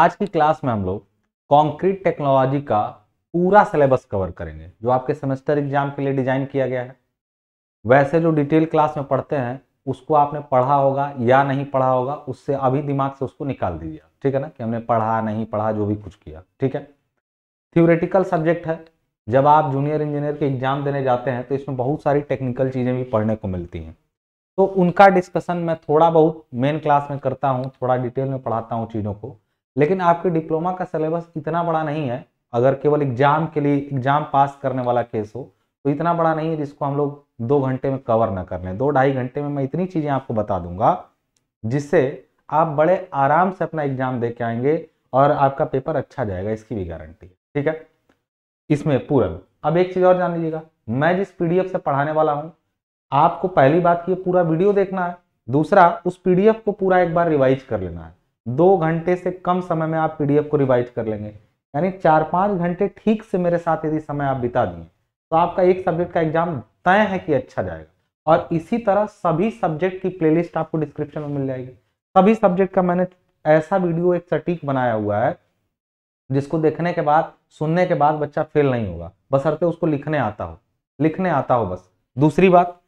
आज की क्लास में हम लोग कॉन्क्रीट टेक्नोलॉजी का पूरा सिलेबस कवर करेंगे जो आपके सेमेस्टर एग्जाम के लिए डिजाइन किया गया है वैसे जो डिटेल क्लास में पढ़ते हैं उसको आपने पढ़ा होगा या नहीं पढ़ा होगा उससे अभी दिमाग से उसको निकाल दीजिए ठीक है ना कि हमने पढ़ा नहीं पढ़ा जो भी कुछ किया ठीक है थियोरेटिकल सब्जेक्ट है जब आप जूनियर इंजीनियर के एग्जाम देने जाते हैं तो इसमें बहुत सारी टेक्निकल चीज़ें भी पढ़ने को मिलती हैं तो उनका डिस्कशन मैं थोड़ा बहुत मेन क्लास में करता हूँ थोड़ा डिटेल में पढ़ाता हूँ चीज़ों को लेकिन आपके डिप्लोमा का सिलेबस इतना बड़ा नहीं है अगर केवल एग्जाम के लिए एग्जाम पास करने वाला केस हो तो इतना बड़ा नहीं है जिसको हम लोग दो घंटे में कवर ना कर लें दो ढाई घंटे में मैं इतनी चीज़ें आपको बता दूंगा जिससे आप बड़े आराम से अपना एग्जाम दे के आएंगे और आपका पेपर अच्छा जाएगा इसकी भी गारंटी है ठीक है इसमें पूरा अब एक चीज़ और जान लीजिएगा मैं जिस पीडीएफ से पढ़ाने वाला हूँ आपको पहली बात की पूरा वीडियो देखना है दूसरा उस पीडीएफ को पूरा एक बार रिवाइज कर लेना है दो घंटे से कम समय में आप पीडीएफ को रिवाइज कर लेंगे यानी चार पांच घंटे ठीक से मेरे साथ यदि समय आप बिता दिए तो आपका एक सब्जेक्ट का एग्जाम तय है कि अच्छा जाएगा और इसी तरह सभी सब्जेक्ट की प्लेलिस्ट आपको डिस्क्रिप्शन में मिल जाएगी सभी सब्जेक्ट का मैंने ऐसा वीडियो एक सटीक बनाया हुआ है जिसको देखने के बाद सुनने के बाद बच्चा फेल नहीं होगा बसरते उसको लिखने आता हो लिखने आता हो बस दूसरी बात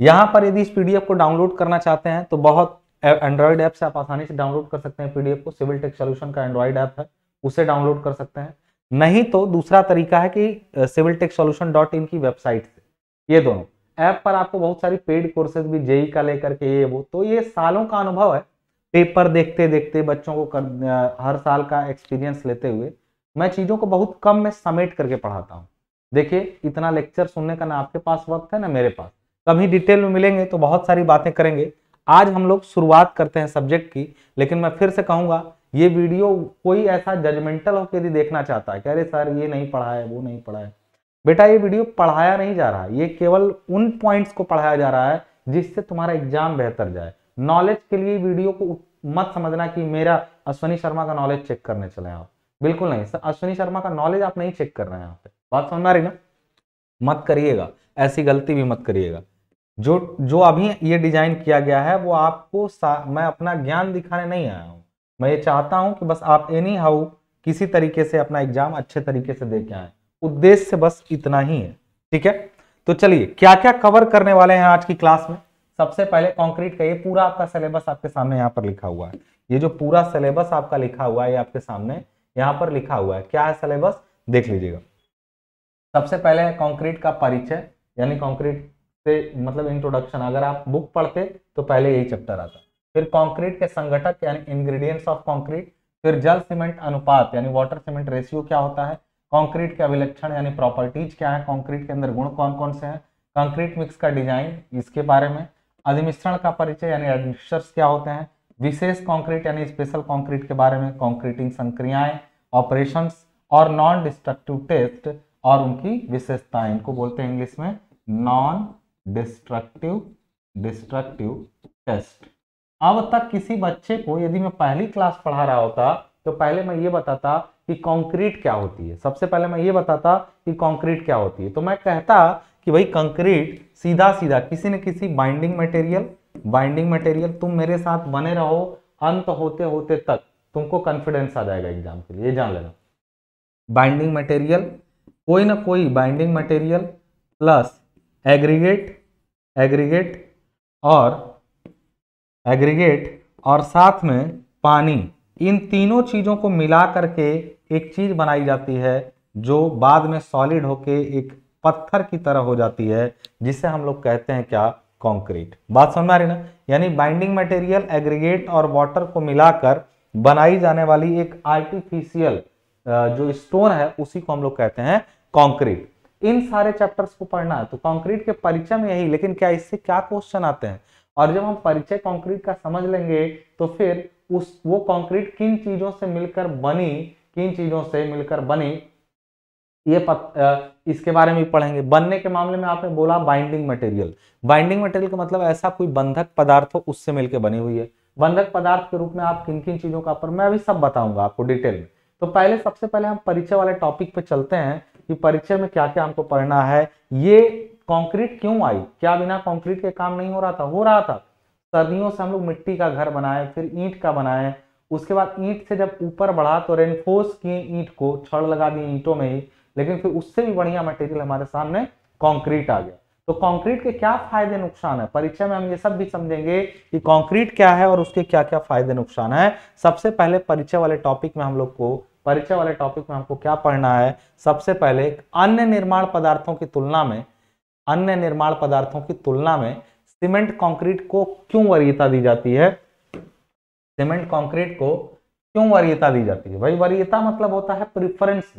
यहां पर यदि इस पीडीएफ को डाउनलोड करना चाहते हैं तो बहुत एंड्रॉयड ऐप से आप आसानी से डाउनलोड कर सकते हैं पीडीएफ को सिविल टेक सोल्यूशन का एंड्रॉयड ऐप है उसे डाउनलोड कर सकते हैं नहीं तो दूसरा तरीका है कि Civil Tech Solution dot in की वेबसाइट से ये दोनों ऐप पर आपको बहुत सारी पेड कोर्सेज भी जेई e e का लेकर के ये वो तो ये सालों का अनुभव है पेपर देखते देखते बच्चों को कर, हर साल का एक्सपीरियंस लेते हुए मैं चीज़ों को बहुत कम में समेट करके पढ़ाता हूँ देखिए इतना लेक्चर सुनने का ना आपके पास वक्त है ना मेरे पास कभी डिटेल में मिलेंगे तो बहुत सारी बातें करेंगे आज हम लोग शुरुआत करते हैं सब्जेक्ट की लेकिन मैं फिर से कहूंगा ये वीडियो कोई ऐसा जजमेंटल होकर यदि देखना चाहता है कि अरे सर ये नहीं पढ़ा है वो नहीं पढ़ा है बेटा ये वीडियो पढ़ाया नहीं जा रहा ये केवल उन पॉइंट्स को पढ़ाया जा रहा है जिससे तुम्हारा एग्जाम बेहतर जाए नॉलेज के लिए वीडियो को मत समझना कि मेरा अश्वनी शर्मा का नॉलेज चेक करने चले आप बिल्कुल नहीं सर अश्वनी शर्मा का नॉलेज आप नहीं चेक कर रहे हैं यहाँ पे बात समझ में आ रही ना मत करिएगा ऐसी गलती भी मत करिएगा जो जो अभी ये डिजाइन किया गया है वो आपको मैं अपना ज्ञान दिखाने नहीं आया हूँ मैं ये चाहता हूँ कि बस आप एनी हाउ किसी तरीके से अपना एग्जाम अच्छे तरीके से दे के आए उद्देश्य बस इतना ही है ठीक है तो चलिए क्या क्या कवर करने वाले हैं आज की क्लास में सबसे पहले कॉन्क्रीट का ये पूरा आपका सिलेबस आपके सामने यहाँ पर लिखा हुआ है ये जो पूरा सिलेबस आपका लिखा हुआ है ये आपके सामने यहाँ पर लिखा हुआ है क्या है सिलेबस देख लीजिएगा सबसे पहले कॉन्क्रीट का परिचय यानी कॉन्क्रीट से मतलब इंट्रोडक्शन अगर आप बुक पढ़ते तो पहले यही चैप्टर आता फिर कंक्रीट के संगठक यानी इंग्रेडिएंट्स ऑफ कंक्रीट फिर जल सीमेंट अनुपात यानी वाटर सीमेंट रेशियो क्या होता है कंक्रीट के अभिलक्षण यानी प्रॉपर्टीज क्या है कंक्रीट के अंदर गुण कौन कौन से हैं कंक्रीट मिक्स का डिजाइन इसके बारे में अधिमिश्रण का परिचय यानी एडमिक्सचर्स क्या होते हैं विशेष कॉन्क्रीट यानी स्पेशल कॉन्क्रीट के बारे में कॉन्क्रीटिंग संक्रियाएं ऑपरेशन और नॉन डिस्ट्रक्टिव टेस्ट और उनकी विशेषताएं इनको बोलते हैं इंग्लिश में नॉन डिस्ट्रक्टिव डिस्ट्रक्टिव टेस्ट अब तक किसी बच्चे को यदि मैं पहली क्लास पढ़ा रहा होता तो पहले मैं ये बताता कि कंक्रीट क्या होती है सबसे पहले मैं ये बताता कि कंक्रीट क्या होती है तो मैं कहता कि भाई कंक्रीट सीधा सीधा किसी न किसी बाइंडिंग मटेरियल बाइंडिंग मटेरियल तुम मेरे साथ बने रहो अंत होते होते तक तुमको कॉन्फिडेंस आ जाएगा एग्जाम के लिए ये जान लेना बाइंडिंग मटेरियल कोई ना कोई binding material plus aggregate aggregate और एग्रीगेट और साथ में पानी इन तीनों चीज़ों को मिला करके एक चीज़ बनाई जाती है जो बाद में सॉलिड होके एक पत्थर की तरह हो जाती है जिसे हम लोग कहते हैं क्या कंक्रीट बात समझ में आ रही ना यानी बाइंडिंग मटेरियल एग्रीगेट और वाटर को मिलाकर बनाई जाने वाली एक आर्टिफिशियल जो स्टोन है उसी को हम लोग कहते हैं कंक्रीट इन सारे चैप्टर्स को पढ़ना है तो कॉन्क्रीट के परिचय में यही लेकिन क्या इससे क्या क्वेश्चन आते हैं और जब हम परिचय कॉन्क्रीट का समझ लेंगे तो फिर उस वो कॉन्क्रीट किन चीजों से मिलकर बनी किन चीजों से मिलकर बनी ये पत, इसके बारे में पढ़ेंगे बनने के मामले में आपने बोला बाइंडिंग मटेरियल बाइंडिंग मटेरियल का मतलब ऐसा कोई बंधक पदार्थ हो उससे मिलकर बनी हुई है बंधक पदार्थ के रूप में आप किन किन चीजों का पर मैं अभी सब बताऊंगा आपको डिटेल में तो पहले सबसे पहले हम परिचय वाले टॉपिक पे चलते हैं कि परीक्षा में क्या क्या हमको पढ़ना है ये कंक्रीट क्यों आई क्या बिना कंक्रीट के काम नहीं हो रहा था हो रहा था सर्दियों से हम लोग मिट्टी का घर बनाए फिर ईंट का बनाए उसके बाद ईंट से जब ऊपर बढ़ा तो रेनफोर्स किए ईंट को छड़ लगा दिए ईंटों में ही लेकिन फिर उससे भी बढ़िया मटेरियल हमारे सामने कॉन्क्रीट आ गया तो कंक्रीट के क्या फायदे नुकसान है परीक्षा में हम ये सब भी समझेंगे कि कंक्रीट क्या है और उसके क्या क्या फायदे नुकसान है सबसे पहले परीक्षा वाले टॉपिक में हम लोग को परिचय वाले टॉपिक में हमको क्या पढ़ना है सबसे पहले अन्य निर्माण पदार्थों की तुलना में अन्य निर्माण पदार्थों की तुलना में सीमेंट कंक्रीट को क्यों वरीयता दी जाती है सीमेंट कंक्रीट को क्यों वरीयता दी जाती है भाई वरीयता मतलब होता है प्रिफरेंस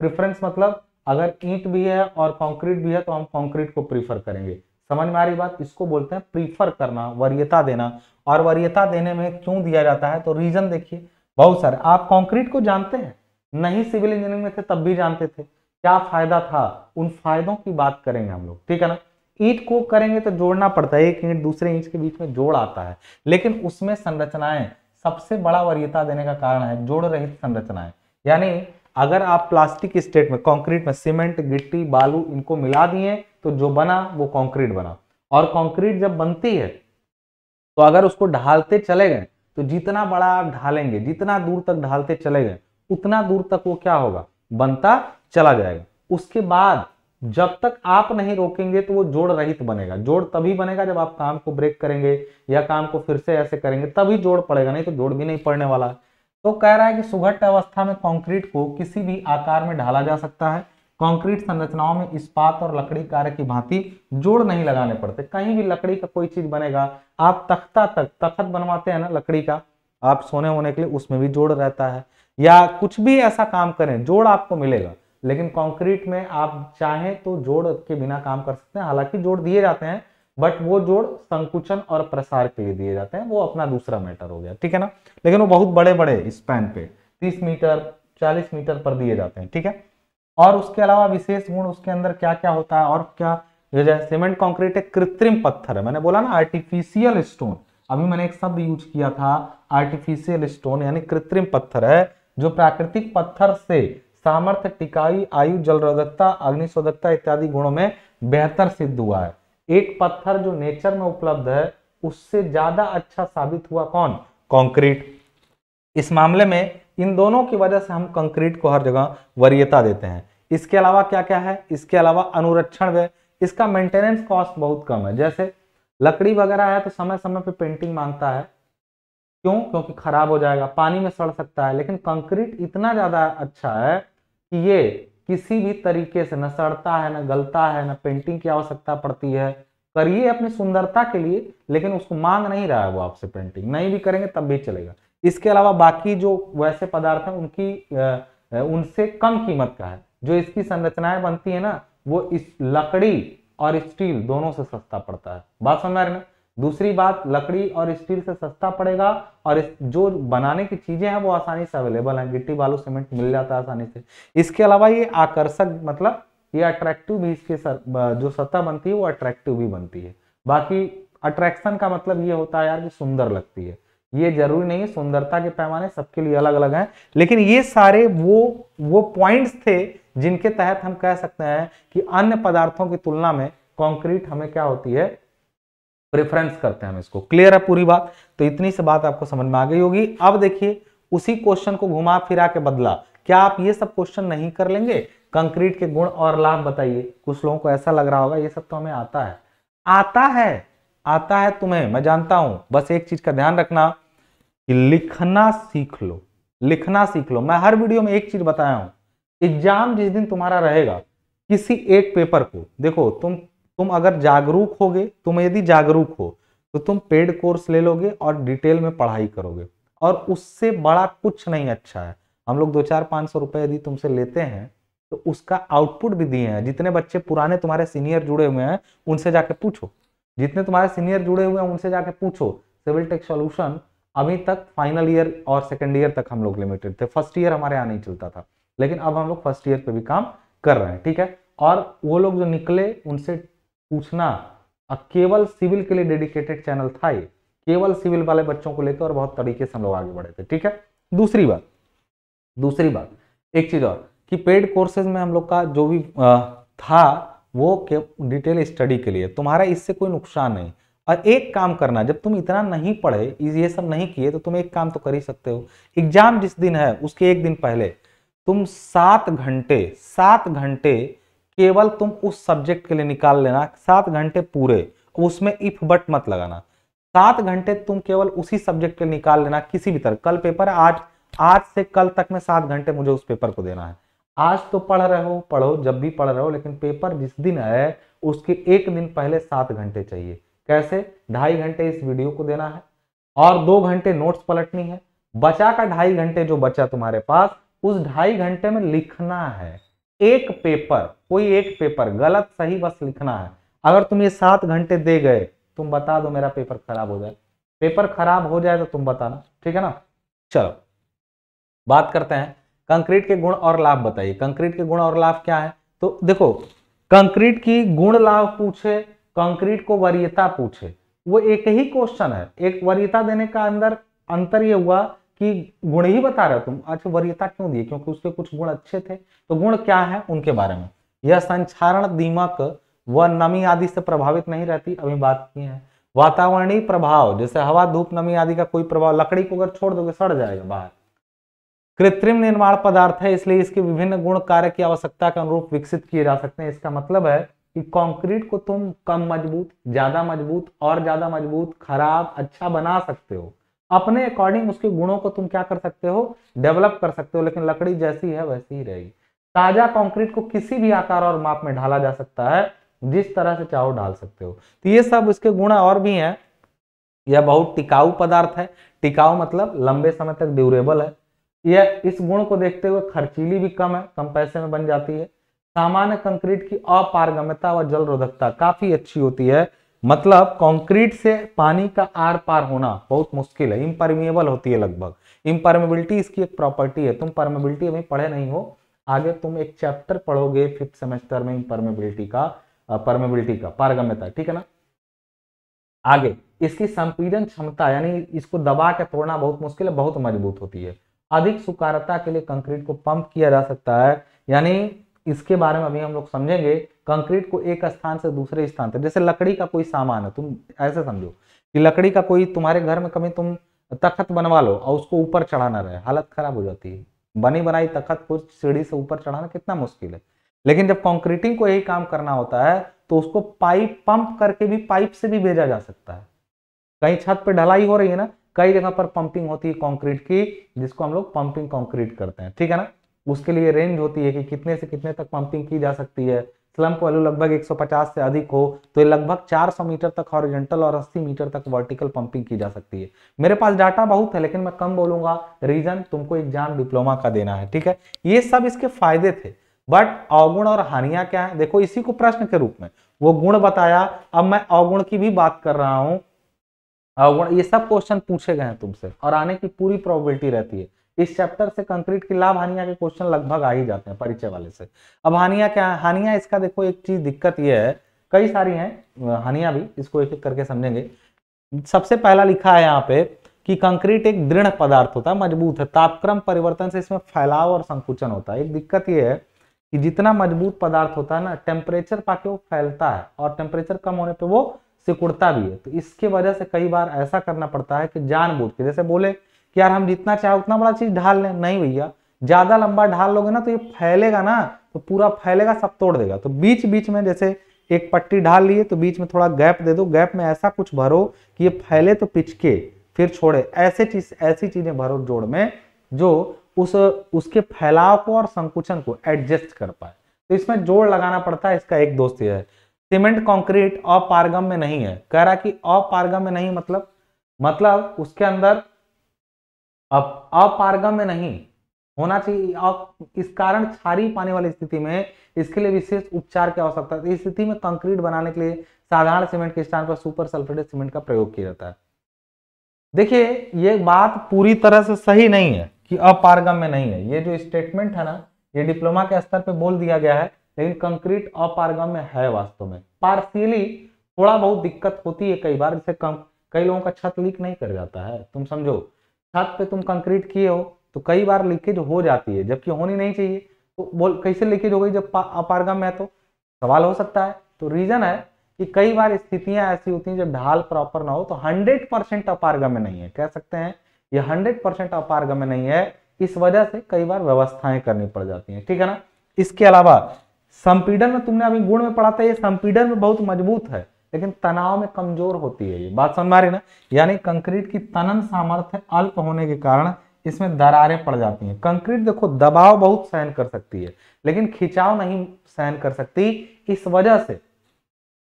प्रिफरेंस मतलब अगर ईंट भी है और कंक्रीट भी है तो हम कंक्रीट को प्रीफर करेंगे समझ में आ रही बात इसको बोलते हैं प्रीफर करना वरीयता देना और वरीयता देने में क्यों दिया जाता है तो रीजन देखिए बहुत सारे आप कंक्रीट को जानते हैं नहीं सिविल इंजीनियरिंग में थे तब भी जानते थे क्या फायदा था उन फायदों की बात करेंगे हम लोग ठीक है ना ईट को करेंगे तो जोड़ना पड़ता है एक ईट दूसरे इंच के बीच में जोड़ आता है लेकिन उसमें संरचनाएं सबसे बड़ा वरीयता देने का कारण है जोड़ रहित संरचनाएं यानी अगर आप प्लास्टिक स्टेट में कंक्रीट में सीमेंट गिट्टी बालू इनको मिला दिए तो जो बना वो कंक्रीट बना और कंक्रीट जब बनती है तो अगर उसको ढालते चले गए तो जितना बड़ा आप ढालेंगे जितना दूर तक ढालते चले गए उतना दूर तक वो क्या होगा बनता चला जाएगा उसके बाद जब तक आप नहीं रोकेंगे तो वो जोड़ रहित बनेगा जोड़ तभी बनेगा जब आप काम को ब्रेक करेंगे या काम को फिर से ऐसे करेंगे तभी जोड़ पड़ेगा नहीं तो जोड़ भी नहीं पड़ने वाला तो कह रहा है कि सुघट अवस्था में कंक्रीट को किसी भी आकार में ढाला जा सकता है कंक्रीट संरचनाओं में इस्पात और लकड़ी कार्य की भांति जोड़ नहीं लगाने पड़ते कहीं भी लकड़ी का कोई चीज बनेगा आप तख्ता तक तख्त बनवाते हैं ना लकड़ी का आप सोने होने के लिए उसमें भी जोड़ रहता है या कुछ भी ऐसा काम करें जोड़ आपको मिलेगा लेकिन कंक्रीट में आप चाहें तो जोड़ के बिना काम कर सकते हैं हालांकि जोड़ दिए जाते हैं बट वो जोड़ संकुचन और प्रसार के लिए दिए जाते हैं वो अपना दूसरा मैटर हो गया ठीक है ना लेकिन वो बहुत बड़े बड़े स्पैन पे तीस मीटर चालीस मीटर पर दिए जाते हैं ठीक है और उसके अलावा विशेष गुण उसके अंदर क्या क्या होता है और क्या जो है सीमेंट कॉन्क्रीट एक कृत्रिम पत्थर है मैंने बोला ना आर्टिफिशियल स्टोन अभी मैंने एक शब्द यूज किया था आर्टिफिशियल स्टोन यानी कृत्रिम पत्थर है जो प्राकृतिक पत्थर से सामर्थ्य टिकाई आयु जलरोधकता अग्निशोधकता इत्यादि गुणों में बेहतर सिद्ध हुआ है एक पत्थर जो नेचर में उपलब्ध है उससे ज्यादा अच्छा साबित हुआ कौन कंक्रीट इस मामले में इन दोनों की वजह से हम कंक्रीट को हर जगह वरीयता देते हैं इसके अलावा क्या क्या है इसके अलावा अनुरक्षण व्यय इसका मेंटेनेंस कॉस्ट बहुत कम है जैसे लकड़ी वगैरह है तो समय समय पे पेंटिंग मांगता है क्यों क्योंकि खराब हो जाएगा पानी में सड़ सकता है लेकिन कंक्रीट इतना ज़्यादा अच्छा है कि ये किसी भी तरीके से न सड़ता है न गलता है न पेंटिंग की आवश्यकता पड़ती है करिए अपनी सुंदरता के लिए लेकिन उसको मांग नहीं रहा है वो आपसे पेंटिंग नहीं भी करेंगे तब भी चलेगा इसके अलावा बाकी जो वैसे पदार्थ हैं उनकी उनसे कम कीमत का है जो इसकी संरचनाएं बनती है ना वो इस लकड़ी और स्टील दोनों से सस्ता पड़ता है बात समझ रहे ना दूसरी बात लकड़ी और स्टील से सस्ता पड़ेगा और जो बनाने की चीजें हैं वो आसानी से अवेलेबल हैं गिट्टी बालू सीमेंट मिल जाता है आसानी से इसके अलावा ये आकर्षक मतलब ये अट्रैक्टिव भी इसकी सर, जो सतह बनती है वो अट्रैक्टिव भी बनती है बाकी अट्रैक्शन का मतलब ये होता है यार कि सुंदर लगती है ये जरूरी नहीं है सुंदरता के पैमाने सबके लिए अलग अलग हैं लेकिन ये सारे वो वो पॉइंट्स थे जिनके तहत हम कह सकते हैं कि अन्य पदार्थों की तुलना में कंक्रीट हमें क्या होती है प्रेफरेंस करते हैं हम इसको क्लियर है पूरी बात तो इतनी सी बात आपको समझ में आ गई होगी अब देखिए उसी क्वेश्चन को घुमा फिरा के बदला क्या आप ये सब क्वेश्चन नहीं कर लेंगे कंक्रीट के गुण और लाभ बताइए कुछ लोगों को ऐसा लग रहा होगा ये सब तो हमें आता है आता है आता है तुम्हें मैं जानता हूं बस एक चीज का ध्यान रखना कि लिखना सीख लो लिखना सीख लो मैं हर वीडियो में एक चीज बताया हूं एग्जाम जिस दिन तुम्हारा रहेगा किसी एक पेपर को देखो तुम तुम अगर जागरूक होगे तुम यदि जागरूक हो तो तुम पेड कोर्स ले लोगे और डिटेल में पढ़ाई करोगे और उससे बड़ा कुछ नहीं अच्छा है हम लोग दो चार पाँच सौ रुपये यदि तुमसे लेते हैं तो उसका आउटपुट भी दिए हैं जितने बच्चे पुराने तुम्हारे सीनियर जुड़े हुए हैं उनसे जाके पूछो जितने तुम्हारे सीनियर जुड़े हुए हैं उनसे जाके पूछो सिविल टेक सॉल्यूशन अभी तक फाइनल ईयर और सेकेंड ईयर तक हम लोग लिमिटेड थे फर्स्ट ईयर हमारे यहाँ नहीं चलता था लेकिन अब हम लोग फर्स्ट ईयर पे भी काम कर रहे हैं ठीक है और वो लोग जो निकले उनसे पूछना केवल सिविल के लिए डेडिकेटेड चैनल था ये केवल सिविल वाले बच्चों को लेकर और बहुत तरीके से हम लोग आगे बढ़े थे ठीक है दूसरी बात दूसरी बात एक चीज और कि पेड कोर्सेज में हम लोग का जो भी आ, था वो डिटेल स्टडी के लिए तुम्हारा इससे कोई नुकसान नहीं और एक काम करना जब तुम इतना नहीं पढ़े ये सब नहीं किए तो तुम एक काम तो कर ही सकते हो एग्जाम जिस दिन है उसके एक दिन पहले तुम सात घंटे सात घंटे केवल तुम उस सब्जेक्ट के लिए निकाल लेना सात घंटे पूरे उसमें इफ बट मत लगाना सात घंटे तुम केवल उसी सब्जेक्ट के लिए निकाल लेना किसी भी तरह कल पेपर आज आज से कल तक में सात घंटे मुझे उस पेपर को देना है आज तो पढ़ रहे हो पढ़ो जब भी पढ़ रहे हो लेकिन पेपर जिस दिन है उसके एक दिन पहले सात घंटे चाहिए कैसे ढाई घंटे इस वीडियो को देना है और दो घंटे नोट्स पलटनी है बचा का ढाई घंटे जो बचा तुम्हारे पास उस ढाई घंटे में लिखना है एक पेपर कोई एक पेपर गलत सही बस लिखना है अगर तुम ये सात घंटे दे गए तुम बता दो मेरा पेपर खराब हो जाए पेपर खराब हो जाए तो तुम बताना ठीक है ना चलो बात करते हैं कंक्रीट के गुण और लाभ बताइए कंक्रीट के गुण और लाभ क्या है तो देखो कंक्रीट की गुण लाभ पूछे कंक्रीट को वरीयता पूछे वो एक ही क्वेश्चन है एक वरीयता देने का अंदर अंतर ये हुआ कि गुण ही बता रहे हो तुम अच्छा वरीयता क्यों दिए क्योंकि उसके कुछ गुण अच्छे थे तो गुण क्या है उनके बारे में यह संक्षारण दीमक व नमी आदि से प्रभावित नहीं रहती अभी बात की है वातावरणीय प्रभाव जैसे हवा धूप नमी आदि का कोई प्रभाव लकड़ी को अगर छोड़ दोगे सड़ जाएगा बाहर कृत्रिम निर्माण पदार्थ है इसलिए इसके विभिन्न गुण कार्य की आवश्यकता के अनुरूप विकसित किए जा सकते हैं इसका मतलब है कि कंक्रीट को तुम कम मजबूत ज्यादा मजबूत और ज्यादा मजबूत खराब अच्छा बना सकते हो अपने अकॉर्डिंग उसके गुणों को तुम क्या कर सकते हो डेवलप कर सकते हो लेकिन लकड़ी जैसी है वैसी ही रहेगी ताजा कंक्रीट को किसी भी आकार और माप में ढाला जा सकता है जिस तरह से चाहो डाल सकते हो तो ये सब उसके गुण और भी हैं यह बहुत टिकाऊ पदार्थ है टिकाऊ मतलब लंबे समय तक ड्यूरेबल है यह इस गुण को देखते हुए खर्चीली भी कम है कम पैसे में बन जाती है सामान्य कंक्रीट की अपारगम्यता व जल रोधकता काफी अच्छी होती है मतलब कंक्रीट से पानी का आर पार होना बहुत मुश्किल है इम्परमिएबल होती है लगभग इम्परमेबिलिटी इसकी एक प्रॉपर्टी है तुम परमेबिलिटी अभी पढ़े नहीं हो आगे तुम एक चैप्टर पढ़ोगे फिफ्थ सेमेस्टर में इम्परमेबिलिटी का परमेबिलिटी का पारगम्यता ठीक है ना आगे इसकी संपीड़न क्षमता यानी इसको दबा के तोड़ना बहुत मुश्किल है बहुत मजबूत होती है अधिक सुकारता के लिए कंक्रीट को पंप किया जा सकता है यानी इसके बारे में अभी हम लोग समझेंगे कंक्रीट को एक स्थान से दूसरे स्थान तक जैसे लकड़ी का कोई सामान है तुम ऐसे समझो कि लकड़ी का कोई तुम्हारे घर में कभी तुम तखत बनवा लो और उसको ऊपर चढ़ाना रहे हालत खराब हो जाती है बनी बनाई तखत को सीढ़ी से ऊपर चढ़ाना कितना मुश्किल है लेकिन जब कॉन्क्रीटिंग को यही काम करना होता है तो उसको पाइप पंप करके भी पाइप से भी भेजा जा सकता है कहीं छत पर ढलाई हो रही है ना कई जगह पर पंपिंग होती है कॉन्क्रीट की जिसको हम लोग पंपिंग कॉन्क्रीट करते हैं ठीक है ना उसके लिए रेंज होती है कि कितने से कितने तक पंपिंग की जा सकती है स्लम्प वैल्यू लगभग 150 से अधिक हो तो ये लगभग 400 मीटर तक हॉरिजेंटल और 80 मीटर तक वर्टिकल पंपिंग की जा सकती है मेरे पास डाटा बहुत है लेकिन मैं कम बोलूंगा रीजन तुमको एग्जाम डिप्लोमा का देना है ठीक है ये सब इसके फायदे थे बट अवगुण और हानियां क्या है देखो इसी को प्रश्न के रूप में वो गुण बताया अब मैं अवगुण की भी बात कर रहा हूं अवगुण ये सब क्वेश्चन पूछे गए हैं तुमसे और आने की पूरी प्रॉबिलिटी रहती है इस चैप्टर से कंक्रीट की लाभ हानिया के क्वेश्चन लगभग आ ही जाते हैं परिचय वाले से अब हानिया क्या है हानिया इसका देखो एक चीज दिक्कत यह है कई सारी हैं हानिया भी इसको एक एक करके समझेंगे सबसे पहला लिखा है यहाँ पे कि कंक्रीट एक दृढ़ पदार्थ होता है मजबूत है तापक्रम परिवर्तन से इसमें फैलाव और संकुचन होता है एक दिक्कत यह है कि जितना मजबूत पदार्थ होता है ना टेम्परेचर पाके वो फैलता है और टेम्परेचर कम होने पे वो सिकुड़ता भी है तो इसके वजह से कई बार ऐसा करना पड़ता है कि जानबूझ के जैसे बोले कि यार हम जितना चाहे उतना बड़ा चीज ढाल लें नहीं भैया ज्यादा लंबा ढाल लोगे ना तो ये फैलेगा ना तो पूरा फैलेगा सब तोड़ देगा तो बीच बीच में जैसे एक पट्टी ढाल लिए तो बीच में थोड़ा गैप दे दो गैप में ऐसा कुछ भरो कि ये फैले तो पिचके फिर छोड़े ऐसे चीज ऐसी चीजें भरो जोड़ में जो उस उसके फैलाव को और संकुचन को एडजस्ट कर पाए तो इसमें जोड़ लगाना पड़ता है इसका एक दोस्त यह है सीमेंट कॉन्क्रीट अपारगम में नहीं है कह रहा कि अपारगम में नहीं मतलब मतलब उसके अंदर अब अपारगम में नहीं होना चाहिए अब इस कारण छारी पाने वाली स्थिति में इसके लिए विशेष उपचार की आवश्यकता है इस स्थिति में कंक्रीट बनाने के लिए साधारण सीमेंट के स्थान पर सुपर सल्फेटेड सीमेंट का प्रयोग किया जाता है देखिए ये बात पूरी तरह से सही नहीं है कि अपारगम में नहीं है ये जो स्टेटमेंट है ना ये डिप्लोमा के स्तर पर बोल दिया गया है लेकिन कंक्रीट अपारगम में है वास्तव में पार्शियली थोड़ा बहुत दिक्कत होती है कई बार जैसे कम कई लोगों का छत लीक नहीं कर जाता है तुम समझो छत पे तुम कंक्रीट किए हो तो कई बार लीकेज हो जाती है जबकि होनी नहीं चाहिए तो बोल कैसे लीकेज हो गई जब अपारगम है तो सवाल हो सकता है तो रीजन है कि कई बार स्थितियां ऐसी होती हैं जब ढाल प्रॉपर ना हो तो 100 परसेंट अपारगम्य नहीं है कह सकते हैं ये 100 परसेंट अपारगम्य नहीं है इस वजह से कई बार व्यवस्थाएं करनी पड़ जाती हैं ठीक है ना इसके अलावा संपीडन में तुमने अभी गुण में पढ़ा था ये संपीडन में बहुत मजबूत है लेकिन तनाव में कमजोर होती है ये बात समझ आ रही ना यानी कंक्रीट की तनन सामर्थ्य अल्प होने के कारण इसमें दरारें पड़ जाती हैं कंक्रीट देखो दबाव बहुत सहन कर सकती है लेकिन खिंचाव नहीं सहन कर सकती इस वजह से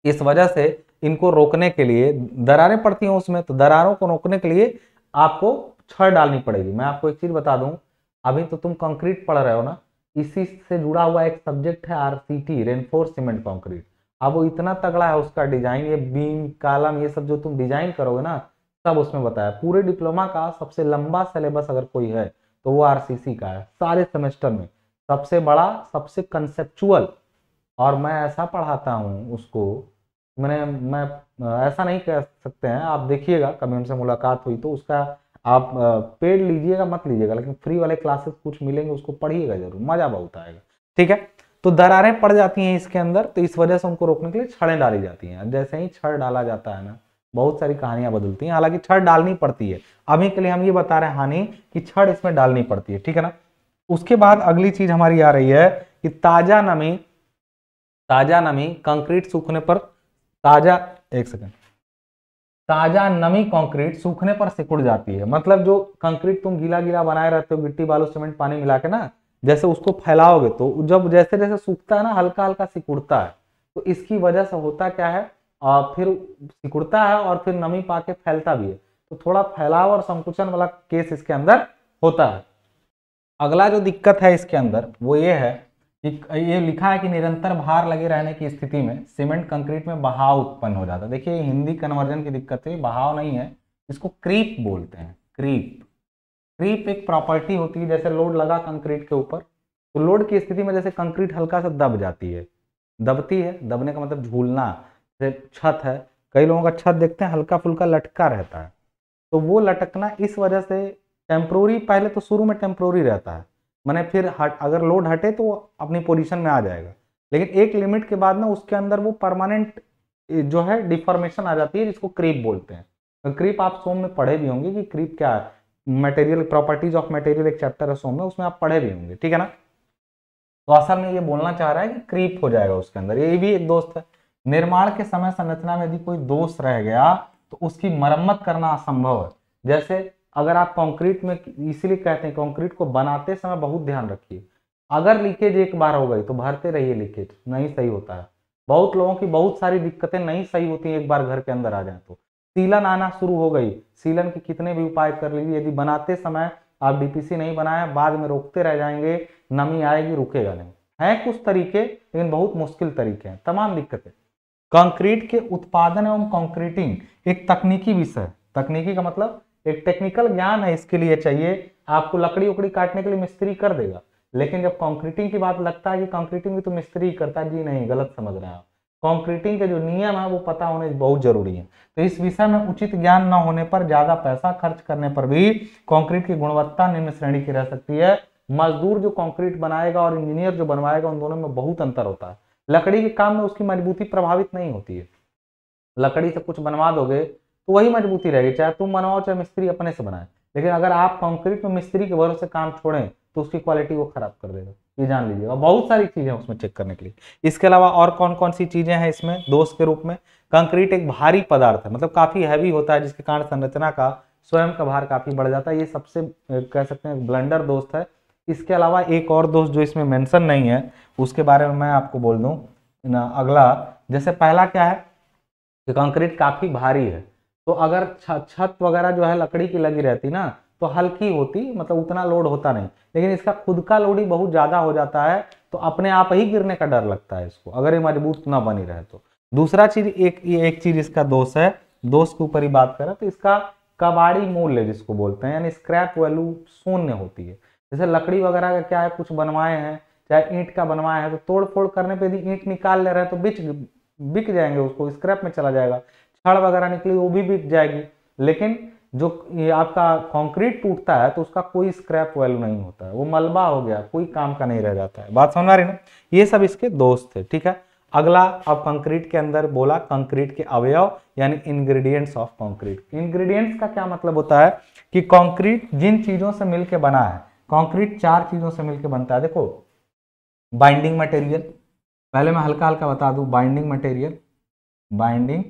इस वजह से इनको रोकने के लिए दरारें पड़ती हैं उसमें तो दरारों को रोकने के लिए आपको छड़ डालनी पड़ेगी मैं आपको एक चीज बता दूं अभी तो तुम कंक्रीट पढ़ रहे हो ना इसी से जुड़ा हुआ एक सब्जेक्ट है आरसीटी रेनफोर्स सीमेंट कंक्रीट अब वो इतना तगड़ा है उसका डिजाइन ये बीम कालम ये सब जो तुम डिजाइन करोगे ना सब उसमें बताया पूरे डिप्लोमा का सबसे लंबा सिलेबस अगर कोई है तो वो आरसीसी का है सारे सेमेस्टर में सबसे बड़ा सबसे कंसेप्चुअल और मैं ऐसा पढ़ाता हूँ उसको मैंने मैं ऐसा नहीं कह सकते हैं आप देखिएगा कभी हमसे मुलाकात हुई तो उसका आप पेड लीजिएगा मत लीजिएगा लेकिन फ्री वाले क्लासेस कुछ मिलेंगे उसको पढ़िएगा जरूर मज़ा बहुत आएगा ठीक है तो दरारें पड़ जाती हैं इसके अंदर तो इस वजह से उनको रोकने के लिए छड़ें डाली जाती हैं जैसे ही छड़ डाला जाता है ना बहुत सारी कहानियां बदलती हैं हालांकि छड़ डालनी पड़ती है अभी के लिए हम ये बता रहे हैं हानि कि छड़ इसमें डालनी पड़ती है ठीक है ना उसके बाद अगली चीज हमारी आ रही है कि ताजा नमी ताजा नमी कंक्रीट सूखने पर ताजा एक सेकेंड ताजा नमी कंक्रीट सूखने पर सिकुड़ जाती है मतलब जो कंक्रीट तुम गीला गीला बनाए रहते हो गिट्टी बालू सीमेंट पानी मिला के ना जैसे उसको फैलाओगे तो जब जैसे जैसे सूखता है ना हल्का हल्का सिकुड़ता है तो इसकी वजह से होता क्या है आ, फिर सिकुड़ता है और फिर नमी पाके फैलता भी है तो थोड़ा फैलाव और संकुचन वाला केस इसके अंदर होता है अगला जो दिक्कत है इसके अंदर वो ये है कि ये लिखा है कि निरंतर भार लगे रहने की स्थिति में सीमेंट कंक्रीट में बहाव उत्पन्न हो जाता है देखिए हिंदी कन्वर्जन की दिक्कत है बहाव नहीं है इसको क्रीप बोलते हैं क्रीप क्रीप एक प्रॉपर्टी होती है जैसे लोड लगा कंक्रीट के ऊपर तो लोड की स्थिति में जैसे कंक्रीट हल्का सा दब जाती है दबती है दबने का मतलब झूलना जैसे छत है कई लोगों का छत देखते हैं हल्का फुल्का लटका रहता है तो वो लटकना इस वजह से टेम्प्रोरी पहले तो शुरू में टेम्प्रोरी रहता है मैंने फिर हट अगर लोड हटे तो अपनी पोजिशन में आ जाएगा लेकिन एक लिमिट के बाद ना उसके अंदर वो परमानेंट जो है डिफॉर्मेशन आ जाती है जिसको क्रीप बोलते हैं क्रीप तो आप सोम में पढ़े भी होंगे कि क्रीप क्या है मटेरियल प्रॉपर्टीज ऑफ मटेरियल एक चैप्टर है सो में उसमें आप पढ़े भी होंगे ठीक है ना तो असल में ये बोलना चाह रहा है कि क्रीप हो जाएगा उसके अंदर ये भी एक दोस्त है निर्माण के समय संरचना में यदि कोई दोष रह गया तो उसकी मरम्मत करना असंभव है जैसे अगर आप कंक्रीट में इसीलिए कहते हैं कंक्रीट को बनाते समय बहुत ध्यान रखिए अगर लीकेज एक बार हो गई तो भरते रहिए लीकेज नहीं सही होता है बहुत लोगों की बहुत सारी दिक्कतें नहीं सही होती एक बार घर के अंदर आ जाए तो सीलन आना शुरू हो गई सीलन के कितने भी उपाय कर लीजिए यदि बनाते समय आप डीपीसी नहीं बनाए बाद में रोकते रह जाएंगे नमी आएगी रुकेगा नहीं है कुछ तरीके लेकिन बहुत मुश्किल तरीके हैं तमाम दिक्कतें कंक्रीट के उत्पादन एवं कंक्रीटिंग एक तकनीकी विषय तकनीकी का मतलब एक टेक्निकल ज्ञान है इसके लिए चाहिए आपको लकड़ी उकड़ी काटने के लिए मिस्त्री कर देगा लेकिन जब कंक्रीटिंग की बात लगता है कि कंक्रीटिंग भी तो मिस्त्री करता है जी नहीं गलत समझ रहे हैं आप कॉन्क्रीटिंग के जो नियम है वो पता होने बहुत जरूरी है तो इस विषय में उचित ज्ञान न होने पर ज्यादा पैसा खर्च करने पर भी कॉन्क्रीट की गुणवत्ता निम्न श्रेणी की रह सकती है मजदूर जो कॉन्क्रीट बनाएगा और इंजीनियर जो बनवाएगा उन दोनों में बहुत अंतर होता है लकड़ी के काम में उसकी मजबूती प्रभावित नहीं होती है लकड़ी से कुछ बनवा दोगे तो वही मजबूती रहेगी चाहे तुम बनवाओ चाहे मिस्त्री अपने से बनाए लेकिन अगर आप कंक्रीट में मिस्त्री के भरोसे काम छोड़ें तो उसकी क्वालिटी वो खराब कर देगा ये जान लीजिए और बहुत सारी चीज़ें उसमें चेक करने के लिए इसके अलावा और कौन कौन सी चीज़ें हैं इसमें दोष के रूप में कंक्रीट एक भारी पदार्थ है मतलब काफ़ी हैवी होता है जिसके कारण संरचना का स्वयं का भार काफ़ी बढ़ जाता है ये सबसे कह सकते हैं ब्लेंडर दोस्त है इसके अलावा एक और दोस्त जो इसमें मेंशन नहीं है उसके बारे में मैं आपको बोल दूँ ना अगला जैसे पहला क्या है कि कंक्रीट काफ़ी भारी है तो अगर छत वगैरह जो है लकड़ी की लगी रहती ना तो हल्की होती मतलब उतना लोड होता नहीं लेकिन इसका खुद का लोड ही बहुत ज़्यादा हो जाता है तो अपने आप ही गिरने का डर लगता है इसको अगर ये मजबूत ना बनी रहे तो दूसरा चीज एक एक चीज इसका दोष है दोष के ऊपर ही बात करें तो इसका कबाड़ी मूल्य जिसको बोलते हैं यानी स्क्रैप वैल्यू शून्य होती है जैसे लकड़ी वगैरह का क्या है कुछ बनवाए हैं चाहे ईंट का बनवाए हैं तो तोड़ फोड़ करने पर यदि ईंट निकाल ले रहे हैं तो बिच बिक जाएंगे उसको स्क्रैप में चला जाएगा छड़ वगैरह निकली वो भी बिक जाएगी लेकिन जो ये आपका कंक्रीट टूटता है तो उसका कोई स्क्रैप वैल्यू नहीं होता है वो मलबा हो गया कोई काम का नहीं रह जाता है बात समझ आ रही ना ये सब इसके दोस्त थे ठीक है अगला अब कंक्रीट के अंदर बोला कंक्रीट के अवयव यानी इंग्रेडिएंट्स ऑफ कंक्रीट इंग्रेडिएंट्स का क्या मतलब होता है कि कंक्रीट जिन चीजों से मिलके बना है कंक्रीट चार चीजों से मिलकर बनता है देखो बाइंडिंग मटेरियल पहले मैं हल्का हल्का बता दू बाइंडिंग मटेरियल बाइंडिंग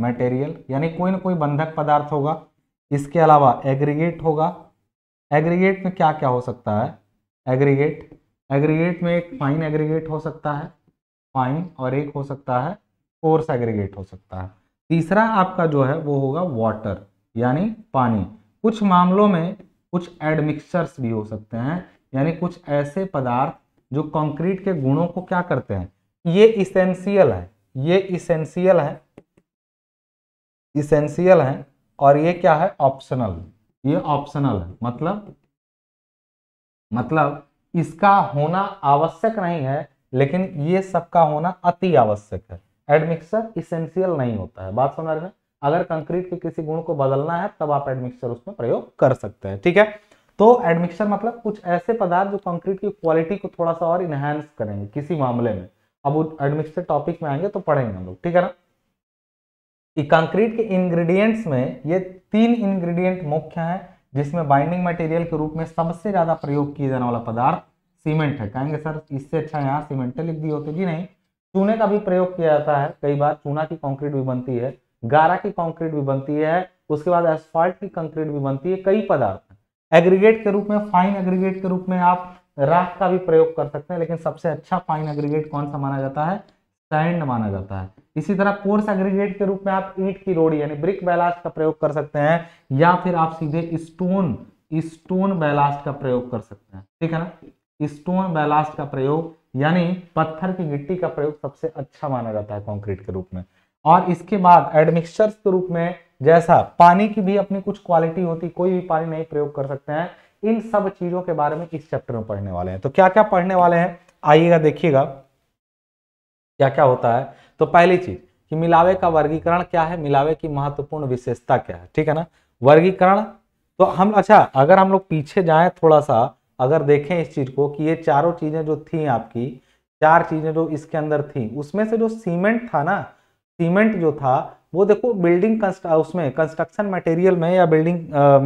मटेरियल यानी कोई ना कोई बंधक पदार्थ होगा इसके अलावा एग्रीगेट होगा एग्रीगेट में क्या क्या हो सकता है एग्रीगेट एग्रीगेट में एक फाइन एग्रीगेट हो सकता है फाइन और एक हो सकता है फोर्स एग्रीगेट हो सकता है तीसरा आपका जो है वो होगा वाटर यानी पानी कुछ मामलों में कुछ एडमिक्सचर्स भी हो सकते हैं यानी कुछ ऐसे पदार्थ जो कंक्रीट के गुणों को क्या करते हैं ये इसेंशियल है ये इसेंशियल है इसेंशियल है और ये क्या है ऑप्शनल ये ऑप्शनल है मतलब मतलब इसका होना आवश्यक नहीं है लेकिन ये सबका होना अति आवश्यक है एडमिक्सर इसेंशियल नहीं होता है बात समझ रहे हैं अगर कंक्रीट के किसी गुण को बदलना है तब आप एडमिक्सर उसमें प्रयोग कर सकते हैं ठीक है तो एडमिक्सर मतलब कुछ ऐसे पदार्थ जो कंक्रीट की क्वालिटी को थोड़ा सा और इनहेंस करेंगे किसी मामले में अब एडमिक्सर टॉपिक में आएंगे तो पढ़ेंगे हम लोग ठीक है ना कि कंक्रीट के इंग्रेडिएंट्स में ये तीन इंग्रेडिएंट मुख्य हैं जिसमें बाइंडिंग मटेरियल के रूप में सबसे ज़्यादा प्रयोग किया जाने वाला पदार्थ सीमेंट है कहेंगे सर इससे अच्छा यहाँ सीमेंट लिख दी होती जी नहीं चूने का भी प्रयोग किया जाता है कई बार चूना की कॉन्क्रीट भी बनती है गारा की कॉन्क्रीट भी बनती है उसके बाद एसफॉल्ट की कंक्रीट भी बनती है कई पदार्थ एग्रीगेट के रूप में फाइन एग्रीगेट के रूप में आप राख का भी प्रयोग कर सकते हैं लेकिन सबसे अच्छा फाइन एग्रीगेट कौन सा माना जाता है सैंड माना जाता है इसी तरह कोर्स एग्रीगेट के रूप में आप ईट की रोड यानी ब्रिक बैलास्ट का प्रयोग कर सकते हैं या फिर आप सीधे स्टोन स्टोन बैलास्ट का प्रयोग कर सकते हैं ठीक है ना स्टोन बैलास्ट का प्रयोग यानी पत्थर की गिट्टी का प्रयोग सबसे अच्छा माना जाता है कॉन्क्रीट के रूप में और इसके बाद एडमिक्सचर के रूप में जैसा पानी की भी अपनी कुछ क्वालिटी होती कोई भी पानी नहीं प्रयोग कर सकते हैं इन सब चीजों के बारे में इस चैप्टर में पढ़ने वाले हैं तो क्या क्या पढ़ने वाले हैं आइएगा देखिएगा क्या क्या होता है तो पहली चीज कि मिलावे का वर्गीकरण क्या है मिलावे की महत्वपूर्ण विशेषता क्या है ठीक है ना वर्गीकरण तो हम अच्छा अगर हम लोग पीछे जाएं थोड़ा सा अगर देखें इस चीज को कि ये चारों चीजें जो थी आपकी चार चीजें जो इसके अंदर थी उसमें से जो सीमेंट था ना सीमेंट जो था वो देखो बिल्डिंग उसमें कंस्ट्रक्शन मटेरियल में या बिल्डिंग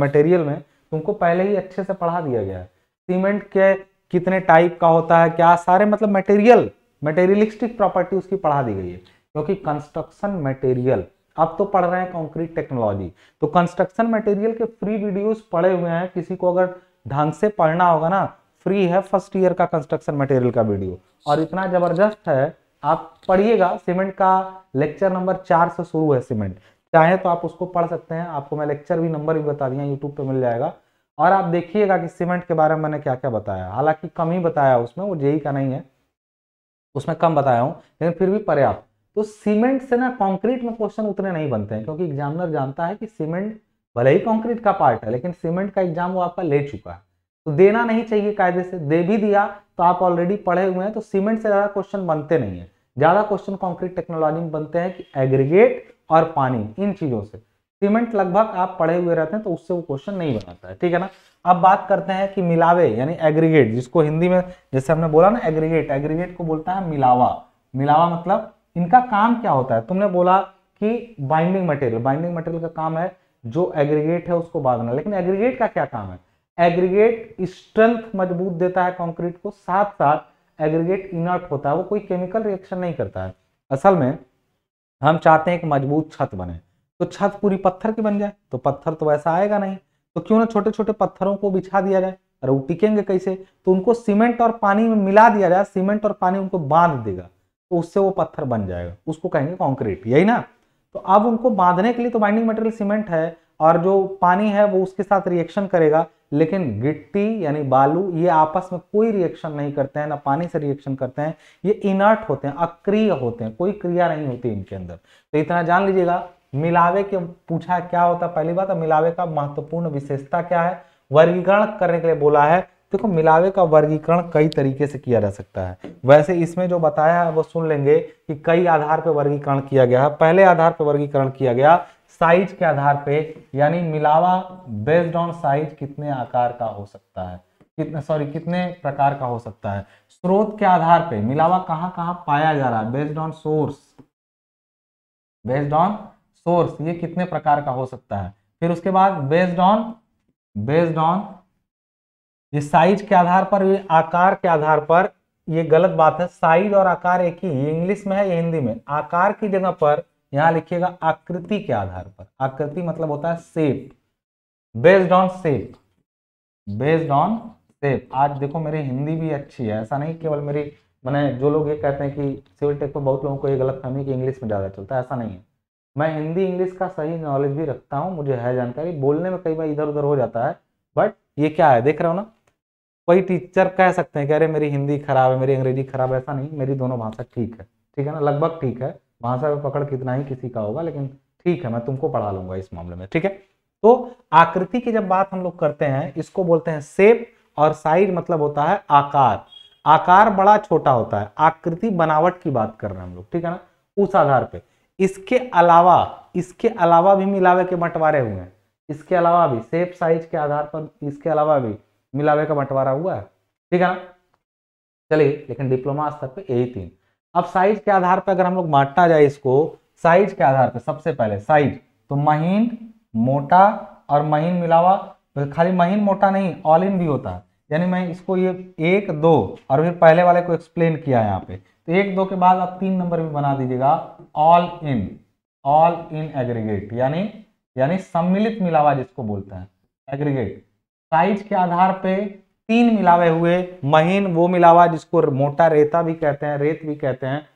मटेरियल में तुमको पहले ही अच्छे से पढ़ा दिया गया है सीमेंट के कितने टाइप का होता है क्या सारे मतलब मटेरियल मटेरियलिस्टिक प्रॉपर्टी उसकी पढ़ा दी गई है क्योंकि कंस्ट्रक्शन मटेरियल अब तो पढ़ रहे हैं कंक्रीट टेक्नोलॉजी तो कंस्ट्रक्शन मटेरियल के फ्री वीडियोस पड़े हुए हैं किसी को अगर ढंग से पढ़ना होगा ना फ्री है फर्स्ट ईयर का कंस्ट्रक्शन मटेरियल का वीडियो और इतना जबरदस्त है आप पढ़िएगा सीमेंट का लेक्चर नंबर चार से शुरू है सीमेंट चाहे तो आप उसको पढ़ सकते हैं आपको मैं लेक्चर भी नंबर भी बता दिया यूट्यूब पे मिल जाएगा और आप देखिएगा कि सीमेंट के बारे में मैंने क्या क्या बताया हालांकि कम ही बताया उसमें वो जेई e का नहीं है उसमें कम बताया हूँ लेकिन फिर भी पर्याप्त तो सीमेंट से ना कंक्रीट में क्वेश्चन उतने नहीं बनते हैं क्योंकि एग्जामिनर जानता है कि सीमेंट भले ही कंक्रीट का पार्ट है लेकिन सीमेंट का एग्जाम वो आपका ले चुका है तो देना नहीं चाहिए कायदे से दे भी दिया तो आप ऑलरेडी पढ़े हुए हैं तो सीमेंट से ज़्यादा क्वेश्चन बनते नहीं है ज़्यादा क्वेश्चन कॉन्क्रीट टेक्नोलॉजी में बनते हैं कि एग्रीगेट और पानी इन चीज़ों से सीमेंट लगभग आप पढ़े हुए रहते हैं तो उससे वो क्वेश्चन नहीं बनाता है ठीक है ना अब बात करते हैं कि मिलावे यानी एग्रीगेट जिसको हिंदी में जैसे हमने बोला ना एग्रीगेट एग्रीगेट को बोलता है मिलावा मिलावा मतलब इनका काम क्या होता है तुमने बोला कि बाइंडिंग मटेरियल बाइंडिंग मटेरियल का काम है जो एग्रीगेट है उसको बांधना लेकिन एग्रीगेट का क्या काम है एग्रीगेट स्ट्रेंथ मजबूत देता है कॉन्क्रीट को साथ साथ एग्रीगेट इनर्ट होता है वो कोई केमिकल रिएक्शन नहीं करता है असल में हम चाहते हैं एक मजबूत छत बने तो छत पूरी पत्थर की बन जाए तो पत्थर तो वैसा आएगा नहीं तो क्यों ना छोटे छोटे पत्थरों को बिछा दिया जाए अरे वो टिकेंगे कैसे तो उनको सीमेंट और पानी में मिला दिया जाए सीमेंट और पानी उनको बांध देगा तो उससे वो पत्थर बन जाएगा उसको कहेंगे कॉन्क्रीट यही ना तो अब उनको बांधने के लिए तो बाइंडिंग मटेरियल सीमेंट है और जो पानी है वो उसके साथ रिएक्शन करेगा लेकिन गिट्टी यानी बालू ये आपस में कोई रिएक्शन नहीं करते हैं ना पानी से रिएक्शन करते हैं ये इनर्ट होते हैं अक्रिय होते हैं कोई क्रिया नहीं होती इनके अंदर तो इतना जान लीजिएगा मिलावे के पूछा क्या होता पहली बात तो मिलावे का महत्वपूर्ण विशेषता क्या है वर्गीकरण करने के लिए बोला है देखो मिलावे का वर्गीकरण कई तरीके से किया जा सकता है वैसे इसमें जो बताया है वो सुन लेंगे कि कई आधार पर वर्गीकरण किया गया है पहले आधार पर वर्गीकरण किया गया साइज के आधार पे यानी मिलावा बेस्ड ऑन साइज कितने आकार का हो सकता है कितने सॉरी कितने प्रकार का हो सकता है स्रोत के आधार पे मिलावा कहाँ कहाँ पाया जा रहा है based on source based on source ये कितने प्रकार का हो सकता है फिर उसके बाद बेस्ड ऑन बेस्ड ऑन ये साइज के आधार पर ये आकार के आधार पर ये गलत बात है साइज और आकार एक ही इंग्लिश में है या हिंदी में आकार की जगह पर यहां लिखिएगा आकृति के आधार पर आकृति मतलब होता है shape based on shape based on shape आज देखो मेरी हिंदी भी अच्छी है ऐसा नहीं केवल मेरी मैंने जो लोग ये कहते हैं कि सिविल टेक पर बहुत लोगों को ये गलत फहमी कि इंग्लिश में ज़्यादा चलता है ऐसा नहीं है मैं हिंदी इंग्लिश का सही नॉलेज भी रखता हूँ मुझे है जानकारी बोलने में कई बार इधर उधर हो जाता है बट ये क्या है देख रहे हो ना कोई टीचर कह सकते हैं कि अरे मेरी हिंदी खराब है मेरी अंग्रेजी खराब है ऐसा नहीं मेरी दोनों भाषा ठीक है ठीक है ना लगभग ठीक है भाषा में पकड़ कितना ही किसी का होगा लेकिन ठीक है मैं तुमको पढ़ा लूंगा इस मामले में ठीक है तो आकृति की जब बात हम लोग करते हैं इसको बोलते हैं सेप और साइज मतलब होता है आकार आकार बड़ा छोटा होता है आकृति बनावट की बात कर रहे हैं हम लोग ठीक है ना उस आधार पे इसके अलावा इसके अलावा भी मिलावे के बंटवारे हुए हैं इसके अलावा भी सेप साइज के आधार पर इसके अलावा भी मिलावे का बंटवारा हुआ है ठीक है चलिए लेकिन डिप्लोमा स्तर पे यही तीन अब साइज के आधार पर अगर हम लोग बांटना जाए इसको साइज के आधार पर सबसे पहले साइज तो महीन मोटा और महीन मिलावा तो खाली महीन मोटा नहीं ऑल इन भी होता है यानी मैं इसको ये एक दो और फिर पहले वाले को एक्सप्लेन किया यहाँ पे तो एक दो के बाद आप तीन नंबर भी बना दीजिएगा all in all in aggregate यानी यानी सम्मिलित मिलावा जिसको बोलते हैं एग्रीगेट साइज के आधार पे तीन मिलावे हुए महीन वो मिलावा जिसको मोटा रेता भी कहते हैं रेत भी कहते हैं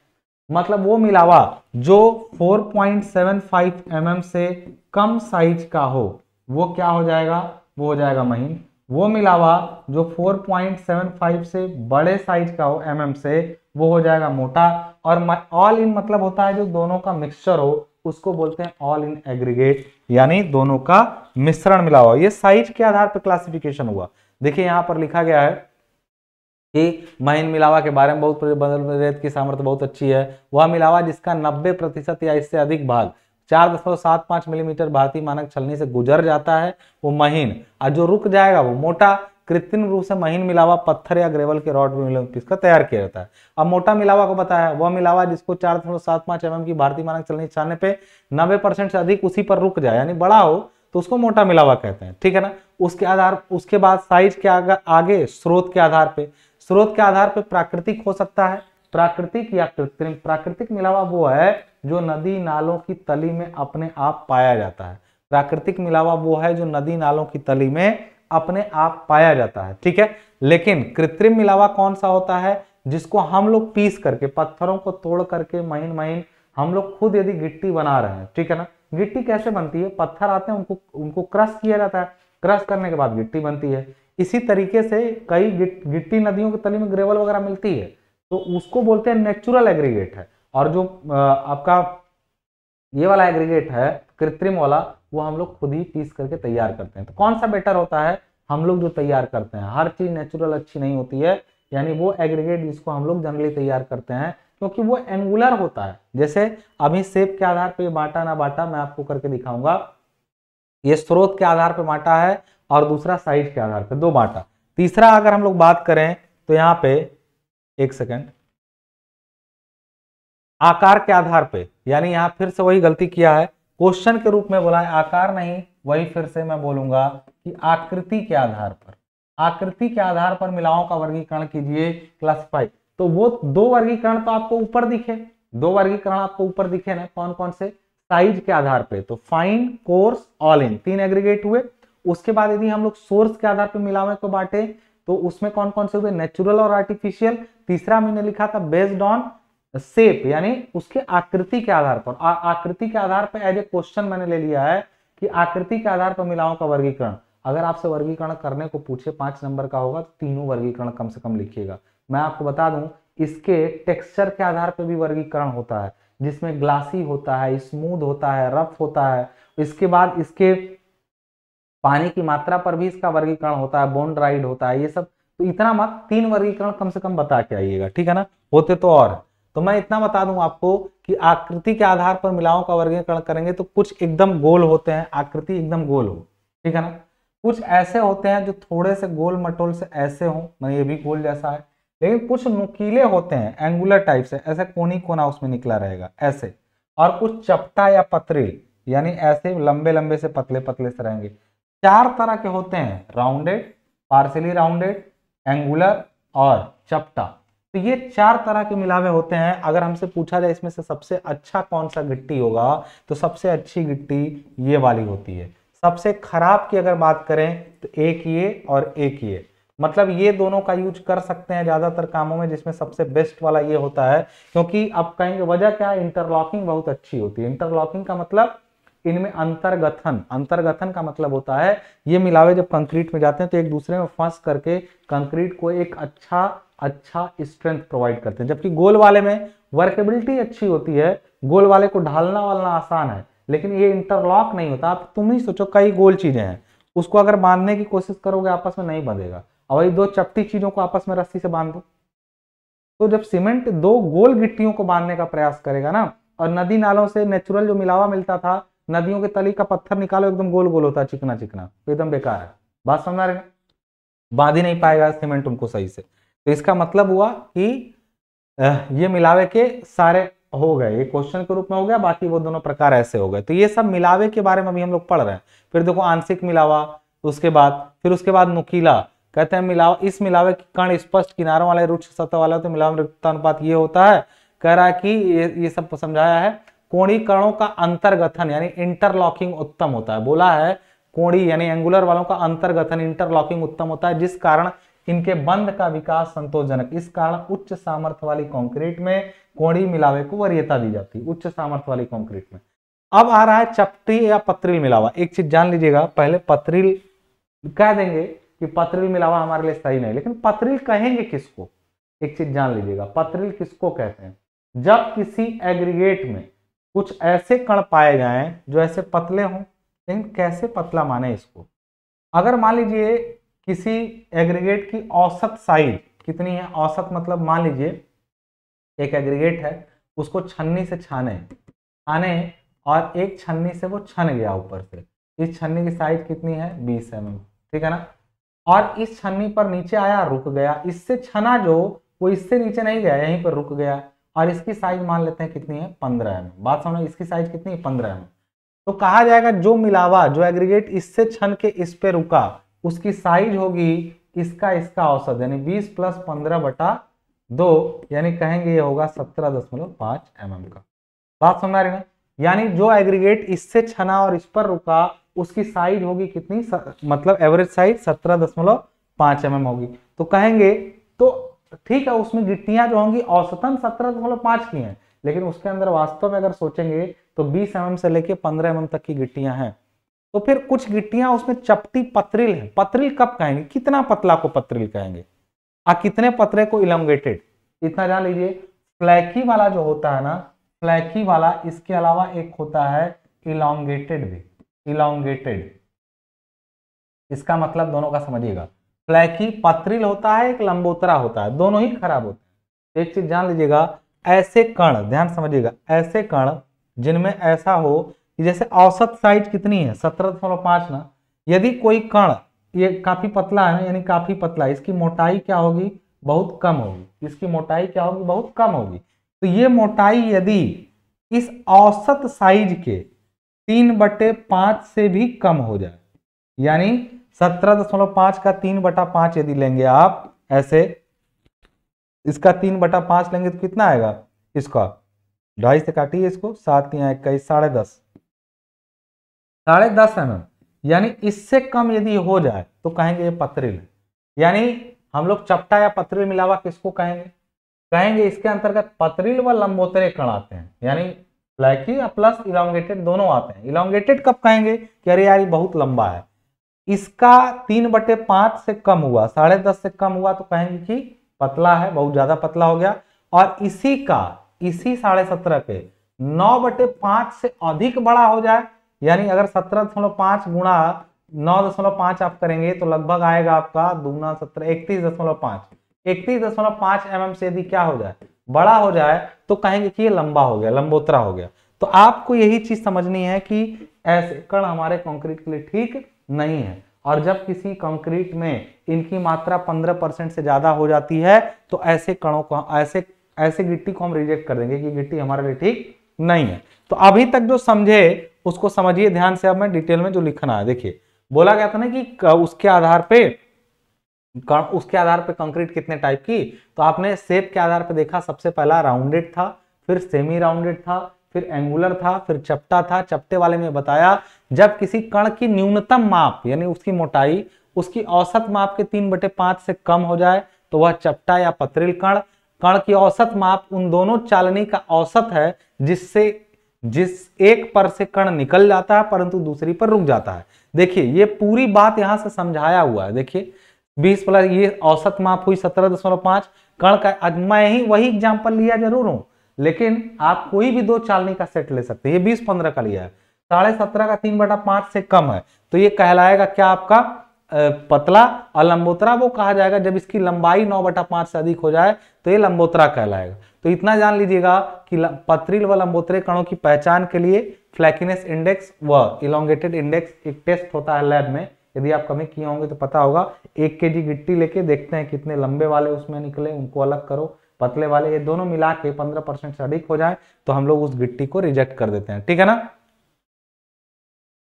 मतलब वो मिलावा जो 4.75 mm से कम साइज का हो वो क्या हो जाएगा वो हो जाएगा महीन वो मिलावा जो 4.75 से बड़े साइज का हो एम mm से वो हो जाएगा मोटा और ऑल इन मतलब होता है जो दोनों का मिक्सचर हो उसको बोलते हैं ऑल इन एग्रीगेट यानी दोनों का मिश्रण मिला हुआ ये साइज के आधार पर क्लासिफिकेशन हुआ देखिए यहां पर लिखा गया है कि महीन मिलावा के बारे में बहुत रेत की सामर्थ्य बहुत अच्छी है वह मिलावा जिसका 90 प्रतिशत या इससे अधिक भाग चार दशमलव सात पांच मिलीमीटर भारतीय मानक छलनी से गुजर जाता है वो महीन और जो रुक जाएगा वो मोटा कृत्रिम रूप से महीन मिलावा पत्थर या ग्रेवल के रॉड में तैयार किया जाता है अब मोटा मिलावा को बताया वह मिलावा जिसको चार दशमलव सात पांच एम mm की भारतीय मानक छलनी छाने पे नब्बे परसेंट से अधिक उसी पर रुक जाए यानी बड़ा हो तो उसको मोटा मिलावा कहते हैं ठीक है ना उसके आधार उसके बाद साइज के आगे, आगे स्रोत के आधार पर स्रोत के आधार पर प्राकृतिक हो सकता है प्राकृतिक या कृत्रिम प्राकृतिक मिलावा वो है जो नदी नालों की तली में अपने आप पाया जाता है प्राकृतिक मिलावा वो है जो नदी नालों की तली में अपने आप पाया जाता है ठीक है लेकिन कृत्रिम मिलावा कौन सा होता है जिसको हम लोग पीस करके पत्थरों को तोड़ करके महीन महीन हम लोग खुद यदि गिट्टी बना रहे हैं ठीक है ना गिट्टी कैसे बनती है पत्थर आते हैं उनको उनको क्रश किया जाता है क्रश करने के बाद गिट्टी बनती है इसी तरीके से कई गिट्टी नदियों के तली में ग्रेवल वगैरह मिलती है तो उसको बोलते हैं नेचुरल एग्रीगेट है और जो आपका ये वाला एग्रीगेट है कृत्रिम वाला वो हम लोग खुद ही पीस करके तैयार करते हैं तो कौन सा बेटर होता है हम लोग जो तैयार करते हैं हर चीज़ नेचुरल अच्छी नहीं होती है यानी वो एग्रीगेट जिसको हम लोग जनरली तैयार करते हैं क्योंकि वो एंगुलर होता है जैसे अभी सेप के आधार पर बांटा ना बाटा मैं आपको करके दिखाऊंगा ये स्रोत के आधार पर बांटा है और दूसरा साइज के आधार पर दो बांटा तीसरा अगर हम लोग बात करें तो यहाँ पे एक सेकेंड आकार के आधार पे यानी यहां फिर से वही गलती किया है क्वेश्चन के रूप में बोला है आकार नहीं वही फिर से मैं बोलूंगा कि आकृति के आधार पर आकृति के आधार पर मिलाओं का वर्गीकरण कीजिए क्लासिफाई तो वो दो वर्गीकरण तो आपको ऊपर दिखे दो वर्गीकरण आपको ऊपर दिखे ना कौन कौन से साइज के आधार पे तो फाइन कोर्स ऑल इन तीन एग्रीगेट हुए उसके बाद यदि हम लोग सोर्स के आधार पर मिलावे को तो बांटे तो उसमें कौन कौन से हुए नेचुरल और आर्टिफिशियल तीसरा मैंने लिखा था बेस्ड ऑन सेप यानी उसके आकृति के आधार पर आकृति के आधार पर एज ए क्वेश्चन मैंने ले लिया है कि आकृति के आधार पर मिलाओं का वर्गीकरण अगर आपसे वर्गीकरण करने को पूछे पांच नंबर का होगा तो तीनों वर्गीकरण कम से कम लिखिएगा मैं आपको बता दूं इसके टेक्सचर के आधार पर भी वर्गीकरण होता है जिसमें ग्लासी होता है स्मूद होता है रफ होता है इसके बाद इसके पानी की मात्रा पर भी इसका वर्गीकरण होता है बोन ड्राइड होता है ये सब तो इतना मत तीन वर्गीकरण कम से कम बता के आइएगा ठीक है ना होते तो और तो मैं इतना बता दूं आपको कि आकृति के आधार पर मिलाओं का वर्गीकरण करेंगे तो कुछ एकदम गोल होते हैं आकृति एकदम गोल हो ठीक है ना कुछ ऐसे होते हैं जो थोड़े से गोल मटोल से ऐसे हो मैं ये भी गोल जैसा है लेकिन कुछ नुकीले होते हैं एंगुलर टाइप से ऐसे कोनी कोना उसमें निकला रहेगा ऐसे और कुछ चपटा या पतरे यानी ऐसे लंबे लंबे से पतले पतले से रहेंगे चार तरह के होते हैं राउंडेड पार्सली राउंडेड एंगुलर और चपटा तो ये चार तरह के मिलावे होते हैं अगर हमसे पूछा जाए इसमें से सबसे अच्छा कौन सा गिट्टी होगा तो सबसे अच्छी गिट्टी ये वाली होती है सबसे खराब की अगर बात करें तो एक ये और एक ये मतलब ये दोनों का यूज कर सकते हैं ज्यादातर कामों में जिसमें सबसे बेस्ट वाला ये होता है क्योंकि अब कहेंगे वजह क्या है इंटरलॉकिंग बहुत अच्छी होती है इंटरलॉकिंग का मतलब इनमें अंतर्गथन अंतर्गथन का मतलब होता है ये मिलावे जब कंक्रीट में जाते हैं तो एक दूसरे में फंस करके कंक्रीट को एक अच्छा अच्छा स्ट्रेंथ प्रोवाइड करते हैं जबकि गोल वाले में वर्केबिलिटी अच्छी होती है गोल वाले को ढालना वालना आसान है लेकिन ये इंटरलॉक नहीं होता आप तुम ही सोचो कई गोल चीजें हैं उसको अगर बांधने की कोशिश करोगे आपस में नहीं बंधेगा और वही दो चपटी चीजों को आपस में रस्सी से बांध दो तो जब सीमेंट दो गोल गिट्टियों को बांधने का प्रयास करेगा ना और नदी नालों से नेचुरल जो मिलावा मिलता था नदियों के तली का पत्थर निकालो एकदम गोल गोल होता है चिकना चिकना तो एकदम बेकार है बात समझ रहे बांध ही नहीं पाएगा सीमेंट उनको सही से तो इसका मतलब हुआ कि ये मिलावे के सारे हो गए ये क्वेश्चन के रूप में हो गया बाकी वो दोनों प्रकार ऐसे हो गए तो ये सब मिलावे के बारे में अभी हम लोग पढ़ रहे हैं फिर देखो आंशिक मिलावा उसके बाद फिर उसके बाद नुकीला कहते हैं मिलावा इस मिलावे के कण स्पष्ट किनारों वाले रुक्ष सतह वाले तो मिलावा अनुपात ये होता है कह रहा है कि ये ये सब समझाया है कोणीकरणों का अंतर्गथन यानी इंटरलॉकिंग उत्तम होता है बोला है कोणी यानी एंगुलर वालों का अंतर्गथन इंटरलॉकिंग उत्तम होता है जिस कारण इनके बंद का विकास संतोषजनक इस कारण उच्च सामर्थ्य वाली कंक्रीट में कोणी मिलावे को वरीयता दी जाती है उच्च सामर्थ्य वाली कंक्रीट में अब आ रहा है चपटी या पत्रिल मिलावा एक चीज जान लीजिएगा पहले पत्रिल कह देंगे कि पत्रिल मिलावा हमारे लिए सही नहीं लेकिन पत्रिल कहेंगे किसको एक चीज जान लीजिएगा पत्रिल किसको कहते हैं जब किसी एग्रीगेट में कुछ ऐसे कण पाए जाएं जो ऐसे पतले हों लेकिन कैसे पतला माने इसको अगर मान लीजिए किसी एग्रीगेट की औसत साइज कितनी है औसत मतलब मान लीजिए एक एग्रीगेट है उसको छन्नी से छाने छाने और एक छन्नी से वो छन गया ऊपर से इस छन्नी की साइज कितनी है बीस एम mm, ठीक है ना और इस छन्नी पर नीचे आया रुक गया इससे छना जो वो इससे नीचे नहीं गया यहीं पर रुक गया और इसकी साइज मान लेते हैं कितनी है पंद्रह एम बात समझ इसकी साइज कितनी है पंद्रह एम तो कहा जाएगा जो मिलावा जो एग्रीगेट इससे छन के इस पे रुका उसकी साइज होगी इसका इसका औसत यानी बीस प्लस पंद्रह बटा दो यानी कहेंगे ये होगा सत्रह दशमलव 17.5 एम का बात समझ आ रही है यानी जो एग्रीगेट इससे छना और इस पर रुका उसकी साइज होगी कितनी स, मतलब एवरेज साइज सत्रह दशमलव 17.5 एम होगी तो कहेंगे तो ठीक है उसमें गिट्टियां जो होंगी औसतन सत्रह दशमलव पांच की हैं लेकिन उसके अंदर वास्तव में अगर सोचेंगे तो बीस एम mm से लेके पंद्रह एम mm तक की गिट्टियां हैं तो फिर कुछ गिट्टियां उसमें चपटी पत्रिल है पत्रिल कब कहेंगे कितना पतला को पत्रिल कहेंगे आ कितने पतरे को इलंगेटेड इतना जान लीजिए फ्लैकी वाला जो होता है ना फ्लैकी वाला इसके अलावा एक होता है इलांगेटेड भी इलांगेटेड इसका मतलब दोनों का समझिएगा फ्लैकी पत्रिल होता है एक लंबोतरा होता है दोनों ही खराब होते हैं एक चीज जान लीजिएगा ऐसे कण ध्यान समझिएगा ऐसे कण जिनमें ऐसा हो कि जैसे औसत साइज कितनी है सत्रह दशमलव ना यदि कोई कण ये काफ़ी पतला है यानी काफ़ी पतला इसकी मोटाई क्या होगी बहुत कम होगी इसकी मोटाई क्या होगी बहुत कम होगी तो ये मोटाई यदि इस औसत साइज के तीन बटे पांच से भी कम हो जाए यानी सत्रह दशमलव पांच का तीन बटा पांच यदि लेंगे आप ऐसे इसका तीन बटा पांच लेंगे तो कितना आएगा इसका ढाई से काटिए इसको सात या इक्कीस साढ़े दस साढ़े दस एम यानी इससे कम यदि हो जाए तो कहेंगे ये पत्रिल यानी हम लोग चपटा या पत्रिल मिलावा किसको कहेंगे कहेंगे इसके अंतर्गत पत्रिल व लंबोतरे कण आते हैं यानी फ्लैकी या प्लस इलांगेटेड दोनों आते हैं इलांगेटेड कब कहेंगे कि अरे यार बहुत लंबा है इसका तीन बटे पांच से कम हुआ साढ़े दस से कम हुआ तो कहेंगे कि पतला है बहुत ज्यादा पतला हो गया और इसी का इसी साढ़े सत्रह पे नौ बटे पांच से अधिक बड़ा हो जाए यानी अगर सत्रह दशमलव पांच गुणा नौ दशमलव पांच आप करेंगे तो लगभग आएगा आपका दूना सत्रह इकतीस दशमलव पांच इकतीस दशमलव पांच एम से यदि क्या हो जाए बड़ा हो जाए तो कहेंगे कि ये लंबा हो गया लंबोतरा हो गया तो आपको यही चीज समझनी है कि ऐसे कण हमारे कॉन्क्रीट के लिए ठीक नहीं है और जब किसी कंक्रीट में इनकी मात्रा 15 परसेंट से ज़्यादा हो जाती है तो ऐसे कणों को ऐसे ऐसे गिट्टी को हम रिजेक्ट कर देंगे कि गिट्टी हमारे लिए ठीक नहीं है तो अभी तक जो समझे उसको समझिए ध्यान से अब मैं डिटेल में जो लिखना है देखिए बोला गया था ना कि उसके आधार पे उसके आधार पे कंक्रीट कितने टाइप की तो आपने सेप के आधार पे देखा सबसे पहला राउंडेड था फिर सेमी राउंडेड था फिर एंगुलर था फिर चपटा था चपटे वाले में बताया जब किसी कण की न्यूनतम माप यानी उसकी मोटाई उसकी औसत माप के तीन बटे पांच से कम हो जाए तो वह चपटा या पतरिल कण कण की औसत माप उन दोनों चालनी का औसत है जिससे जिस एक पर से कण निकल जाता है परंतु दूसरी पर रुक जाता है देखिए ये पूरी बात यहां से समझाया हुआ है देखिए 20 प्लस ये औसत माप हुई 17.5 कण का मैं ही वही एग्जाम्पल लिया जरूर हूं लेकिन आप कोई भी दो चालनी का सेट ले सकते हैं ये 20 पंद्रह का लिया है साढ़े सत्रह का तीन बटा पांच से कम है तो ये कहलाएगा क्या आपका पतला और लंबोतरा वो कहा जाएगा जब इसकी लंबाई नौ बटा पांच से अधिक हो जाए तो ये लंबोतरा कहलाएगा तो इतना जान लीजिएगा कि पत्रिल व लंबोतरे कणों की पहचान के लिए फ्लैकिनेस इंडेक्स व इलोंगेटेड इंडेक्स एक टेस्ट होता है लैब में यदि आप कमी किए होंगे तो पता होगा एक के जी गिट्टी लेके देखते हैं कितने लंबे वाले उसमें निकले उनको अलग करो पतले वाले ये दोनों मिला के पंद्रह परसेंट से अधिक हो जाए तो हम लोग उस गिट्टी को रिजेक्ट कर देते हैं ठीक है ना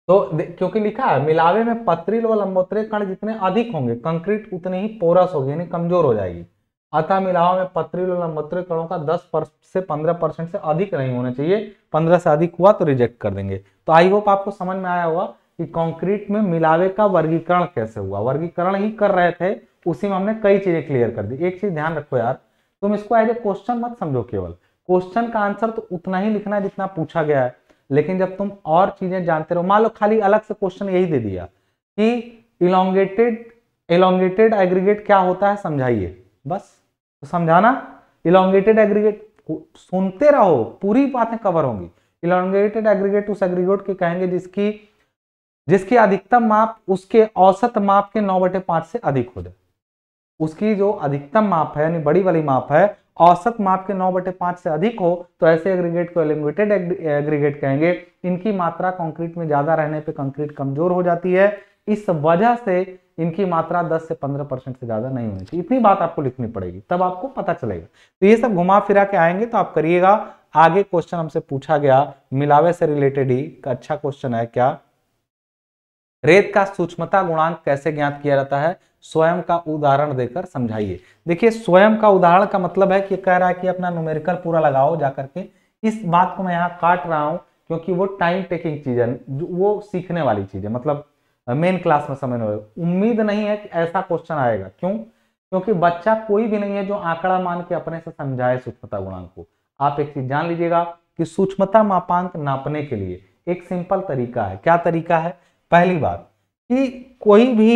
तो क्योंकि लिखा है मिलावे में पत्रिल व लंबोत्रे कण जितने अधिक होंगे कंक्रीट उतने ही पोरस होगी यानी कमजोर हो जाएगी अतः मिलावा में पत्रिल और लंबोत्रे कणों का 10 से 15 परसेंट से अधिक नहीं होना चाहिए 15 से अधिक हुआ तो रिजेक्ट कर देंगे तो आई होप आपको समझ में आया होगा कि कंक्रीट में मिलावे का वर्गीकरण कैसे हुआ वर्गीकरण ही कर रहे थे उसी में हमने कई चीजें क्लियर कर दी एक चीज ध्यान रखो यार तुम इसको एज ए क्वेश्चन मत समझो केवल क्वेश्चन का आंसर तो उतना ही लिखना है जितना पूछा गया है लेकिन जब तुम और चीजें जानते रहो मान लो खाली अलग से क्वेश्चन यही दे दिया कि इलांगेटेड इलांगेटेड एग्रीगेट क्या होता है समझाइए बस तो समझाना इलांगेटेड एग्रीगेट सुनते रहो पूरी बातें कवर होंगी इलांगेटेड एग्रीगेट उस एग्रीगेट के कहेंगे जिसकी जिसकी अधिकतम माप उसके औसत माप के नौ बटे पांच से अधिक हो जाए उसकी जो अधिकतम माप है यानी बड़ी वाली माप है औसत माप के नौ बटे पांच से अधिक हो तो ऐसे एग्रीगेट को एलिमिटेड एग्रीगेट कहेंगे इनकी मात्रा कंक्रीट में ज्यादा रहने पे कंक्रीट कमजोर हो जाती है इस वजह से इनकी मात्रा 10 से 15 परसेंट से ज्यादा नहीं होनी चाहिए इतनी बात आपको लिखनी पड़ेगी तब आपको पता चलेगा तो ये सब घुमा फिरा के आएंगे तो आप करिएगा आगे क्वेश्चन हमसे पूछा गया मिलावे से रिलेटेड ही अच्छा क्वेश्चन है क्या रेत का सूक्ष्मता गुणांक कैसे ज्ञात किया जाता है स्वयं का उदाहरण देकर समझाइए देखिए स्वयं का उदाहरण का मतलब है कि कह रहा है कि अपना न्यूमेरिकल पूरा लगाओ जाकर के इस बात को मैं यहाँ काट रहा हूँ क्योंकि वो टाइम टेकिंग चीज है वो सीखने वाली चीज है मतलब मेन क्लास में समझ में उम्मीद नहीं है कि ऐसा क्वेश्चन आएगा क्यों क्योंकि बच्चा कोई भी नहीं है जो आंकड़ा मान के अपने से समझाए सूक्ष्मता गुणांक को आप एक चीज जान लीजिएगा कि सूक्ष्मता मापांक नापने के लिए एक सिंपल तरीका है क्या तरीका है पहली बात कि कोई भी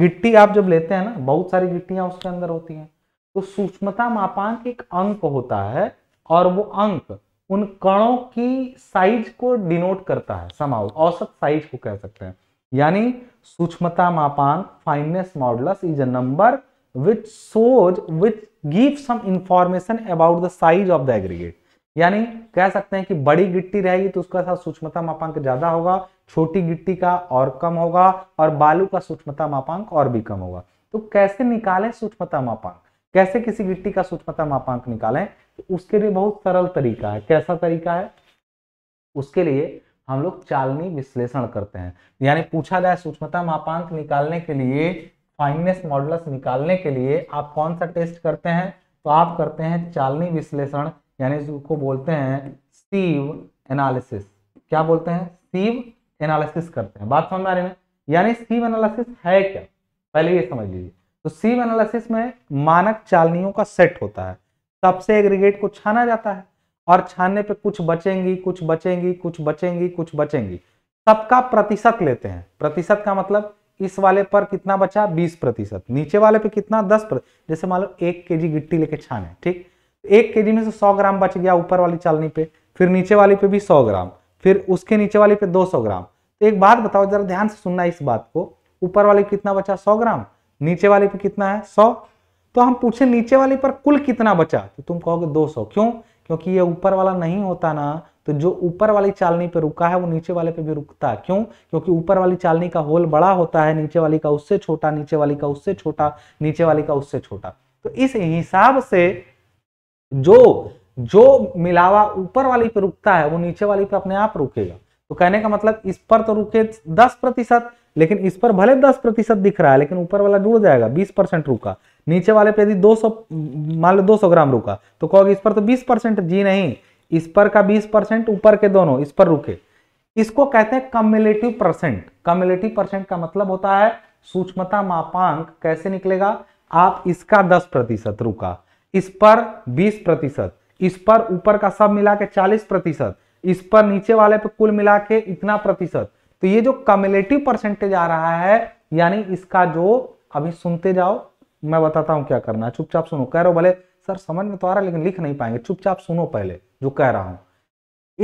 गिट्टी आप जब लेते हैं ना बहुत सारी गिट्टियां उसके अंदर होती हैं तो सूक्ष्मता मापांक एक अंक होता है और वो अंक उन कणों की साइज को डिनोट करता है समाउ औसत साइज को कह सकते हैं यानी सूक्ष्मता मापांक fineness modulus is a number which shows which give some information about the size of the aggregate यानी कह सकते हैं कि बड़ी गिट्टी रहेगी तो उसका साथ सूक्ष्मता मापांक ज्यादा होगा छोटी गिट्टी का और कम होगा और बालू का सूक्ष्मता मापांक और भी कम होगा तो कैसे निकालें सूक्ष्मता मापांक कैसे किसी गिट्टी का सूक्ष्मता मापांक निकालें तो उसके लिए बहुत सरल तरीका है कैसा तरीका है उसके लिए हम लोग चालनी विश्लेषण करते हैं यानी पूछा जाए सूक्ष्मता मापांक निकालने के लिए फाइनेस मॉडल निकालने के लिए आप कौन सा टेस्ट करते हैं तो आप करते हैं चालनी विश्लेषण यानी इसको बोलते हैं सीव एनालिसिस क्या बोलते हैं सीव एनालिसिस करते हैं बात समझ में आ रही है यानी सीव एनालिसिस है क्या पहले ये समझ लीजिए तो सीव एनालिसिस में मानक चालनियों का सेट होता है सबसे एग्रीगेट को छाना जाता है और छानने पे कुछ बचेंगी कुछ बचेंगी कुछ बचेंगी कुछ बचेंगी सबका प्रतिशत लेते हैं प्रतिशत का मतलब इस वाले पर कितना बचा 20 प्रतिशत नीचे वाले पे कितना 10 प्रतिशत जैसे मान लो एक के गिट्टी लेके छाने ठीक एक के में से सौ ग्राम बच गया ऊपर वाली चालनी पे फिर नीचे वाली पे भी सौ ग्राम फिर उसके नीचे वाली पे दो सौ ग्राम तो एक बात बताओ जरा ध्यान से सुनना इस बात को ऊपर वाली कितना बचा सौ ग्राम नीचे वाले पे कितना है सौ तो हम पूछे नीचे वाले पर कुल कितना बचा तो तुम कहोगे 200 क्यों क्योंकि ये ऊपर वाला नहीं होता ना तो जो ऊपर वाली चालनी पे रुका है वो नीचे वाले पे भी रुकता है क्यों क्योंकि ऊपर वाली चालनी का होल बड़ा होता है नीचे वाली का उससे छोटा नीचे वाली का उससे छोटा नीचे वाली का उससे छोटा तो इस हिसाब से जो जो मिलावा ऊपर वाली पे रुकता है वो नीचे वाली पे अपने आप रुकेगा तो कहने का मतलब इस पर तो रुके दस प्रतिशत लेकिन इस पर भले दस प्रतिशत दिख रहा है लेकिन ऊपर वाला जुड़ जाएगा बीस परसेंट रुका नीचे वाले पे यदि दो सौ मान लो दो सौ ग्राम रुका तो कहोगे इस पर तो बीस परसेंट जी नहीं इस पर का बीस परसेंट ऊपर के दोनों इस पर रुके इसको कहते हैं कम्युलेटिव परसेंट कम्युलेटिव परसेंट का मतलब होता है सूक्ष्मता मापांक कैसे निकलेगा आप इसका दस प्रतिशत रुका इस पर 20 प्रतिशत इस पर ऊपर का सब मिला के चालीस प्रतिशत इस पर नीचे वाले पे कुल मिला के इतना प्रतिशत तो ये जो कम्युलेटिव परसेंटेज आ रहा है यानी इसका जो अभी सुनते जाओ मैं बताता हूं क्या करना है चुपचाप सुनो कह रहे हो भले सर समझ में तो आ रहा है लेकिन लिख नहीं पाएंगे चुपचाप सुनो पहले जो कह रहा हूं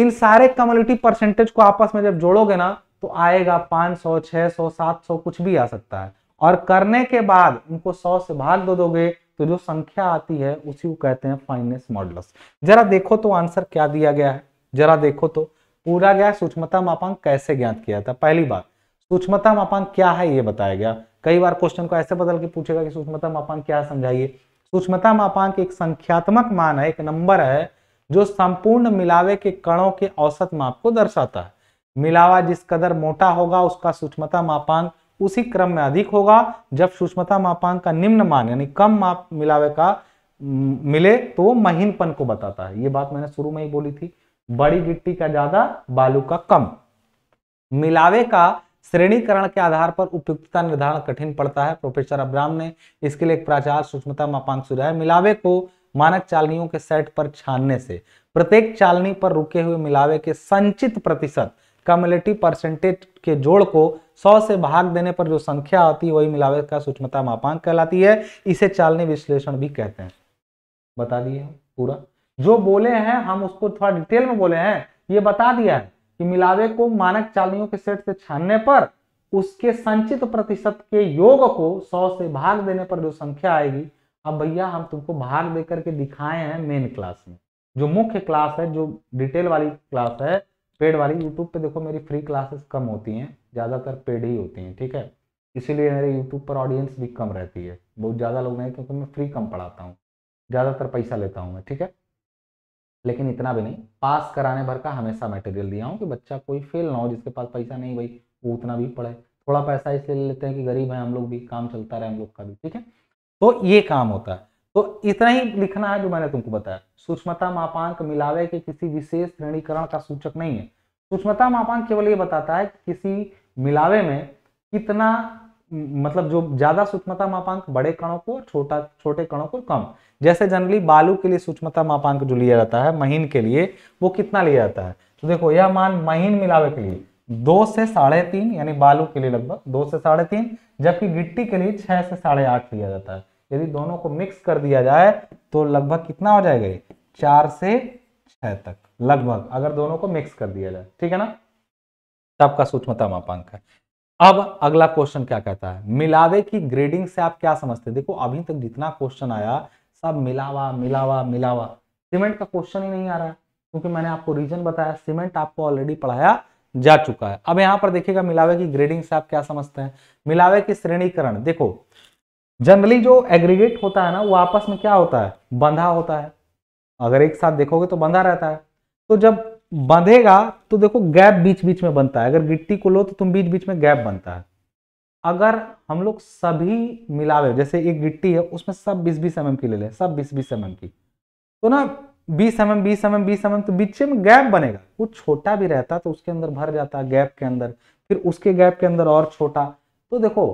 इन सारे कम्युनिटी परसेंटेज को आपस में जब जोड़ोगे ना तो आएगा 500, 600, 700 कुछ भी आ सकता है और करने के बाद उनको 100 से भाग दो दोगे तो जो संख्या आती है उसी को कहते हैं फाइनेस मॉडलस जरा देखो तो आंसर क्या दिया गया है जरा देखो तो पूरा गया सूक्ष्मता मापांक कैसे ज्ञात किया था पहली बार सूक्ष्मता मापांक क्या है ये बताया गया कई बार क्वेश्चन को ऐसे बदल के पूछेगा कि सूक्ष्मता मापांक क्या समझाइए सूक्ष्मता मापांक एक संख्यात्मक मान है एक नंबर है जो संपूर्ण मिलावे के कणों के औसत माप को दर्शाता है मिलावा जिस कदर मोटा होगा उसका सूक्ष्मता मापांक उसी क्रम में अधिक होगा जब सूक्ष्मता मापांक का निम्न मान यानी कम माप मिलावे का मिले तो वो महीनपन को बताता है ये बात मैंने शुरू में ही बोली थी बड़ी गिट्टी का ज्यादा बालू का कम मिलावे का श्रेणीकरण के आधार पर उपयुक्तता निर्धारण कठिन पड़ता है प्रोफेसर अब्राम ने इसके लिए एक प्राचार सूक्ष्मता मापांक सुझाया मिलावे को मानक चालनियों के सेट पर छानने से प्रत्येक चालनी पर रुके हुए मिलावे के संचित प्रतिशत कम्युनिटी परसेंटेज के जोड़ को 100 से भाग देने पर जो संख्या आती है वही मिलावट का सूक्ष्मता मापांक कहलाती है इसे चालनी विश्लेषण भी कहते हैं बता दिए पूरा जो बोले हैं हम उसको थोड़ा डिटेल में बोले हैं ये बता दिया है कि मिलावे को मानक चालनियों के सेट से छानने पर उसके संचित प्रतिशत के योग को 100 से भाग देने पर जो संख्या आएगी अब भैया हम तुमको भाग देकर के दिखाए हैं मेन क्लास में जो मुख्य क्लास है जो डिटेल वाली क्लास है पेड वाली यूट्यूब पे देखो मेरी फ्री क्लासेस कम होती हैं ज़्यादातर पेड ही होती हैं ठीक है इसीलिए मेरे यूट्यूब पर ऑडियंस भी कम रहती है बहुत ज़्यादा लोग नहीं क्योंकि मैं फ्री कम पढ़ाता हूँ ज़्यादातर पैसा लेता हूँ मैं ठीक है लेकिन इतना भी नहीं पास कराने भर का हमेशा मटेरियल दिया हूँ कि बच्चा कोई फेल ना हो जिसके पास पैसा नहीं भाई वो उतना भी पढ़े थोड़ा पैसा इसलिए लेते हैं कि गरीब हैं हम लोग भी काम चलता रहे हम लोग का भी ठीक है तो ये काम होता है तो इतना ही लिखना है जो मैंने तुमको बताया सूक्ष्मता मापांक मिलावे के किसी विशेष श्रेणीकरण का सूचक नहीं है सूक्ष्मता मापांक केवल ये बताता है कि किसी मिलावे में कितना मतलब जो ज्यादा सूक्ष्मता मापांक बड़े कणों को छोटा छोटे कणों को कम जैसे जनरली बालू के लिए सूक्ष्मता मापांक जो लिया जाता है महीन के लिए वो कितना लिया जाता है तो देखो यह मान महीन मिलावे के लिए दो से साढ़े तीन यानी बालू के लिए लगभग दो से साढ़े तीन जबकि गिट्टी के लिए छह से साढ़े आठ लिया जाता है यदि दोनों को मिक्स कर दिया जाए तो लगभग कितना हो जाएगा ये चार से छह तक लगभग अगर दोनों को मिक्स कर दिया जाए ठीक है ना सबका सूक्ष्मता मापांक है अब अगला क्वेश्चन क्या कहता है मिलावे की ग्रेडिंग से आप क्या समझते हैं देखो अभी तक जितना क्वेश्चन आया सब मिलावा मिलावा मिलावा सीमेंट का क्वेश्चन ही नहीं आ रहा है क्योंकि मैंने आपको रीजन बताया सीमेंट आपको ऑलरेडी पढ़ाया जा चुका है अब यहां पर देखिएगा मिलावे की ग्रेडिंग से आप क्या समझते हैं मिलावे की श्रेणीकरण देखो जनरली जो एग्रीगेट होता है ना वो आपस में क्या होता है बंधा होता है अगर एक साथ देखोगे तो बंधा रहता है तो जब बंधेगा तो देखो गैप बीच बीच में बनता है अगर गिट्टी को लो तो तुम बीच बीच में गैप बनता है अगर हम लोग सभी मिलावे जैसे एक गिट्टी है उसमें सब बीस बीस एम की ले लें सब बीस बीस एम की तो ना बीस एम एम बीस एम एम बीस एम तो बीच में गैप बनेगा वो छोटा भी रहता तो उसके अंदर भर जाता गैप के अंदर फिर उसके गैप के अंदर और छोटा तो देखो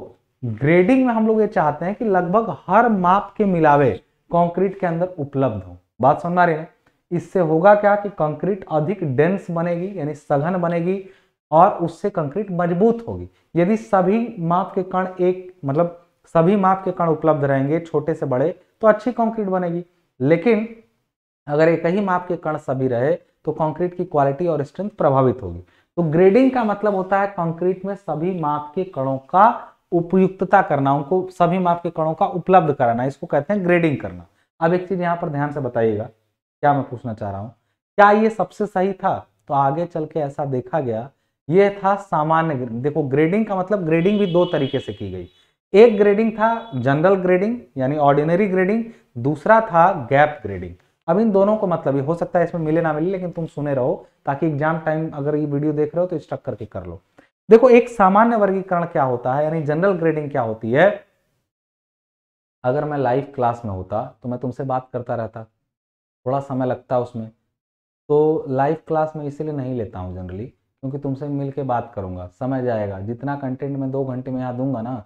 ग्रेडिंग में हम लोग ये चाहते हैं कि लगभग हर माप के मिलावे कंक्रीट के अंदर उपलब्ध हो बात समझ आ रही है इससे होगा क्या कि कंक्रीट अधिक डेंस बनेगी यानी सघन बनेगी और उससे कंक्रीट मजबूत होगी यदि सभी माप के कण एक मतलब सभी माप के कण उपलब्ध रहेंगे छोटे से बड़े तो अच्छी कंक्रीट बनेगी लेकिन अगर एक ही माप के कण सभी रहे तो कंक्रीट की क्वालिटी और स्ट्रेंथ प्रभावित होगी तो ग्रेडिंग का मतलब होता है कंक्रीट में सभी माप के कणों का उपयुक्तता करना उनको सभी माप के कणों का उपलब्ध कराना इसको कहते हैं ग्रेडिंग करना अब एक चीज यहाँ पर ध्यान से बताइएगा क्या मैं पूछना चाह रहा हूँ क्या ये सबसे सही था तो आगे चल के ऐसा देखा गया ये था सामान्य देखो ग्रेडिंग का मतलब ग्रेडिंग भी दो तरीके से की गई एक ग्रेडिंग था जनरल ग्रेडिंग यानी ऑर्डिनरी ग्रेडिंग दूसरा था गैप ग्रेडिंग अब इन दोनों को मतलब हो सकता है इसमें मिले ना मिले लेकिन तुम सुने रहो ताकि एग्जाम टाइम अगर ये वीडियो देख रहे हो तो स्ट्रक करके कर लो देखो एक सामान्य वर्गीकरण क्या होता है यानी जनरल ग्रेडिंग क्या होती है अगर मैं लाइव क्लास में होता तो मैं तुमसे बात करता रहता थोड़ा समय लगता उसमें तो लाइव क्लास में इसीलिए नहीं लेता हूँ जनरली क्योंकि तुमसे मिल बात करूंगा समय जाएगा जितना कंटेंट मैं दो घंटे में यहाँ दूंगा ना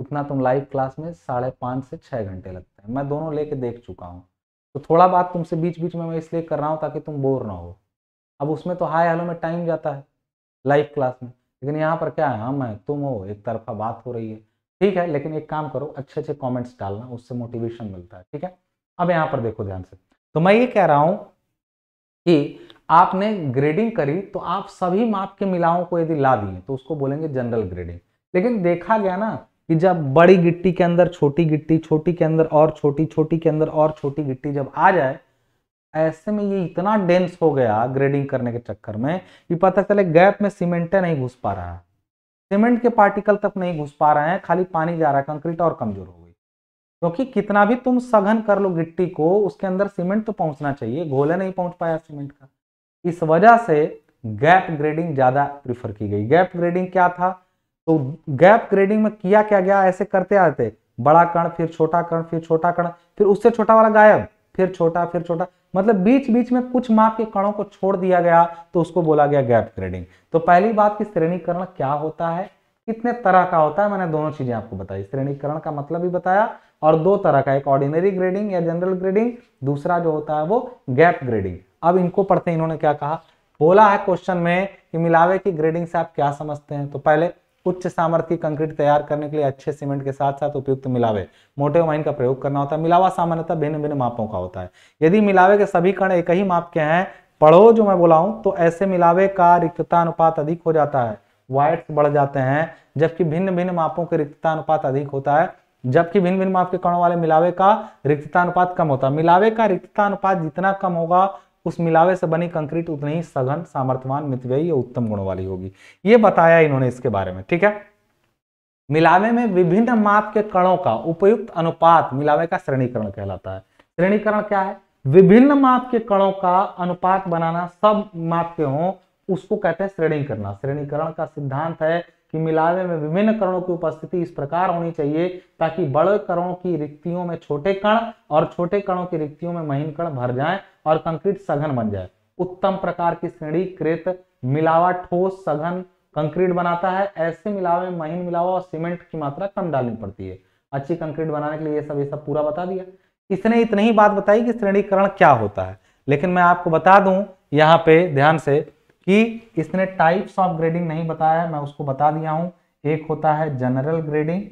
उतना तुम लाइव क्लास में साढ़े पाँच से छः घंटे लगते हैं मैं दोनों लेके देख चुका हूँ तो थोड़ा बात तुमसे बीच बीच में मैं इसलिए कर रहा हूँ ताकि तुम बोर ना हो अब उसमें तो हाई हेलो में टाइम जाता है लाइव क्लास में लेकिन यहाँ पर क्या है हम है तुम हो एक तरफा बात हो रही है ठीक है लेकिन एक काम करो अच्छे अच्छे कॉमेंट्स डालना उससे मोटिवेशन मिलता है ठीक है अब यहाँ पर देखो ध्यान से तो मैं ये कह रहा हूँ कि आपने ग्रेडिंग करी तो आप सभी माप के मिलाओं को यदि ला दिए तो उसको बोलेंगे जनरल ग्रेडिंग लेकिन देखा गया ना कि जब बड़ी गिट्टी के अंदर छोटी गिट्टी छोटी के अंदर और छोटी छोटी के अंदर और छोटी गिट्टी जब आ जाए ऐसे में ये इतना डेंस हो गया ग्रेडिंग करने के चक्कर में कि पता चले गैप में सीमेंटे नहीं घुस पा रहा है सीमेंट के पार्टिकल तक नहीं घुस पा रहे हैं खाली पानी जा रहा है कंक्रीट और कमजोर हो गई क्योंकि कितना भी तुम सघन कर लो गिट्टी को उसके अंदर सीमेंट तो पहुंचना चाहिए घोले नहीं पहुंच पाया सीमेंट का इस वजह से गैप ग्रेडिंग ज्यादा प्रीफर की गई गैप ग्रेडिंग क्या था तो गैप ग्रेडिंग में किया क्या गया ऐसे करते आते बड़ा कण फिर छोटा कण फिर छोटा कण फिर उससे छोटा वाला गायब फिर छोटा फिर छोटा मतलब बीच बीच में कुछ माप के कणों को छोड़ दिया गया तो उसको बोला गया गैप ग्रेडिंग तो पहली बात की श्रेणीकरण क्या होता है कितने तरह का होता है मैंने दोनों चीजें आपको बताई श्रेणीकरण का मतलब भी बताया और दो तरह का एक ऑर्डिनरी ग्रेडिंग या जनरल ग्रेडिंग दूसरा जो होता है वो गैप ग्रेडिंग अब इनको पढ़ते हैं इन्होंने क्या कहा बोला है क्वेश्चन में कि मिलावे की ग्रेडिंग से आप क्या समझते हैं तो पहले उच्च सामर्थ्य कंक्रीट तैयार करने के लिए अच्छे सीमेंट के साथ साथ उपयुक्त मिलावे मोटे वाइन का प्रयोग करना होता है मिलावा सामान्यतः भिन्न भिन्न मापों का होता है यदि मिलावे के सभी कण एक ही माप के हैं पढ़ो जो मैं बोला हूं तो ऐसे मिलावे का रिक्तता अनुपात अधिक हो जाता है वाइट्स बढ़ जाते हैं जबकि भिन्न भिन्न मापों के रिक्तता अनुपात अधिक होता है जबकि भिन्न भिन्न माप के कणों वाले मिलावे का रिक्तता अनुपात कम होता है मिलावे का रिक्तता अनुपात जितना कम होगा उस मिलावे से बनी कंक्रीट उतनी ही सघन सामर्थ्यवान मितव्ययी या उत्तम गुण वाली होगी ये बताया इन्होंने इसके बारे में ठीक है मिलावे में विभिन्न माप के कणों का उपयुक्त अनुपात मिलावे का श्रेणीकरण कहलाता है श्रेणीकरण क्या है विभिन्न माप के कणों का अनुपात बनाना सब माप के हों उसको कहते हैं श्रेणी करना श्रेणीकरण का सिद्धांत है कि मिलावे में विभिन्न कणों की उपस्थिति इस प्रकार होनी चाहिए ताकि बड़े कणों की रिक्तियों में छोटे कण और छोटे कणों की रिक्तियों में महीन कण भर जाएं और कंक्रीट सघन बन जाए उत्तम प्रकार की श्रेणी कृत मिलावा ठोस सघन कंक्रीट बनाता है ऐसे मिलावे में महीन मिलावा और सीमेंट की मात्रा कम डालनी पड़ती है अच्छी कंक्रीट बनाने के लिए ये सब ये सब पूरा बता दिया इसने इतनी ही बात बताई कि श्रेणीकरण क्या होता है लेकिन मैं आपको बता दूं यहाँ पे ध्यान से कि इसने टाइप्स ऑफ ग्रेडिंग नहीं बताया है मैं उसको बता दिया हूं एक होता है जनरल ग्रेडिंग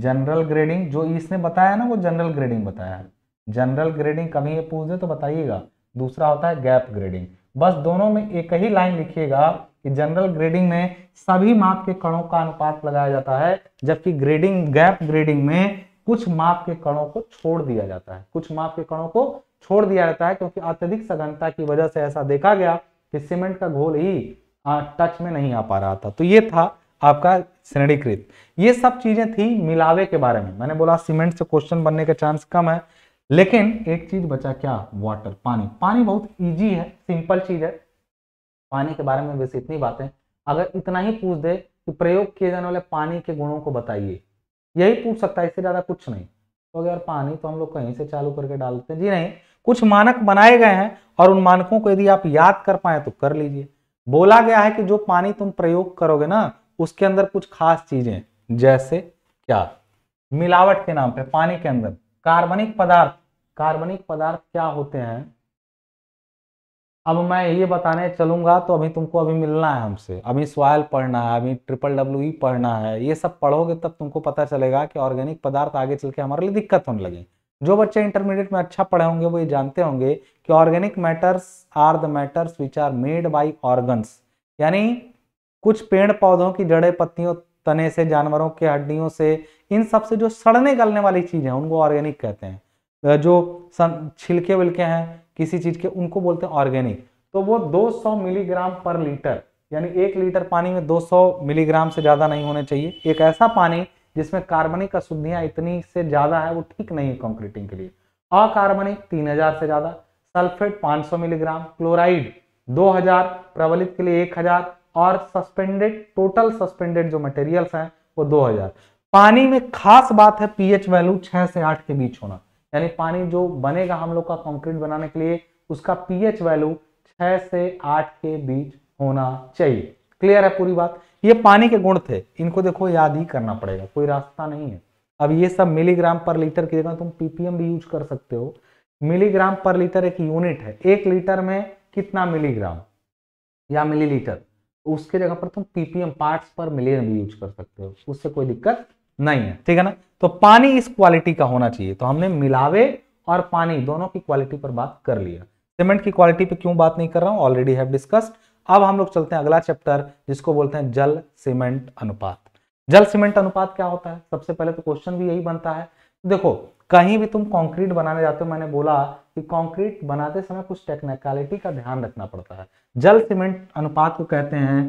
जनरल ग्रेडिंग जो इसने बताया ना वो जनरल ग्रेडिंग बताया है जनरल ग्रेडिंग कभी है पूछ दे तो बताइएगा दूसरा होता है गैप ग्रेडिंग बस दोनों में एक ही लाइन लिखिएगा कि जनरल ग्रेडिंग में सभी माप के कणों का अनुपात लगाया जाता है जबकि ग्रेडिंग गैप ग्रेडिंग में कुछ माप के कणों को छोड़ दिया जाता है कुछ माप के कणों को छोड़ दिया जाता है क्योंकि अत्यधिक सघनता की वजह से ऐसा देखा गया कि सीमेंट का घोल ही आ, टच में नहीं आ पा रहा था तो ये था आपका श्रेणीकृत ये सब चीजें थी मिलावे के बारे में मैंने बोला सीमेंट से क्वेश्चन बनने का चांस कम है लेकिन एक चीज बचा क्या वाटर पानी पानी बहुत ईजी है सिंपल चीज है पानी के बारे में बस इतनी बातें अगर इतना ही पूछ दे कि प्रयोग किए जाने वाले पानी के गुणों को बताइए यही पूछ सकता है इससे ज़्यादा कुछ नहीं तो अगर पानी तो हम लोग कहीं से चालू करके डालते हैं जी नहीं कुछ मानक बनाए गए हैं और उन मानकों को यदि आप याद कर पाए तो कर लीजिए बोला गया है कि जो पानी तुम प्रयोग करोगे ना उसके अंदर कुछ खास चीजें जैसे क्या मिलावट के नाम पे पानी के अंदर कार्बनिक पदार्थ कार्बनिक पदार्थ क्या होते हैं अब मैं ये बताने चलूंगा तो अभी तुमको अभी मिलना है हमसे अभी सॉयल पढ़ना है अभी ट्रिपल डब्ल्यू ई पढ़ना है ये सब पढ़ोगे तब तुमको पता चलेगा कि ऑर्गेनिक पदार्थ आगे चल के हमारे लिए दिक्कत होने लगे जो बच्चे इंटरमीडिएट में अच्छा पढ़े होंगे वो ये जानते होंगे कि organic matters are the matters which are made by organs यानी कुछ पेड़ पौधों की जड़े पत्तियों तने से जानवरों के हड्डियों से इन सबसे जो सड़ने गलने वाली चीज़ है उनको ऑर्गेनिक कहते हैं जो छिलके विलके हैं किसी चीज़ के उनको बोलते हैं ऑर्गेनिक तो वो 200 मिलीग्राम पर लीटर यानी एक लीटर पानी में 200 मिलीग्राम से ज़्यादा नहीं होने चाहिए एक ऐसा पानी जिसमें कार्बनिक अशुद्धियाँ इतनी से ज़्यादा है वो ठीक नहीं है कॉन्क्रीटिंग के लिए अकार्बनिक 3000 से ज़्यादा सल्फेट 500 मिलीग्राम क्लोराइड 2000 प्रबलित के लिए 1000 और सस्पेंडेड टोटल सस्पेंडेड जो मटेरियल्स हैं वो 2000 पानी में खास बात है पीएच वैल्यू 6 से 8 के बीच होना यानी पानी जो बनेगा हम लोग का कंक्रीट बनाने के लिए उसका पीएच वैल्यू छह से आठ के बीच होना चाहिए क्लियर है पूरी बात ये पानी के गुण थे इनको देखो याद ही करना पड़ेगा कोई रास्ता नहीं है अब ये सब मिलीग्राम पर लीटर की जगह तुम पीपीएम भी यूज कर सकते हो मिलीग्राम पर लीटर एक यूनिट है एक लीटर में कितना मिलीग्राम या मिलीलीटर उसके जगह पर तुम पीपीएम पार्ट्स पर मिलियन भी यूज कर सकते हो उससे कोई दिक्कत नहीं है ठीक है ना तो पानी इस क्वालिटी का होना चाहिए तो हमने मिलावे और पानी दोनों की क्वालिटी पर बात कर लिया सीमेंट की क्वालिटी पर क्यों बात नहीं कर रहा हूं ऑलरेडी हैव डिस्कस्ड अब हम लोग चलते हैं अगला चैप्टर जिसको बोलते हैं जल सीमेंट अनुपात जल सीमेंट अनुपात क्या होता है सबसे पहले तो क्वेश्चन भी यही बनता है देखो कहीं भी तुम कंक्रीट बनाने जाते हो मैंने बोला कि कंक्रीट बनाते समय कुछ टेक्निकलिटी का ध्यान रखना पड़ता है जल सीमेंट अनुपात को कहते हैं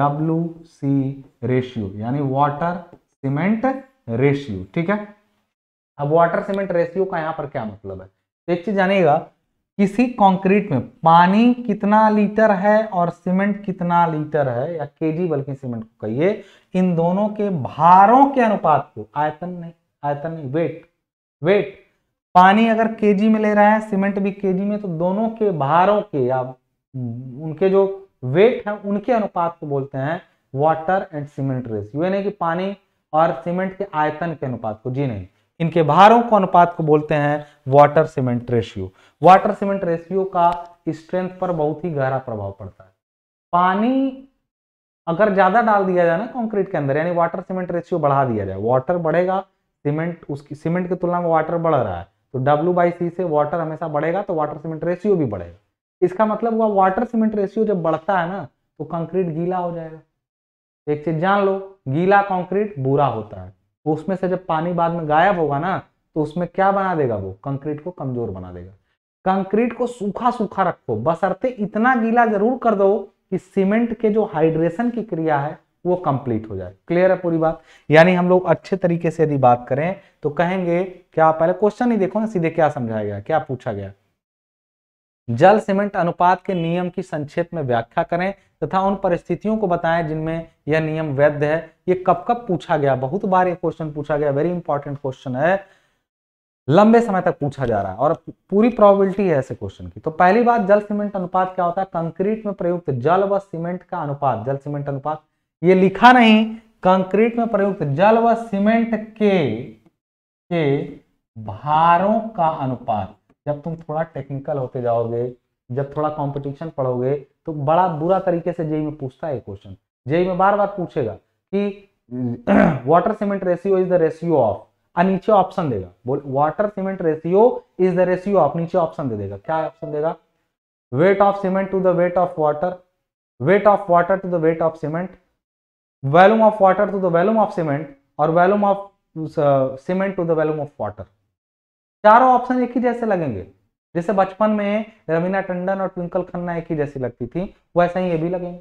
डब्ल्यू सी रेशियो यानी वाटर सीमेंट रेशियो ठीक है अब वाटर सीमेंट रेशियो का यहां पर क्या मतलब है तो एक चीज जानिएगा किसी कंक्रीट में पानी कितना लीटर है और सीमेंट कितना लीटर है या केजी बल्कि सीमेंट को कहिए इन दोनों के भारों के अनुपात को आयतन नहीं आयतन नहीं वेट वेट पानी अगर केजी में ले रहा है सीमेंट भी केजी में तो दोनों के भारों के या उनके जो वेट है उनके अनुपात को बोलते हैं वाटर एंड सीमेंट रेशियो यानी कि पानी और सीमेंट के आयतन के अनुपात को जी नहीं इनके भारों को अनुपात को बोलते हैं water cement ratio water cement ratio का स्ट्रेंथ पर बहुत ही गहरा प्रभाव पड़ता है पानी अगर ज्यादा डाल दिया जाए ना कंक्रीट के अंदर यानी वाटर सीमेंट रेशियो बढ़ा दिया जाए वाटर बढ़ेगा सीमेंट उसकी सीमेंट की तुलना में वाटर बढ़ रहा है तो डब्ल्यू बाई सी से वाटर हमेशा बढ़ेगा तो वाटर सीमेंट रेशियो भी बढ़ेगा इसका मतलब हुआ वाटर सीमेंट रेशियो जब बढ़ता है ना तो कंक्रीट गीला हो जाएगा एक चीज जान लो गीला कंक्रीट बुरा होता है उसमें से जब पानी बाद में गायब होगा ना तो उसमें क्या बना देगा वो कंक्रीट को कमजोर बना देगा कंक्रीट को सूखा सूखा रखो बसरते इतना गीला जरूर कर दो कि सीमेंट के जो हाइड्रेशन की क्रिया है वो कंप्लीट हो जाए क्लियर है पूरी बात यानी हम लोग अच्छे तरीके से यदि बात करें तो कहेंगे क्या पहले क्वेश्चन ही देखो ना सीधे क्या समझाया गया क्या पूछा गया जल सीमेंट अनुपात के नियम की संक्षेप में व्याख्या करें तथा उन परिस्थितियों को बताएं जिनमें यह नियम वैध है ये कब कब पूछा गया बहुत बार ये क्वेश्चन पूछा गया वेरी इंपॉर्टेंट क्वेश्चन है लंबे समय तक पूछा जा रहा है और पूरी प्रोबेबिलिटी है ऐसे क्वेश्चन की तो पहली बात जल सीमेंट अनुपात क्या होता है कंक्रीट में प्रयुक्त जल व सीमेंट का अनुपात जल सीमेंट अनुपात ये लिखा नहीं कंक्रीट में प्रयुक्त जल व सीमेंट के के भारों का अनुपात जब तुम थोड़ा टेक्निकल होते जाओगे जब थोड़ा कंपटीशन पढ़ोगे तो बड़ा बुरा तरीके से जेई में पूछता है क्वेश्चन जेई में बार बार पूछेगा कि water cement ratio is the ratio of आ नीचे ऑप्शन देगा बोल water cement ratio is the ratio of नीचे ऑप्शन दे देगा क्या ऑप्शन देगा weight of cement to the weight of water weight of water to the weight of cement volume of water to the volume of cement और volume of cement to the volume of water चारों option एक ही जैसे लगेंगे जैसे बचपन में रवीना टंडन और ट्विंकल खन्ना एक ही जैसी लगती थी वैसा ही ये भी लगेंगे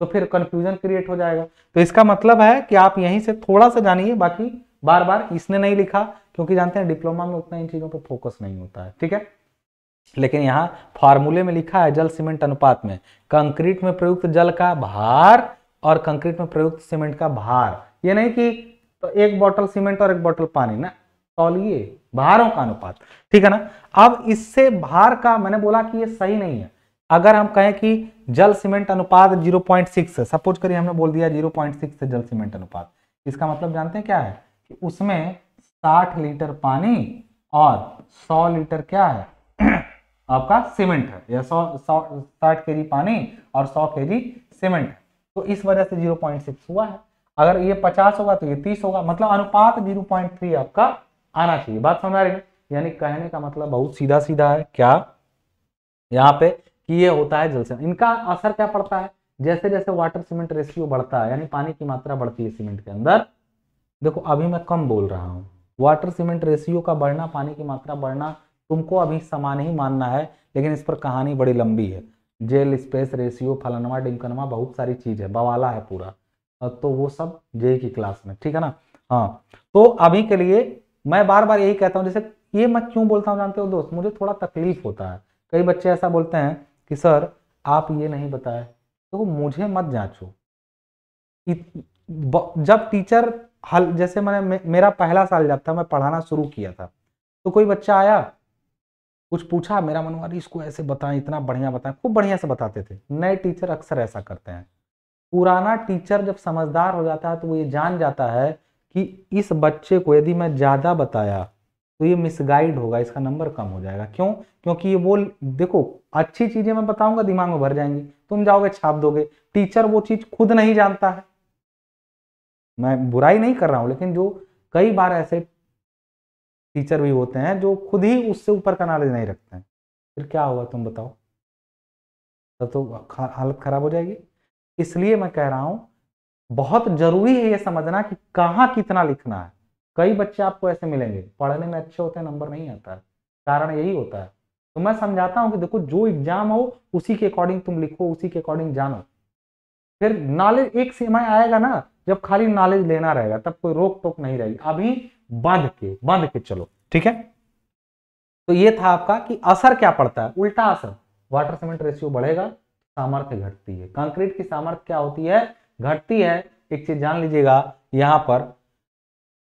तो फिर कंफ्यूजन क्रिएट हो जाएगा तो इसका मतलब है कि आप यहीं से थोड़ा सा जानिए बाकी बार बार इसने नहीं लिखा क्योंकि जानते हैं डिप्लोमा में उतना इन चीज़ों पर फोकस नहीं होता है ठीक है लेकिन यहाँ फार्मूले में लिखा है जल सीमेंट अनुपात में कंक्रीट में प्रयुक्त जल का भार और कंक्रीट में प्रयुक्त सीमेंट का भार ये नहीं कि तो एक बोतल सीमेंट और एक बोतल पानी ना तौलिए भारों का अनुपात ठीक है ना अब इससे भार का मैंने बोला कि ये सही नहीं है अगर हम कहें कि जल सीमेंट अनुपात 0.6 है सपोज करिए हमने बोल दिया 0.6 है जल सीमेंट अनुपात इसका मतलब जानते हैं क्या है कि उसमें 60 लीटर पानी और 100 लीटर क्या है आपका सीमेंट है या 100 साठ के पानी और 100 के सीमेंट तो इस वजह से 0.6 हुआ है अगर ये 50 होगा तो ये 30 होगा मतलब अनुपात 0.3 आपका आना चाहिए बात समझ आ रही है यानी कहने का मतलब बहुत सीधा सीधा है क्या यहाँ पे कि ये होता है जल इनका असर क्या पड़ता है जैसे जैसे वाटर सीमेंट रेशियो बढ़ता है यानी पानी की मात्रा बढ़ती है सीमेंट के अंदर देखो अभी मैं कम बोल रहा हूँ वाटर सीमेंट रेशियो का बढ़ना पानी की मात्रा बढ़ना तुमको अभी समान ही मानना है लेकिन इस पर कहानी बड़ी लंबी है जेल स्पेस रेशियो फलनवा डिमकनवा बहुत सारी चीज़ है बवाला है पूरा तो वो सब जे की क्लास में ठीक है ना हाँ तो अभी के लिए मैं बार बार यही कहता हूँ जैसे ये मैं क्यों बोलता हूँ जानते हो दोस्त मुझे थोड़ा तकलीफ होता है कई बच्चे ऐसा बोलते हैं कि सर आप ये नहीं बताए तो मुझे मत जांचो जब टीचर हल जैसे मैंने मेरा पहला साल जब था मैं पढ़ाना शुरू किया था तो कोई बच्चा आया कुछ पूछा मेरा मन हुआ इसको ऐसे बताएं इतना बढ़िया बताएं खूब बढ़िया से बताते थे नए टीचर अक्सर ऐसा करते हैं पुराना टीचर जब समझदार हो जाता है तो वो ये जान जाता है कि इस बच्चे को यदि मैं ज़्यादा बताया तो ये मिसगाइड होगा इसका नंबर कम हो जाएगा क्यों क्योंकि ये वो देखो अच्छी चीज़ें मैं बताऊंगा दिमाग में भर जाएंगी तुम जाओगे छाप दोगे टीचर वो चीज़ खुद नहीं जानता है मैं बुराई नहीं कर रहा हूँ लेकिन जो कई बार ऐसे टीचर भी होते हैं जो खुद ही उससे ऊपर का नॉलेज नहीं रखते हैं फिर क्या होगा तुम बताओ तब तो हालत ख़राब हो जाएगी इसलिए मैं कह रहा हूँ बहुत जरूरी है ये समझना कि कहाँ कितना लिखना है कई बच्चे आपको ऐसे मिलेंगे पढ़ने में अच्छे होते हैं नंबर नहीं आता है कारण यही होता है तो मैं समझाता हूँ कि देखो जो एग्जाम हो उसी के अकॉर्डिंग तुम लिखो उसी के अकॉर्डिंग जानो फिर नॉलेज एक समय आएगा ना जब खाली नॉलेज लेना रहेगा तब कोई रोक टोक नहीं रहेगी अभी बांध के बांध के चलो ठीक है तो ये था आपका कि असर क्या पड़ता है उल्टा असर वाटर सीमेंट रेशियो बढ़ेगा सामर्थ्य घटती है कंक्रीट की सामर्थ्य क्या होती है घटती है एक चीज जान लीजिएगा यहाँ पर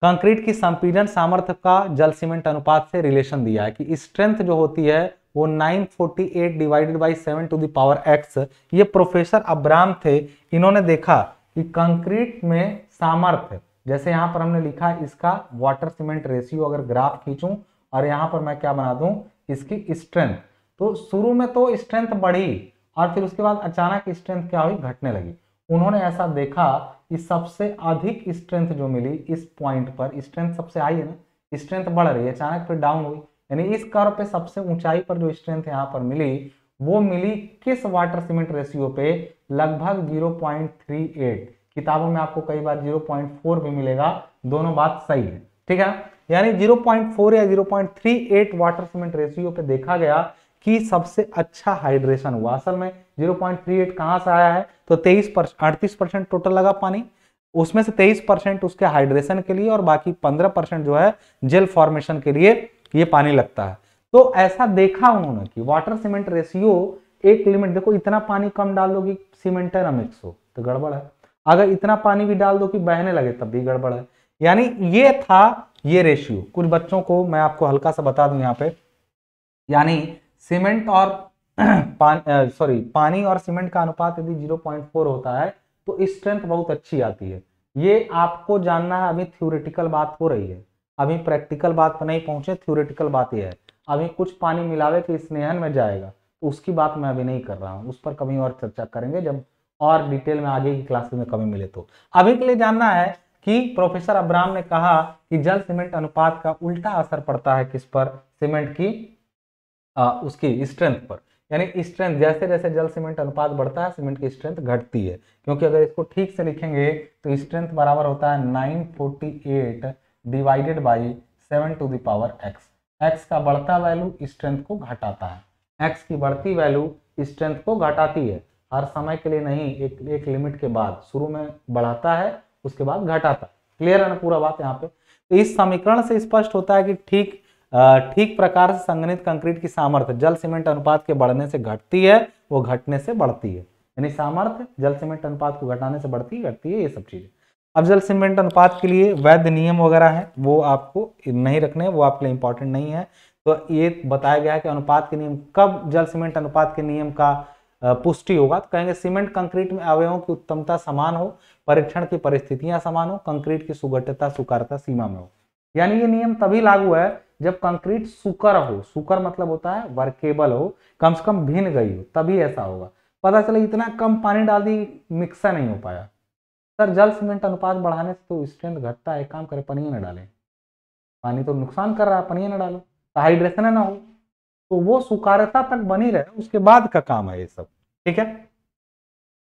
कंक्रीट की संपीड़न सामर्थ्य का जल सीमेंट अनुपात से रिलेशन दिया है कि स्ट्रेंथ जो होती है वो 948 divided by 7 to the power x ये प्रोफेसर अब्राम थे इन्होंने देखा कि कंक्रीट में सामर्थ्य जैसे यहां पर हमने लिखा इसका वाटर सीमेंट रेशियो अगर ग्राफ खींचूं और यहां पर मैं क्या बना दू इसकी स्ट्रेंथ तो शुरू में तो स्ट्रेंथ बढ़ी और फिर उसके बाद अचानक स्ट्रेंथ क्या हुई घटने लगी उन्होंने ऐसा देखा कि सबसे अधिक स्ट्रेंथ जो मिली इस पॉइंट पर स्ट्रेंथ सबसे हाई है ना स्ट्रेंथ बढ़ रही है अचानक फिर डाउन हुई यानी इस कर्व पे सबसे ऊंचाई पर जो स्ट्रेंथ यहाँ पर मिली वो मिली किस वाटर सीमेंट रेशियो पे लगभग 0.38 किताबों में आपको कई बार 0.4 भी मिलेगा दोनों बात सही है ठीक है यानी 0.4 या 0.38 वाटर सीमेंट रेशियो पे देखा गया कि सबसे अच्छा हाइड्रेशन हुआ असल में 0.38 कहाँ से आया है तो 23 अड़तीस परसेंट टोटल लगा पानी उसमें से 23 परसेंट उसके हाइड्रेशन के लिए और बाकी 15 परसेंट जो है जेल फॉर्मेशन के लिए ये पानी लगता है तो ऐसा देखा उन्होंने कि वाटर सीमेंट रेशियो एक लिमिट देखो इतना पानी कम डाल दो कि सीमेंट है ना मिक्स हो तो गड़बड़ है अगर इतना पानी भी डाल दो कि बहने लगे तब भी गड़बड़ है यानी ये था ये रेशियो कुछ बच्चों को मैं आपको हल्का सा बता दूं यहाँ पे यानी सीमेंट और पान सॉरी पानी और सीमेंट का अनुपात यदि 0.4 होता है तो स्ट्रेंथ बहुत अच्छी आती है ये आपको जानना है अभी थ्योरेटिकल बात हो रही है अभी प्रैक्टिकल बात पर तो नहीं पहुंचे थ्योरेटिकल बात यह है अभी कुछ पानी मिलावे के तो स्नेहन में जाएगा तो उसकी बात मैं अभी नहीं कर रहा हूँ उस पर कभी और चर्चा करेंगे जब और डिटेल में आगे की क्लासेस में कभी मिले तो अभी के लिए जानना है कि प्रोफेसर अब्राम ने कहा कि जल सीमेंट अनुपात का उल्टा असर पड़ता है किस पर सीमेंट की आ, उसकी स्ट्रेंथ पर यानी स्ट्रेंथ जैसे जैसे जल सीमेंट अनुपात बढ़ता है सीमेंट की स्ट्रेंथ घटती है क्योंकि अगर इसको ठीक से लिखेंगे तो स्ट्रेंथ बराबर होता है 948 divided by seven to the power x x का बढ़ता वैल्यू स्ट्रेंथ को घटाता है एक्स की बढ़ती वैल्यू स्ट्रेंथ को घटाती है हर समय के लिए नहीं एक एक लिमिट के बाद शुरू में बढ़ाता है उसके बाद घटाता क्लियर है ना पूरा बात यहाँ पे तो इस समीकरण से स्पष्ट होता है कि ठीक ठीक प्रकार से संघनित कंक्रीट की सामर्थ्य जल सीमेंट अनुपात के बढ़ने से घटती है वो घटने से बढ़ती है यानी सामर्थ्य जल सीमेंट अनुपात को घटाने से बढ़ती घटती है ये सब चीज़ें अब जल सीमेंट अनुपात के लिए वैध नियम वगैरह हैं वो आपको नहीं रखने वो आपके लिए इंपॉर्टेंट नहीं है तो ये बताया गया है कि अनुपात के नियम कब जल सीमेंट अनुपात के नियम का पुष्टि होगा तो कहेंगे सीमेंट कंक्रीट में अवयवों की उत्तमता समान हो परीक्षण की परिस्थितियां समान हो कंक्रीट की सुगठता सुकारता सीमा में हो यानी ये नियम तभी लागू है जब कंक्रीट सुकर हो सुकर मतलब होता है वर्केबल हो कम से कम भिन गई हो तभी ऐसा होगा पता चले इतना कम पानी डाल दी मिक्सा नहीं हो पाया सर जल सीमेंट अनुपात बढ़ाने से तो स्ट्रेंथ घटता है काम करे पनिया ना डालें पानी तो नुकसान कर रहा है पनिया ना डालो तो हाइड्रेशन ना हो तो वो सुकारता तक बनी रहे उसके बाद का काम है ये सब ठीक है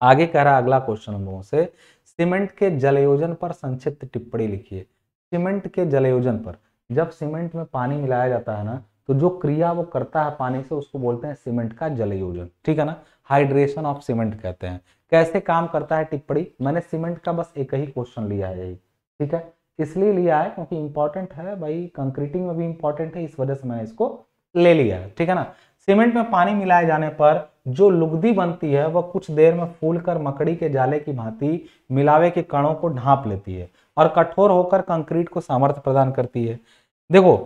आगे कह रहा अगला क्वेश्चन हम लोगों से सीमेंट के जलयोजन पर संक्षिप्त टिप्पणी लिखिए सीमेंट के जलयोजन पर जब सीमेंट में पानी मिलाया जाता है ना तो जो क्रिया वो करता है पानी से उसको बोलते हैं सीमेंट का जलयोजन ठीक है ना हाइड्रेशन ऑफ सीमेंट कहते हैं कैसे काम करता है टिप्पणी मैंने सीमेंट का बस एक ही क्वेश्चन लिया है यही ठीक है इसलिए लिया है क्योंकि इंपॉर्टेंट है भाई कंक्रीटिंग में भी इंपॉर्टेंट है इस वजह से मैंने इसको ले लिया है ठीक है ना सीमेंट में पानी मिलाए जाने पर जो लुगदी बनती है वह कुछ देर में फूल कर मकड़ी के जाले की भांति मिलावे के कणों को ढांप लेती है और कठोर होकर कंक्रीट को सामर्थ्य प्रदान करती है देखो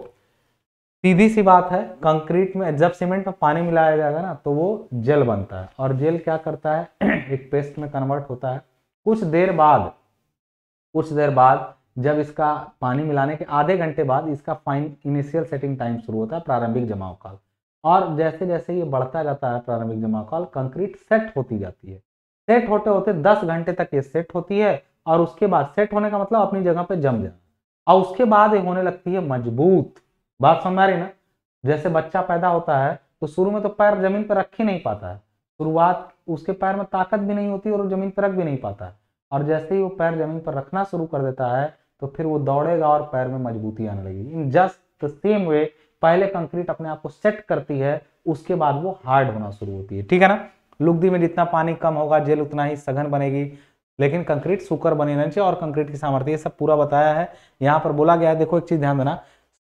सीधी सी बात है कंक्रीट में जब सीमेंट में पानी मिलाया जाएगा ना तो वो जेल बनता है और जेल क्या करता है एक पेस्ट में कन्वर्ट होता है कुछ देर बाद कुछ देर बाद जब इसका पानी मिलाने के आधे घंटे बाद इसका फाइन इनिशियल सेटिंग टाइम शुरू होता है प्रारंभिक जमाव काल और जैसे जैसे ये बढ़ता जाता है प्रारंभिक जमाव काल कंक्रीट सेट होती जाती है सेट होते होते दस घंटे तक ये सेट होती है और उसके बाद सेट होने का मतलब अपनी जगह पर जम जाए और उसके बाद होने लगती है मजबूत बात समझ रही ना जैसे बच्चा पैदा होता है तो शुरू में तो पैर जमीन पर रख ही नहीं पाता है शुरुआत उसके पैर में ताकत भी नहीं होती और जमीन पर रख भी नहीं पाता और जैसे ही वो पैर जमीन पर रखना शुरू कर देता है तो फिर वो दौड़ेगा और पैर में मजबूती आने लगेगी in just the same way पहले कंक्रीट अपने आप को सेट करती है उसके बाद वो हार्ड होना शुरू होती है ठीक है ना लुगदी में जितना पानी कम होगा जेल उतना ही सघन बनेगी लेकिन कंक्रीट सुकर बने रहना चाहिए और कंक्रीट की सामर्थ्य सब पूरा बताया है यहाँ पर बोला गया है देखो एक चीज ध्यान देना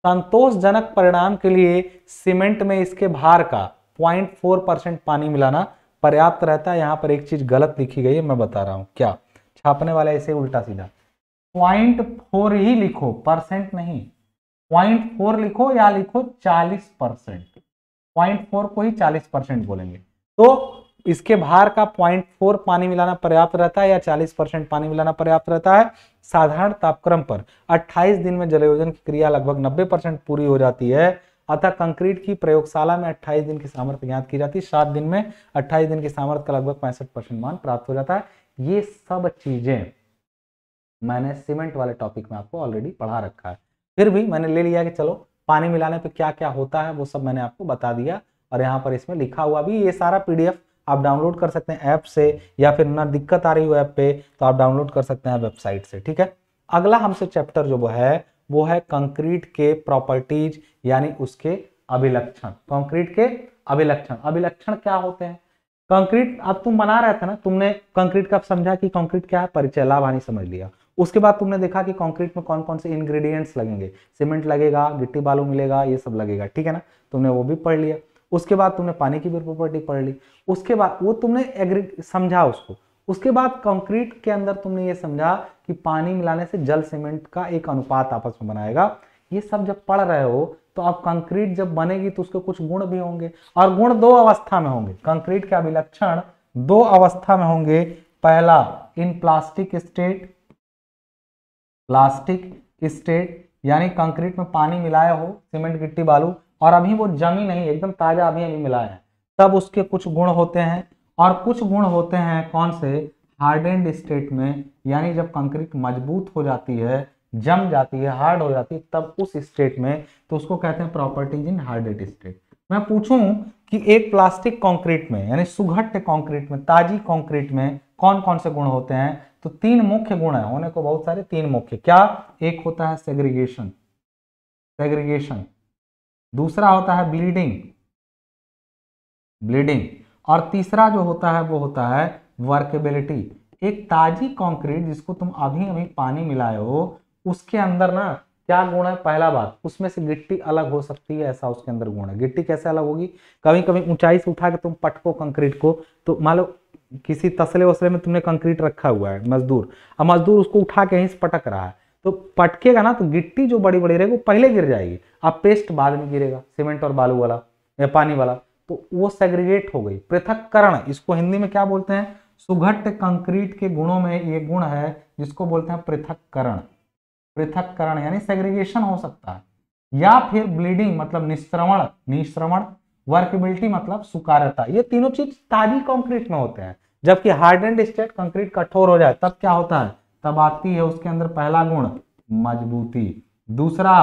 संतोषजनक परिणाम के लिए सीमेंट में इसके भार का पॉइंट परसेंट पानी मिलाना पर्याप्त रहता है यहाँ पर एक चीज गलत लिखी गई है मैं बता रहा हूँ क्या छापने वाला ऐसे उल्टा सीधा पॉइंट फोर ही लिखो परसेंट नहीं पॉइंट फोर लिखो या लिखो चालीस परसेंट पॉइंट फोर को ही चालीस परसेंट बोलेंगे तो इसके भार का 0.4 पानी मिलाना पर्याप्त रहता है या 40 परसेंट पानी मिलाना पर्याप्त रहता है साधारण तापक्रम पर 28 दिन में जलयोजन की क्रिया लगभग 90 परसेंट पूरी हो जाती है अतः कंक्रीट की प्रयोगशाला में 28 दिन की सामर्थ्य ज्ञात की जाती है सात दिन में 28 दिन की सामर्थ्य का लगभग पैंसठ परसेंट मान प्राप्त हो जाता है ये सब चीजें मैंने सीमेंट वाले टॉपिक में आपको ऑलरेडी पढ़ा रखा है फिर भी मैंने ले लिया कि चलो पानी मिलाने पर क्या क्या होता है वो सब मैंने आपको बता दिया और यहाँ पर इसमें लिखा हुआ भी ये सारा पीडीएफ आप डाउनलोड कर सकते हैं ऐप से या फिर ना दिक्कत आ रही हो ऐप पे तो आप डाउनलोड कर सकते हैं वेबसाइट से ठीक है अगला हमसे चैप्टर जो वो है वो है कंक्रीट के प्रॉपर्टीज यानी उसके अभिलक्षण कंक्रीट के अभिलक्षण अभिलक्षण क्या होते हैं कंक्रीट अब तुम बना रहे थे ना तुमने कंक्रीट का समझा कि कंक्रीट क्या है परिचय लाभ हानि समझ लिया उसके बाद तुमने देखा कि कंक्रीट में कौन कौन से इंग्रेडिएंट्स लगेंगे सीमेंट लगेगा गिट्टी बालू मिलेगा ये सब लगेगा ठीक है ना तुमने वो भी पढ़ लिया उसके बाद तुमने पानी की भी प्रॉपर्टी पढ़ ली उसके बाद वो तुमने एग्री समझा उसको उसके बाद कंक्रीट के अंदर तुमने ये समझा कि पानी मिलाने से जल सीमेंट का एक अनुपात आपस में बनाएगा ये सब जब पढ़ रहे हो तो आप कंक्रीट जब बनेगी तो उसके कुछ गुण भी होंगे और गुण दो अवस्था में होंगे कंक्रीट के अभिलक्षण दो अवस्था में होंगे पहला in plastic state plastic state यानी कंक्रीट में पानी मिलाया हो सीमेंट गिट्टी बालू और अभी वो जमी नहीं एकदम ताजा अभी अभी मिला है तब उसके कुछ गुण होते हैं और कुछ गुण होते हैं कौन से हार्डेंड स्टेट में यानी जब कंक्रीट मजबूत हो जाती है जम जाती है हार्ड हो जाती है तब उस स्टेट में तो उसको कहते हैं प्रॉपर्टीज इन हार्डेड स्टेट मैं पूछूं कि एक प्लास्टिक कंक्रीट में यानी सुघट्ट कंक्रीट में ताजी कंक्रीट में कौन कौन से गुण होते हैं तो तीन मुख्य गुण है होने को बहुत सारे तीन मुख्य क्या एक होता है सेग्रीगेशन सेग्रीगेशन दूसरा होता है ब्लीडिंग ब्लीडिंग और तीसरा जो होता है वो होता है वर्केबिलिटी एक ताजी कंक्रीट जिसको तुम अभी अभी पानी मिलाए हो उसके अंदर ना क्या गुण है पहला बात उसमें से गिट्टी अलग हो सकती है ऐसा उसके अंदर गुण है गिट्टी कैसे अलग होगी कभी कभी ऊंचाई से उठा के तुम पटको कंक्रीट को तो मान लो किसी तसले वसले में तुमने कंक्रीट रखा हुआ है मजदूर अब मजदूर उसको उठा के ही पटक रहा है तो पटकेगा ना तो गिट्टी जो बड़ी बड़ी रहेगी वो पहले गिर जाएगी अब पेस्ट बाद में गिरेगा सीमेंट और बालू वाला या पानी वाला तो वो सेग्रीगेट हो गई पृथककरण इसको हिंदी में क्या बोलते हैं सुघट कंक्रीट के गुणों में ये गुण है जिसको बोलते हैं पृथककरण पृथककरण यानी सेग्रीगेशन हो सकता है या फिर ब्लीडिंग मतलब निश्रवण निश्रवण वर्केबिलिटी मतलब सुकारता ये तीनों चीज ताजी कंक्रीट में होते हैं जबकि हार्ड एंड स्टेट कंक्रीट कठोर हो जाए तब क्या होता है तब आती है उसके अंदर पहला गुण मजबूती दूसरा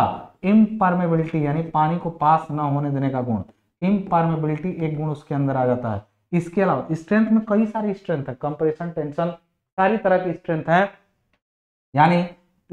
इम्परमेबिलिटी यानी पानी को पास ना होने देने का गुण इम्परमेबिलिटी एक गुण उसके अंदर आ जाता है इसके अलावा स्ट्रेंथ में कई सारी स्ट्रेंथ है कंप्रेशन टेंशन सारी तरह की स्ट्रेंथ है यानी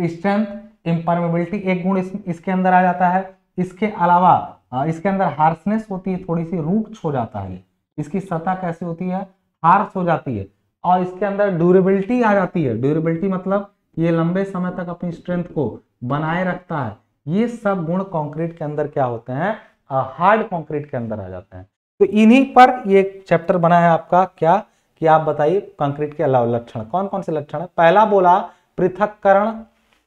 स्ट्रेंथ इम्परमेबिलिटी एक गुण इस, इसके अंदर आ जाता है इसके अलावा इसके अंदर हार्सनेस होती है थोड़ी सी रूक्ष हो जाता है इसकी सतह कैसी होती है हार्स हो जाती है और इसके अंदर ड्यूरेबिलिटी आ जाती है ड्यूरेबिलिटी मतलब ये लंबे समय तक अपनी स्ट्रेंथ को बनाए रखता है ये सब गुण कंक्रीट के अंदर क्या होते हैं हार्ड कंक्रीट के अंदर आ जाते हैं तो इन्हीं पर ये चैप्टर बना है आपका क्या कि आप बताइए कंक्रीट के अलावा लक्षण कौन कौन से लक्षण है पहला बोला पृथककरण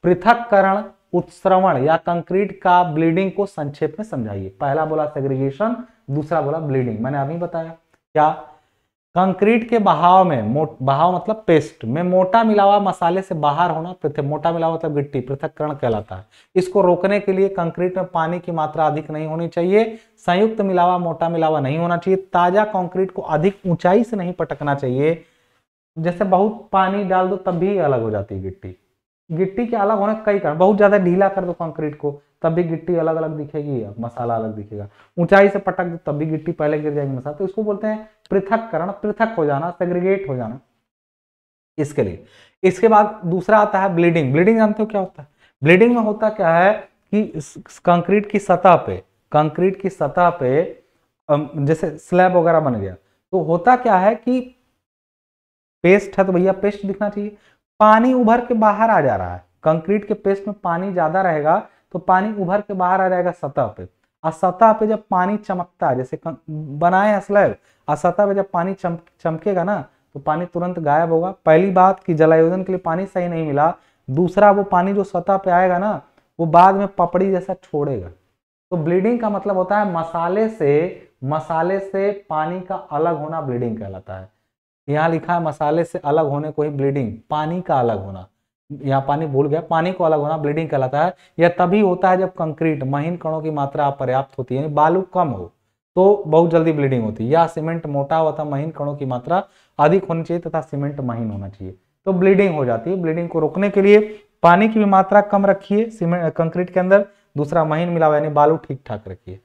पृथककरण उत्स्रवण या कंक्रीट का ब्लीडिंग को संक्षेप में समझाइए पहला बोला सेग्रीगेशन दूसरा बोला ब्लीडिंग मैंने अभी बताया क्या कंक्रीट के बहाव में बहाव मतलब पेस्ट में मोटा मिलावा मसाले से बाहर होना पृथक मोटा मिलावा मतलब गिट्टी पृथककरण कहलाता है इसको रोकने के लिए कंक्रीट में पानी की मात्रा अधिक नहीं होनी चाहिए संयुक्त मिलावा मोटा मिलावा नहीं होना चाहिए ताजा कंक्रीट को अधिक ऊंचाई से नहीं पटकना चाहिए जैसे बहुत पानी डाल दो तब भी अलग हो जाती है गिट्टी गिट्टी के अलग होने कई कारण बहुत ज्यादा ढीला कर दो कंक्रीट को तब भी गिट्टी अलग अलग दिखेगी मसाला अलग दिखेगा ऊंचाई से पटक दो तब भी गिट्टी पहले गिर जाएगी मसाला तो इसको बोलते हैं पृथककरण पृथक हो जाना सेग्रीगेट हो जाना इसके लिए इसके बाद दूसरा आता है ब्लीडिंग ब्लीडिंग जानते हो क्या होता है ब्लीडिंग में होता क्या है कि कंक्रीट की सतह पे कंक्रीट की सतह पे जैसे स्लैब वगैरह बन गया तो होता क्या है कि पेस्ट है तो भैया पेस्ट दिखना चाहिए पानी उभर के बाहर आ जा रहा है कंक्रीट के पेस्ट में पानी ज्यादा रहेगा तो पानी उभर के बाहर आ जाएगा सतह पे और सतह पे जब पानी चमकता है जैसे बनाए हैं स्लैब असतह में जब पानी चमकेगा ना तो पानी तुरंत गायब होगा पहली बात कि जलायोजन के लिए पानी सही नहीं मिला दूसरा वो पानी जो सतह पे आएगा ना वो बाद में पपड़ी जैसा छोड़ेगा तो ब्लीडिंग का मतलब होता है मसाले से मसाले से पानी का अलग होना ब्लीडिंग कहलाता है यहाँ लिखा है मसाले से अलग होने को ही ब्लीडिंग पानी का अलग होना यहाँ पानी भूल गया पानी को अलग होना ब्लीडिंग कहलाता है यह तभी होता है जब कंक्रीट महीन कणों की मात्रा अपर्याप्त होती है बालू कम हो तो बहुत जल्दी ब्लीडिंग होती है या सीमेंट मोटा हुआ था महीन कणों की मात्रा अधिक होनी चाहिए तथा सीमेंट महीन होना चाहिए तो ब्लीडिंग हो जाती है ब्लीडिंग को रोकने के लिए पानी की भी मात्रा कम रखिए कंक्रीट के अंदर दूसरा महीन मिला हुआ यानी बालू ठीक ठाक रखिए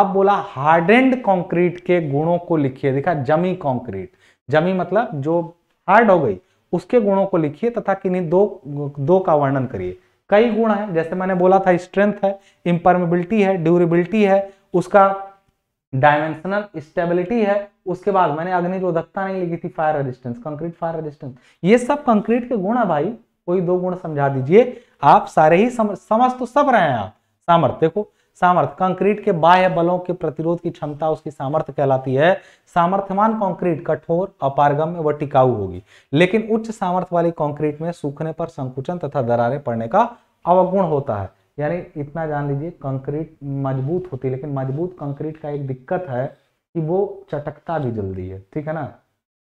अब बोला हार्डेंड कंक्रीट के गुणों को लिखिए देखा जमी कंक्रीट जमी मतलब जो हार्ड हो गई उसके गुणों को लिखिए तथा किन्हीं दो दो का वर्णन करिए कई गुण है जैसे मैंने बोला था स्ट्रेंथ है इम्परमेबिलिटी है ड्यूरेबिलिटी है उसका डायमेंशनल स्टेबिलिटी है उसके बाद मैंने अग्निरोधकता नहीं लिखी थी fire resistance concrete fire resistance ये सब कंक्रीट के गुण है भाई कोई दो गुण समझा दीजिए आप सारे ही समझ समझ तो सब रहे हैं आप सामर्थ्य देखो सामर्थ्य कंक्रीट के बाह्य बलों के प्रतिरोध की क्षमता उसकी सामर्थ्य कहलाती है सामर्थ्यमान कंक्रीट कठोर अपारगम्य व टिकाऊ होगी लेकिन उच्च सामर्थ्य वाली कंक्रीट में सूखने पर संकुचन तथा दरारें पड़ने का अवगुण होता है यानी इतना जान लीजिए कंक्रीट मजबूत होती है लेकिन मजबूत कंक्रीट का एक दिक्कत है कि वो चटकता भी जल्दी है ठीक है ना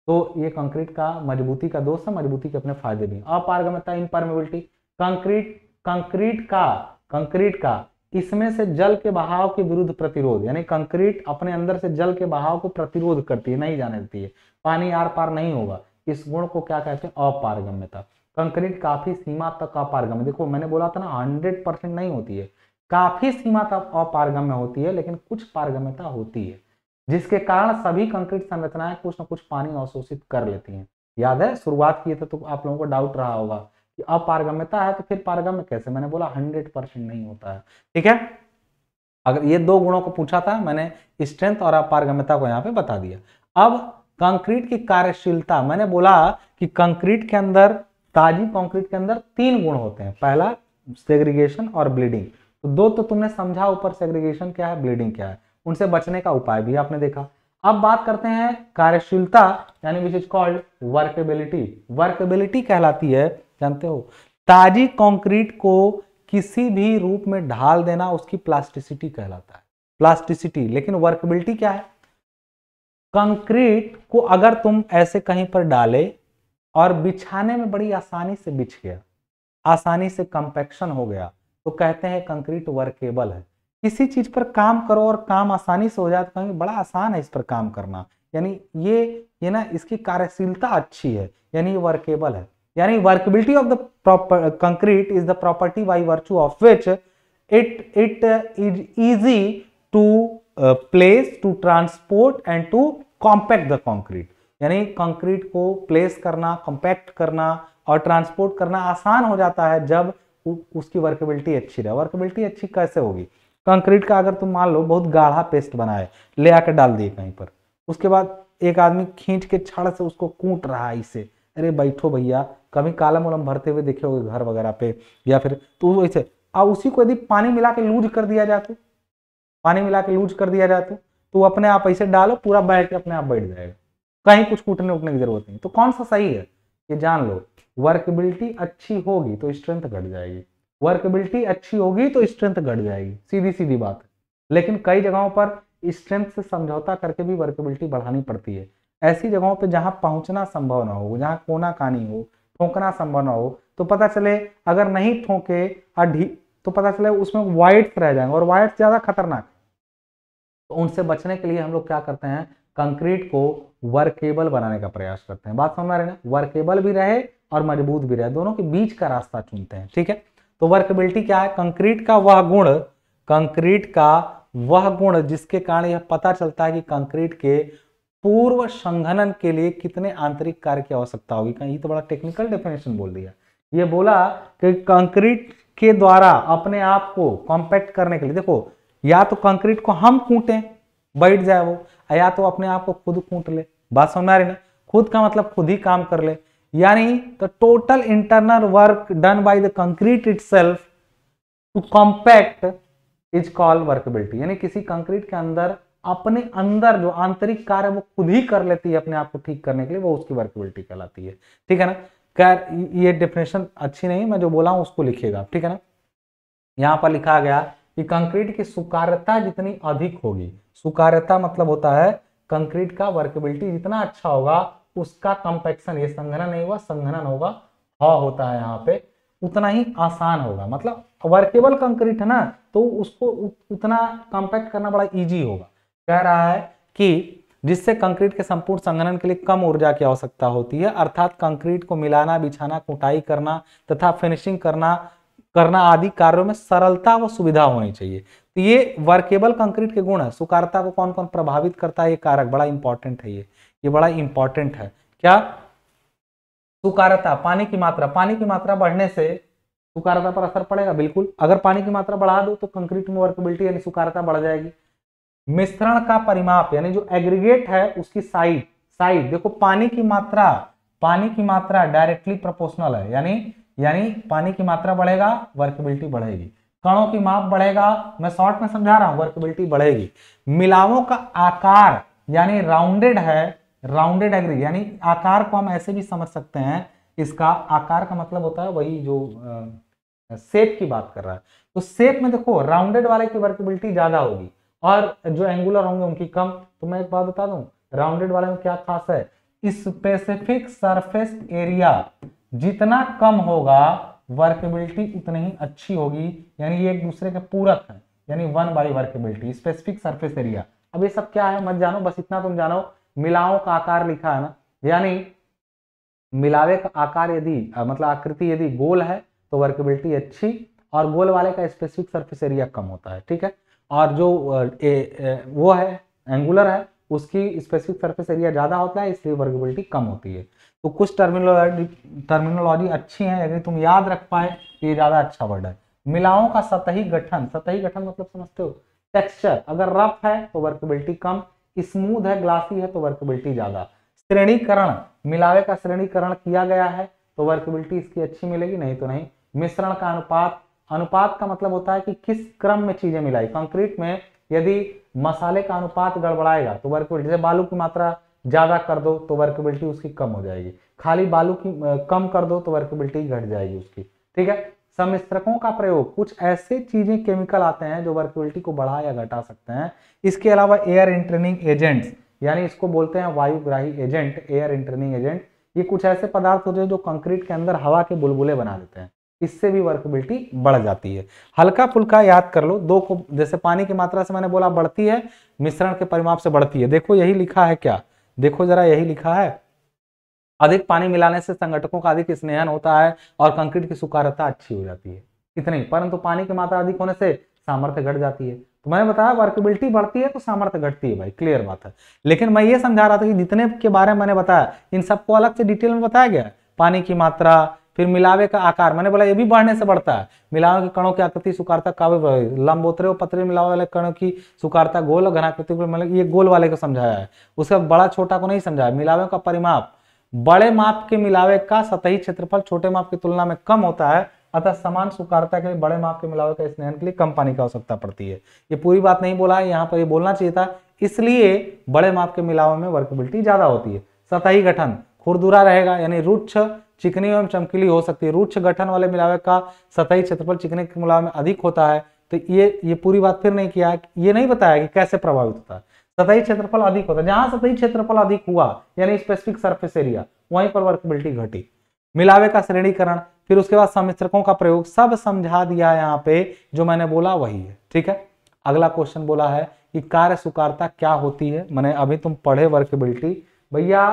तो ये कंक्रीट का मजबूती का दोष है मजबूती के अपने फायदे भी अपारगम्यता इनपरमेबिलिटी कंक्रीट कंक्रीट का कंक्रीट का इसमें से जल के बहाव के विरुद्ध प्रतिरोध यानी कंक्रीट अपने अंदर से जल के बहाव को प्रतिरोध करती है नहीं जाने देती है पानी आर पार नहीं होगा इस गुण को क्या कहते हैं अपारगम्यता कंक्रीट काफी सीमा तक अपारगम है देखो मैंने बोला था ना हंड्रेड परसेंट नहीं होती है काफी सीमा तक अपारगम्य होती है लेकिन कुछ पारगम्यता होती है जिसके कारण सभी कंक्रीट संरचनाएं कुछ ना कुछ पानी अवशोषित कर लेती हैं याद है शुरुआत किए थे तो आप लोगों को डाउट रहा होगा कि अपारगम्यता है तो फिर पारगम्य कैसे मैंने बोला हंड्रेड परसेंट नहीं होता है ठीक है अगर ये दो गुणों को पूछा था मैंने स्ट्रेंथ और अपारगम्यता को यहाँ पे बता दिया अब कंक्रीट की कार्यशीलता मैंने बोला कि कंक्रीट के अंदर ताजी कंक्रीट के अंदर तीन गुण होते हैं पहला सेग्रीगेशन और ब्लीडिंग तो दो तो तुमने समझा ऊपर सेग्रीगेशन क्या है ब्लीडिंग क्या है उनसे बचने का उपाय भी आपने देखा अब बात करते हैं कार्यशीलता यानी which is called workability workability कहलाती है जानते हो ताजी कंक्रीट को किसी भी रूप में ढाल देना उसकी प्लास्टिसिटी कहलाता है प्लास्टिसिटी लेकिन वर्केबिलिटी क्या है कंक्रीट को अगर तुम ऐसे कहीं पर डाले और बिछाने में बड़ी आसानी से बिछ गया आसानी से कंपेक्शन हो गया तो कहते हैं कंक्रीट वर्केबल है किसी चीज पर काम करो और काम आसानी से हो जाए तो कहेंगे बड़ा आसान है इस पर काम करना यानी ये ये ना इसकी कार्यशीलता अच्छी है यानी वर्केबल है यानी workability of the concrete is the property by virtue of which it it is easy to place to transport and to compact the concrete यानी कंक्रीट को प्लेस करना कंपैक्ट करना और ट्रांसपोर्ट करना आसान हो जाता है जब उसकी वर्केबिलिटी अच्छी रहे वर्केबिलिटी अच्छी कैसे होगी कंक्रीट का अगर तुम मान लो बहुत गाढ़ा पेस्ट बनाए ले आकर डाल दिए कहीं पर उसके बाद एक आदमी खींच के छड़ से उसको कूट रहा है इसे अरे बैठो भैया कभी कालम उलम भरते हुए देखे हो घर वगैरह पे या फिर तो वैसे अब उसी को यदि पानी मिला के लूज कर दिया जाते तो पानी मिला के लूज कर दिया जाते तो, तो अपने आप ऐसे डालो पूरा बैठ के अपने आप बैठ जाएगा कहीं कुछ कूटने उठने की जरूरत नहीं तो कौन सा सही है ये जान लो वर्कबिलिटी अच्छी होगी तो स्ट्रेंथ घट जाएगी वर्कबिलिटी अच्छी होगी तो स्ट्रेंथ घट जाएगी सीधी सीधी बात है लेकिन कई जगहों पर स्ट्रेंथ से समझौता करके भी वर्कबिलिटी बढ़ानी पड़ती है ऐसी जगहों पर जहां पहुंचना संभव ना हो जहां कोना कानी हो ठोंकना संभव ना हो तो पता चले अगर नहीं ठोंके अढ़ी तो पता चले उसमें वाइट्स रह जाएंगे और वाइट्स ज़्यादा खतरनाक तो उनसे बचने के लिए हम लोग क्या करते हैं कंक्रीट को वर्केबल बनाने का प्रयास करते हैं बात समझ में ना वर्केबल भी रहे और मजबूत भी रहे दोनों के बीच का रास्ता चुनते हैं ठीक है तो वर्केबिलिटी क्या है कंक्रीट का वह गुण कंक्रीट का वह गुण जिसके कारण यह पता चलता है कि कंक्रीट के पूर्व संघनन के लिए कितने आंतरिक कार्य की आवश्यकता होगी कहीं तो बड़ा टेक्निकल डेफिनेशन बोल दिया ये बोला कि कंक्रीट के द्वारा अपने आप को कॉम्पैक्ट करने के लिए देखो या तो कंक्रीट को हम कूटें बैठ जाए वो या तो अपने आप को खुद खूंट ले बात समझ में आ रही ना खुद का मतलब खुद ही काम कर ले यानी the total internal work done by the concrete itself to compact is call workability यानी किसी कंक्रीट के अंदर अपने अंदर जो आंतरिक कार्य वो खुद ही कर लेती है अपने आप को ठीक करने के लिए वो उसकी वर्कबिलिटी कहलाती है ठीक है ना खैर ये डेफिनेशन अच्छी नहीं मैं जो बोला हूं उसको लिखिएगा ठीक है ना यहां पर लिखा गया कि कंक्रीट की सुकार्यता जितनी अधिक होगी सुकार्यता मतलब होता है कंक्रीट का वर्केबिलिटी जितना अच्छा होगा उसका कंपेक्शन ये संघनन नहीं हुआ संघनन होगा हा होता है यहाँ पे उतना ही आसान होगा मतलब वर्केबल कंक्रीट है ना तो उसको उतना कंपैक्ट करना बड़ा इजी होगा कह रहा है कि जिससे कंक्रीट के संपूर्ण संघनन के लिए कम ऊर्जा की आवश्यकता होती है अर्थात कंक्रीट को मिलाना बिछाना कुटाई करना तथा फिनिशिंग करना करना आदि कार्यों में सरलता व सुविधा होनी चाहिए तो ये वर्केबल कंक्रीट के गुण है सुकारता को कौन कौन प्रभावित करता है ये कारक बड़ा इंपॉर्टेंट है ये ये बड़ा इंपॉर्टेंट है क्या सुकारता पानी की मात्रा पानी की मात्रा बढ़ने से सुकारता पर असर पड़ेगा बिल्कुल अगर पानी की मात्रा बढ़ा दो तो कंक्रीट में वर्केबिलिटी यानी सुकारता बढ़ जाएगी मिश्रण का परिमाप यानी जो एग्रीगेट है उसकी साइज साइज देखो पानी की मात्रा पानी की मात्रा डायरेक्टली प्रोपोर्शनल है यानी यानी पानी की मात्रा बढ़ेगा वर्केबिलिटी बढ़ेगी कणों की माप बढ़ेगा मैं शॉर्ट में समझा रहा हूं वर्केबिलिटी बढ़ेगी मिलावों का आकार यानी राउंडेड है राउंडेड एग्री यानी आकार को हम ऐसे भी समझ सकते हैं इसका आकार का मतलब होता है वही जो सेप की बात कर रहा है तो सेप में देखो राउंडेड वाले की वर्केबिलिटी ज्यादा होगी और जो एंगुलर होंगे उनकी कम तो मैं एक बात बता दूं राउंडेड वाले में क्या खास है स्पेसिफिक सरफेस एरिया जितना कम होगा वर्केबिलिटी उतनी ही अच्छी होगी यानी ये एक दूसरे के पूरक है यानी one by workability specific surface area अब ये सब क्या है मत जानो बस इतना तुम जानो मिलाओं का आकार लिखा है ना यानी मिलावे का आकार यदि मतलब आकृति यदि गोल है तो वर्केबिलिटी अच्छी और गोल वाले का स्पेसिफिक सर्फेस एरिया कम होता है ठीक है और जो ए, ए, वो है एंगुलर है उसकी स्पेसिफिक सर्फेस एरिया ज़्यादा होता है इसलिए वर्केबिलिटी कम होती है तो कुछ टर्मिनोलॉजी टर्मिनोलॉजी अच्छी है अगर तुम याद रख पाए तो ये ज़्यादा अच्छा वर्ड है मिलाओं का सतही गठन सतही गठन मतलब समझते हो टेक्सचर अगर रफ है तो वर्कबिलिटी कम स्मूथ है ग्लासी है तो वर्कबिलिटी ज़्यादा श्रेणीकरण मिलावे का श्रेणीकरण किया गया है तो वर्कबिलिटी इसकी अच्छी मिलेगी नहीं तो नहीं मिश्रण का अनुपात अनुपात का मतलब होता है कि किस क्रम में चीज़ें मिलाई कंक्रीट में यदि मसाले का अनुपात गड़बड़ाएगा तो वर्कबिलिटी जैसे बालू की मात्रा ज़्यादा कर दो तो वर्कबिलिटी उसकी कम हो जाएगी खाली बालू की कम कर दो तो वर्कबिलिटी घट जाएगी उसकी ठीक है समिश्रकों का प्रयोग कुछ ऐसे चीजें केमिकल आते हैं जो वर्कबिलिटी को बढ़ा या घटा सकते हैं इसके अलावा एयर इंटरनिंग एजेंट्स यानी इसको बोलते हैं वायुग्राही एजेंट एयर इंटरनिंग एजेंट ये कुछ ऐसे पदार्थ होते हैं जो कंक्रीट के अंदर हवा के बुलबुले बना देते हैं इससे भी वर्कबिलिटी बढ़ जाती है हल्का फुल्का याद कर लो दो को जैसे पानी की मात्रा से मैंने बोला बढ़ती है मिश्रण के परिमाप से बढ़ती है देखो यही लिखा है क्या देखो जरा यही लिखा है अधिक पानी मिलाने से संगठकों का अधिक स्नेहन होता है और कंक्रीट की सुकारता अच्छी हो जाती है इतनी परंतु पानी की मात्रा अधिक होने से सामर्थ्य घट जाती है तो मैंने बताया वर्कबिलिटी बढ़ती है तो सामर्थ्य घटती है भाई क्लियर बात है लेकिन मैं ये समझा रहा था कि जितने के बारे में मैंने बताया इन सबको अलग से डिटेल में बताया गया पानी की मात्रा फिर मिलावे का आकार मैंने बोला ये भी बढ़ने से बढ़ता है मिलावे के कणों की आकृति सुकारता काव्य लंबोतरे और पतरे मिलावे वाले कणों की सुकारता गोल और घनाकृति मतलब ये गोल वाले को समझाया है उसका बड़ा छोटा को नहीं समझाया मिलावे का परिमाप बड़े माप के मिलावे का सतही क्षेत्रफल छोटे माप की तुलना में कम होता है अतः समान सुकारता के लिए बड़े माप के मिलावे का स्नेहन के लिए कम पानी की आवश्यकता पड़ती है ये पूरी बात नहीं बोला है यहाँ पर ये बोलना चाहिए था इसलिए बड़े माप के मिलावे में वर्कबिलिटी ज्यादा होती है सतही गठन खुरदुरा रहेगा यानी रुच्छ चिकनी एवं चमकीली हो सकती है रूक्ष गठन वाले मिलावे का सतही क्षेत्रफल चिकने के मिलावे में अधिक होता है तो ये ये पूरी बात फिर नहीं किया ये नहीं बताया कि कैसे प्रभावित होता है सतही क्षेत्रफल अधिक होता है जहां सतही क्षेत्रफल अधिक हुआ यानी स्पेसिफिक सर्फेस एरिया वहीं पर वर्कबिलिटी घटी मिलावे का श्रेणीकरण फिर उसके बाद समिश्रकों का प्रयोग सब समझा दिया यहाँ पे जो मैंने बोला वही है ठीक है अगला क्वेश्चन बोला है कि कार्य सुकारता क्या होती है मैंने अभी तुम पढ़े वर्कबिलिटी भैया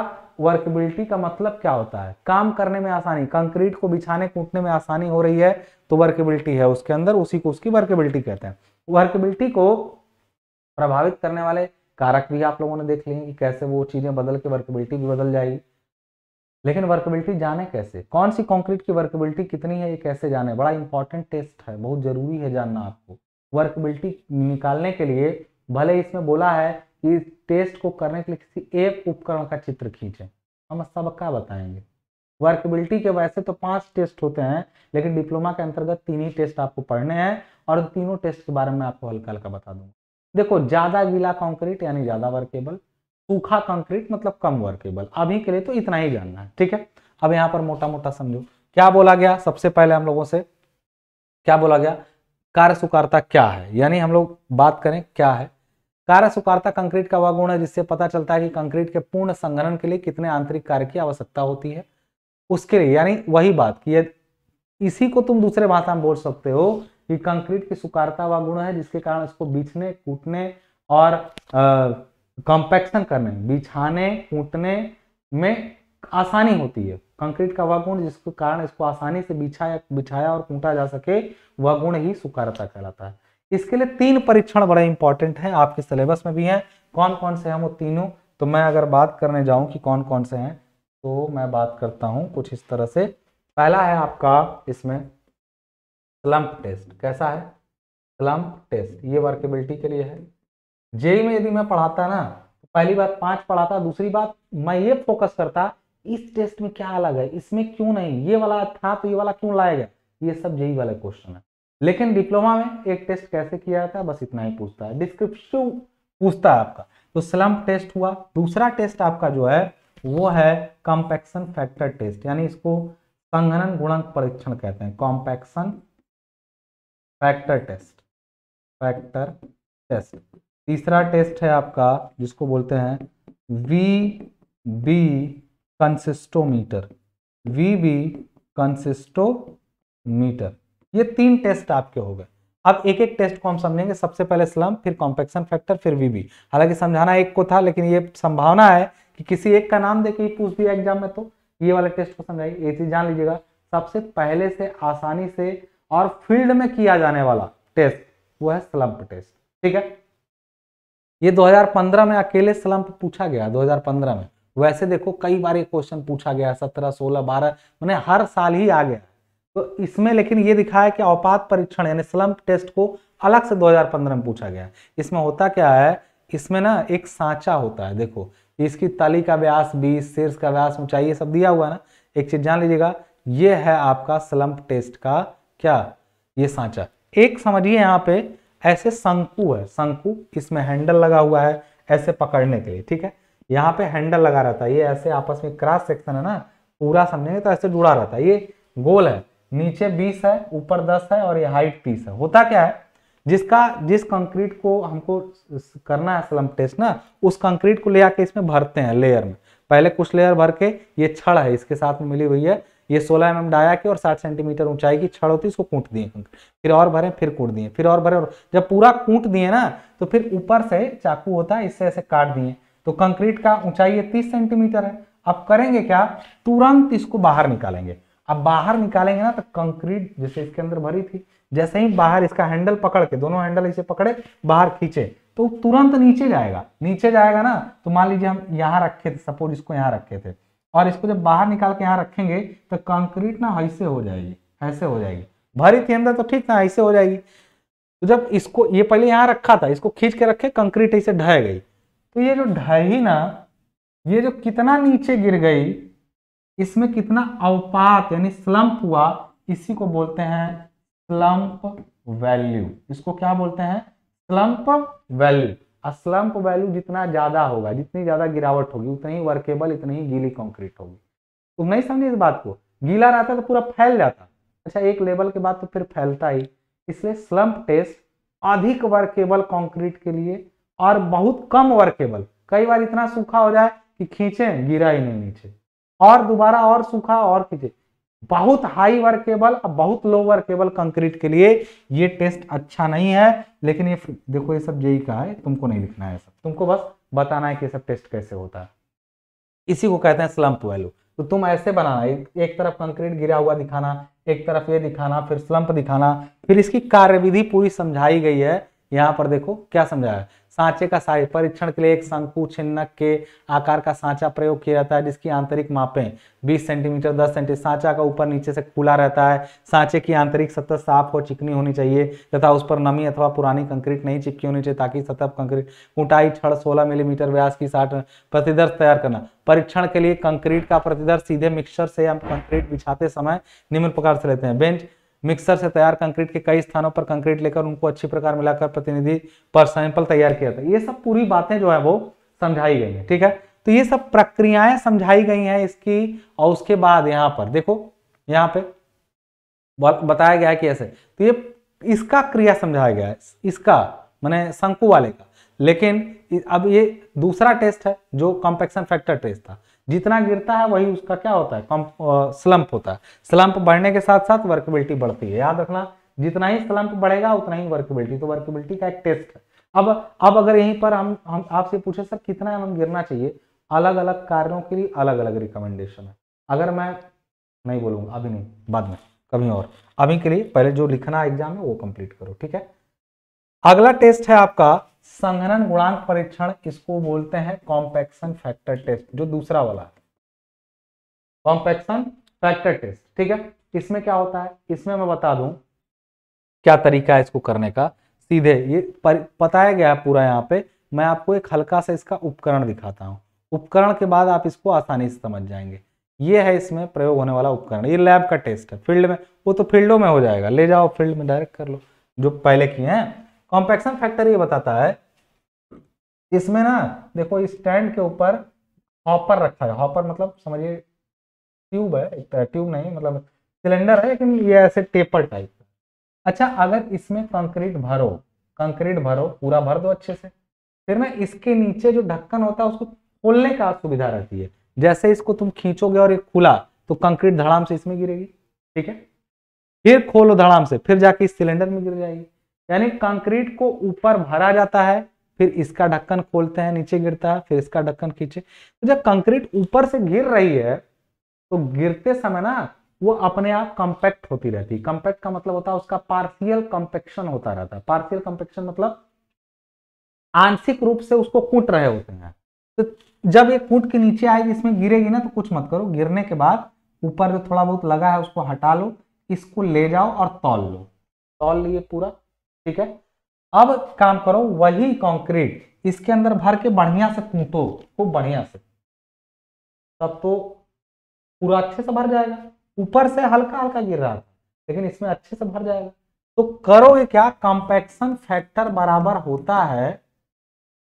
वर्कबिलिटी का मतलब क्या होता है काम करने में आसानी कंक्रीट को बिछाने कूटने में आसानी हो रही है तो वर्केबिलिटी है उसके अंदर उसी को उसकी वर्केबिलिटी कहते हैं वर्केबिलिटी को प्रभावित करने वाले कारक भी आप लोगों ने देख लिए कि कैसे वो चीज़ें बदल के वर्केबिलिटी भी बदल जाएगी लेकिन वर्केबिलिटी जाने कैसे कौन सी कॉन्क्रीट की वर्केबिलिटी कितनी है ये कैसे जाने बड़ा इंपॉर्टेंट टेस्ट है बहुत जरूरी है जानना आपको वर्केबिलिटी निकालने के लिए भले इसमें बोला है इस टेस्ट को करने के लिए किसी एक उपकरण का चित्र खींचें हम सबका बताएंगे वर्कबिलिटी के वैसे तो पांच टेस्ट होते हैं लेकिन डिप्लोमा के अंतर्गत तीन ही टेस्ट आपको पढ़ने हैं और तीनों टेस्ट के बारे में आपको हल्का हल्का बता दूंगा देखो ज्यादा गीला कंक्रीट यानी ज्यादा वर्केबल सूखा कंक्रीट मतलब कम वर्केबल अभी के लिए तो इतना ही जानना है ठीक है अब यहाँ पर मोटा मोटा समझो क्या बोला गया सबसे पहले हम लोगों से क्या बोला गया कार्य सुकारता क्या है यानी हम लोग बात करें क्या है कार्य सुकारता कंक्रीट का वह गुण है जिससे पता चलता है कि कंक्रीट के पूर्ण संगठन के लिए कितने आंतरिक कार्य की आवश्यकता होती है उसके लिए यानी वही बात कि इसी को तुम दूसरे भाषा में बोल सकते हो कि कंक्रीट की सुकारता व गुण है जिसके कारण इसको बीछने कूटने और कंपेक्शन करने बिछाने कूटने में आसानी होती है कंक्रीट का वह गुण जिसके कारण इसको आसानी से बिछाया बिछाया और कूटा जा सके वह गुण ही सुकारता कहलाता है इसके लिए तीन परीक्षण बड़े इंपॉर्टेंट हैं आपके सिलेबस में भी हैं कौन कौन से हैं वो तीनों तो मैं अगर बात करने जाऊं कि कौन कौन से हैं तो मैं बात करता हूं कुछ इस तरह से पहला है आपका इसमें स्लम्प टेस्ट कैसा है स्लम्प टेस्ट ये वर्केबिलिटी के लिए है जेई में यदि मैं पढ़ाता ना तो पहली बात पांच पढ़ाता दूसरी बात मैं ये फोकस करता इस टेस्ट में क्या अलग है इसमें क्यों नहीं ये वाला था तो ये वाला क्यों लाया गया ये सब जेई वाले क्वेश्चन है लेकिन डिप्लोमा में एक टेस्ट कैसे किया जाता है बस इतना ही पूछता है डिस्क्रिप्शन पूछता है आपका तो स्लम्प टेस्ट हुआ दूसरा टेस्ट आपका जो है वो है कॉम्पैक्शन फैक्टर टेस्ट यानी इसको संघनन गुणक परीक्षण कहते हैं compaction factor test factor test तीसरा टेस्ट है आपका जिसको बोलते हैं V B consistometer V B consistometer ये तीन टेस्ट आपके हो गए अब एक एक टेस्ट को हम समझेंगे सबसे पहले स्लम फिर कॉम्पेक्शन फैक्टर फिर वीबी हालांकि समझाना एक को था लेकिन ये संभावना है कि किसी एक का नाम देके पूछ दिया एग्जाम में तो ये वाले टेस्ट को समझाइए ये चीज जान लीजिएगा सबसे पहले से आसानी से और फील्ड में किया जाने वाला टेस्ट वो है स्लम्प टेस्ट ठीक है ये 2015 में अकेले स्लम्प पूछा गया 2015 में वैसे देखो कई बार ये क्वेश्चन पूछा गया 17, 16, 12 मैंने हर साल ही आ गया तो इसमें लेकिन ये दिखा है कि औपात परीक्षण यानी स्लम टेस्ट को अलग से 2015 में पूछा गया इसमें होता क्या है इसमें ना एक सांचा होता है देखो इसकी तली का व्यास बीस शीर्ष का व्यास ऊंचाई ये सब दिया हुआ है ना एक चीज जान लीजिएगा ये है आपका स्लम्प टेस्ट का क्या ये सांचा एक समझिए यहाँ पे ऐसे शंकु है शंकु इसमें हैंडल लगा हुआ है ऐसे पकड़ने के लिए ठीक है यहाँ पे हैंडल लगा रहता है ये ऐसे आपस में क्रॉस सेक्शन है ना पूरा समझेंगे तो ऐसे जुड़ा रहता है ये गोल है नीचे 20 है ऊपर 10 है और ये हाइट 30 है होता क्या है जिसका जिस कंक्रीट को हमको करना है स्लम टेस्ट ना उस कंक्रीट को ले आके इसमें भरते हैं लेयर में पहले कुछ लेयर भर के ये छड़ है इसके साथ में मिली हुई है ये 16 एम mm डाया की और 60 सेंटीमीटर ऊंचाई की छड़ होती है इसको कूट दिए फिर और भरे फिर कूट दिए फिर और भरे और जब पूरा कूट दिए ना तो फिर ऊपर से चाकू होता है इससे ऐसे काट दिए तो कंक्रीट का ऊंचाई तीस सेंटीमीटर है अब करेंगे क्या तुरंत इसको बाहर निकालेंगे अब बाहर निकालेंगे ना तो कंक्रीट जैसे इसके अंदर भरी थी जैसे ही बाहर इसका हैंडल पकड़ के दोनों हैंडल इसे पकड़े बाहर खींचे तो तुरंत नीचे जाएगा नीचे जाएगा ना तो मान लीजिए हम यहाँ रखे थे सपोज इसको यहाँ रखे थे और इसको जब बाहर निकाल के यहाँ रखेंगे तो कंक्रीट ना ऐसे हो जाएगी ऐसे हो जाएगी भरी थी अंदर तो ठीक ना ऐसे हो जाएगी तो जब इसको ये पहले यहाँ रखा था इसको खींच के रखे कंक्रीट ऐसे ढह गई तो ये जो ढही ना ये जो कितना नीचे गिर गई इसमें कितना अवपात यानी स्लम्प हुआ इसी को बोलते हैं स्लम्प वैल्यू इसको क्या बोलते हैं slump value slump slump value जितना ज्यादा होगा जितनी ज्यादा गिरावट होगी उतनी ही वर्केबल इतनी ही गीली कंक्रीट होगी तुम तो नहीं समझे इस बात को गीला रहता तो पूरा फैल जाता अच्छा एक लेवल के बाद तो फिर फैलता ही इसलिए स्लम्प टेस्ट अधिक वर्केबल कंक्रीट के लिए और बहुत कम वर्केबल कई बार इतना सूखा हो जाए कि खींचे गिरा ही नहीं नीचे और दोबारा और सूखा और फिजिक बहुत हाई वर्केबल और बहुत लो वर्केबल कंक्रीट के लिए ये टेस्ट अच्छा नहीं है लेकिन ये देखो ये सब जेई e का है तुमको नहीं लिखना है सब तुमको बस बताना है कि सब टेस्ट कैसे होता है इसी को कहते हैं स्लम्प वैल्यू तो तुम ऐसे बनाना एक, एक तरफ कंक्रीट गिरा हुआ दिखाना एक तरफ ये दिखाना फिर स्लम्प दिखाना फिर इसकी कार्यविधि पूरी समझाई गई है यहाँ पर देखो क्या समझाया सांचे का साइज परीक्षण के लिए एक शंकु छिन्नक के आकार का सांचा प्रयोग किया जाता है जिसकी आंतरिक मापे 20 सेंटीमीटर 10 सेंटीमीटर सांचा का ऊपर नीचे से खुला रहता है सांचे की आंतरिक सतह साफ और चिकनी होनी चाहिए तथा उस पर नमी अथवा पुरानी कंक्रीट नहीं चिपकी होनी चाहिए ताकि सतह कंक्रीट ऊंटाई छड़ सोलह मिलीमीटर व्यास की साठ प्रतिदर्श तैयार करना परीक्षण के लिए कंक्रीट का प्रतिदर्श सीधे मिक्सर से हम कंक्रीट बिछाते समय निम्न प्रकार से लेते हैं बेंच मिक्सर से तैयार कंक्रीट के कई स्थानों पर कंक्रीट लेकर उनको अच्छी प्रकार मिलाकर प्रतिनिधि पर सैंपल तैयार किया था ये सब पूरी बातें जो है वो समझाई गई है ठीक है तो ये सब प्रक्रियाएं समझाई गई हैं इसकी और उसके बाद यहाँ पर देखो यहाँ पे बताया गया है कि ऐसे तो ये इसका क्रिया समझाया गया है इसका मैंने शंकु वाले का लेकिन अब ये दूसरा टेस्ट है जो कॉम्पेक्शन फैक्टर टेस्ट था जितना गिरता है वही उसका क्या होता है कम स्लम्प होता है स्लम्प बढ़ने के साथ साथ वर्कबिलिटी बढ़ती है याद रखना जितना ही स्लम्प बढ़ेगा उतना ही वर्कबिलिटी तो वर्कबिलिटी का एक टेस्ट है अब अब अगर यहीं पर हम हम आपसे पूछे सर कितना एम गिरना चाहिए अलग अलग कारणों के लिए अलग अलग रिकमेंडेशन है अगर मैं नहीं बोलूंगा अभी नहीं बाद में कभी और अभी के लिए पहले जो लिखना एग्जाम है वो कंप्लीट करो ठीक है अगला टेस्ट है आपका संघनन गुणांक परीक्षण इसको बोलते हैं कॉम्पैक्शन फैक्टर टेस्ट जो दूसरा वाला है फैक्टर टेस्ट ठीक है इसमें क्या होता है इसमें मैं बता दूं क्या तरीका है इसको करने का सीधे ये बताया गया है पूरा यहाँ पे मैं आपको एक हल्का सा इसका उपकरण दिखाता हूँ उपकरण के बाद आप इसको आसानी से समझ जाएंगे ये है इसमें प्रयोग होने वाला उपकरण ये लैब का टेस्ट है फील्ड में वो तो फील्डों में हो जाएगा ले जाओ फील्ड में डायरेक्ट कर लो जो पहले किए हैं कॉम्पैक्शन फैक्टर ये बताता है इसमें ना देखो इस स्टैंड के ऊपर हॉपर रखा है हॉपर मतलब समझिए ट्यूब है एक ट्यूब नहीं मतलब सिलेंडर है लेकिन ये ऐसे टेपर टाइप अच्छा अगर इसमें कंक्रीट भरो कंक्रीट भरो पूरा भर दो अच्छे से फिर ना इसके नीचे जो ढक्कन होता है उसको खोलने का सुविधा रहती है जैसे इसको तुम खींचोगे और ये खुला तो कंक्रीट धड़ाम से इसमें गिरेगी ठीक है फिर खोलो धड़ाम से फिर जाके इस सिलेंडर में गिर जाएगी यानी कंक्रीट को ऊपर भरा जाता है फिर इसका ढक्कन खोलते हैं नीचे गिरता है फिर इसका ढक्कन खींचे तो जब कंक्रीट ऊपर से गिर रही है तो गिरते समय ना वो अपने आप कंपैक्ट होती रहती है का मतलब होता है उसका पार्शियल कंपेक्शन होता रहता है पार्शियल कंपेक्शन मतलब आंशिक रूप से उसको कूट रहे होते हैं तो जब ये कूट के नीचे आएगी इसमें गिरेगी ना तो कुछ मत करो गिरने के बाद ऊपर जो थोड़ा बहुत लगा है उसको हटा लो इसको ले जाओ और तौल लो तौल लिए पूरा ठीक है अब काम करो वही कंक्रीट इसके अंदर भर के बढ़िया से कूटो खूब बढ़िया से तब तो पूरा अच्छे से भर जाएगा ऊपर से हल्का हल्का गिर रहा था लेकिन इसमें अच्छे से भर जाएगा तो करोगे क्या कॉम्पैक्शन फैक्टर बराबर होता है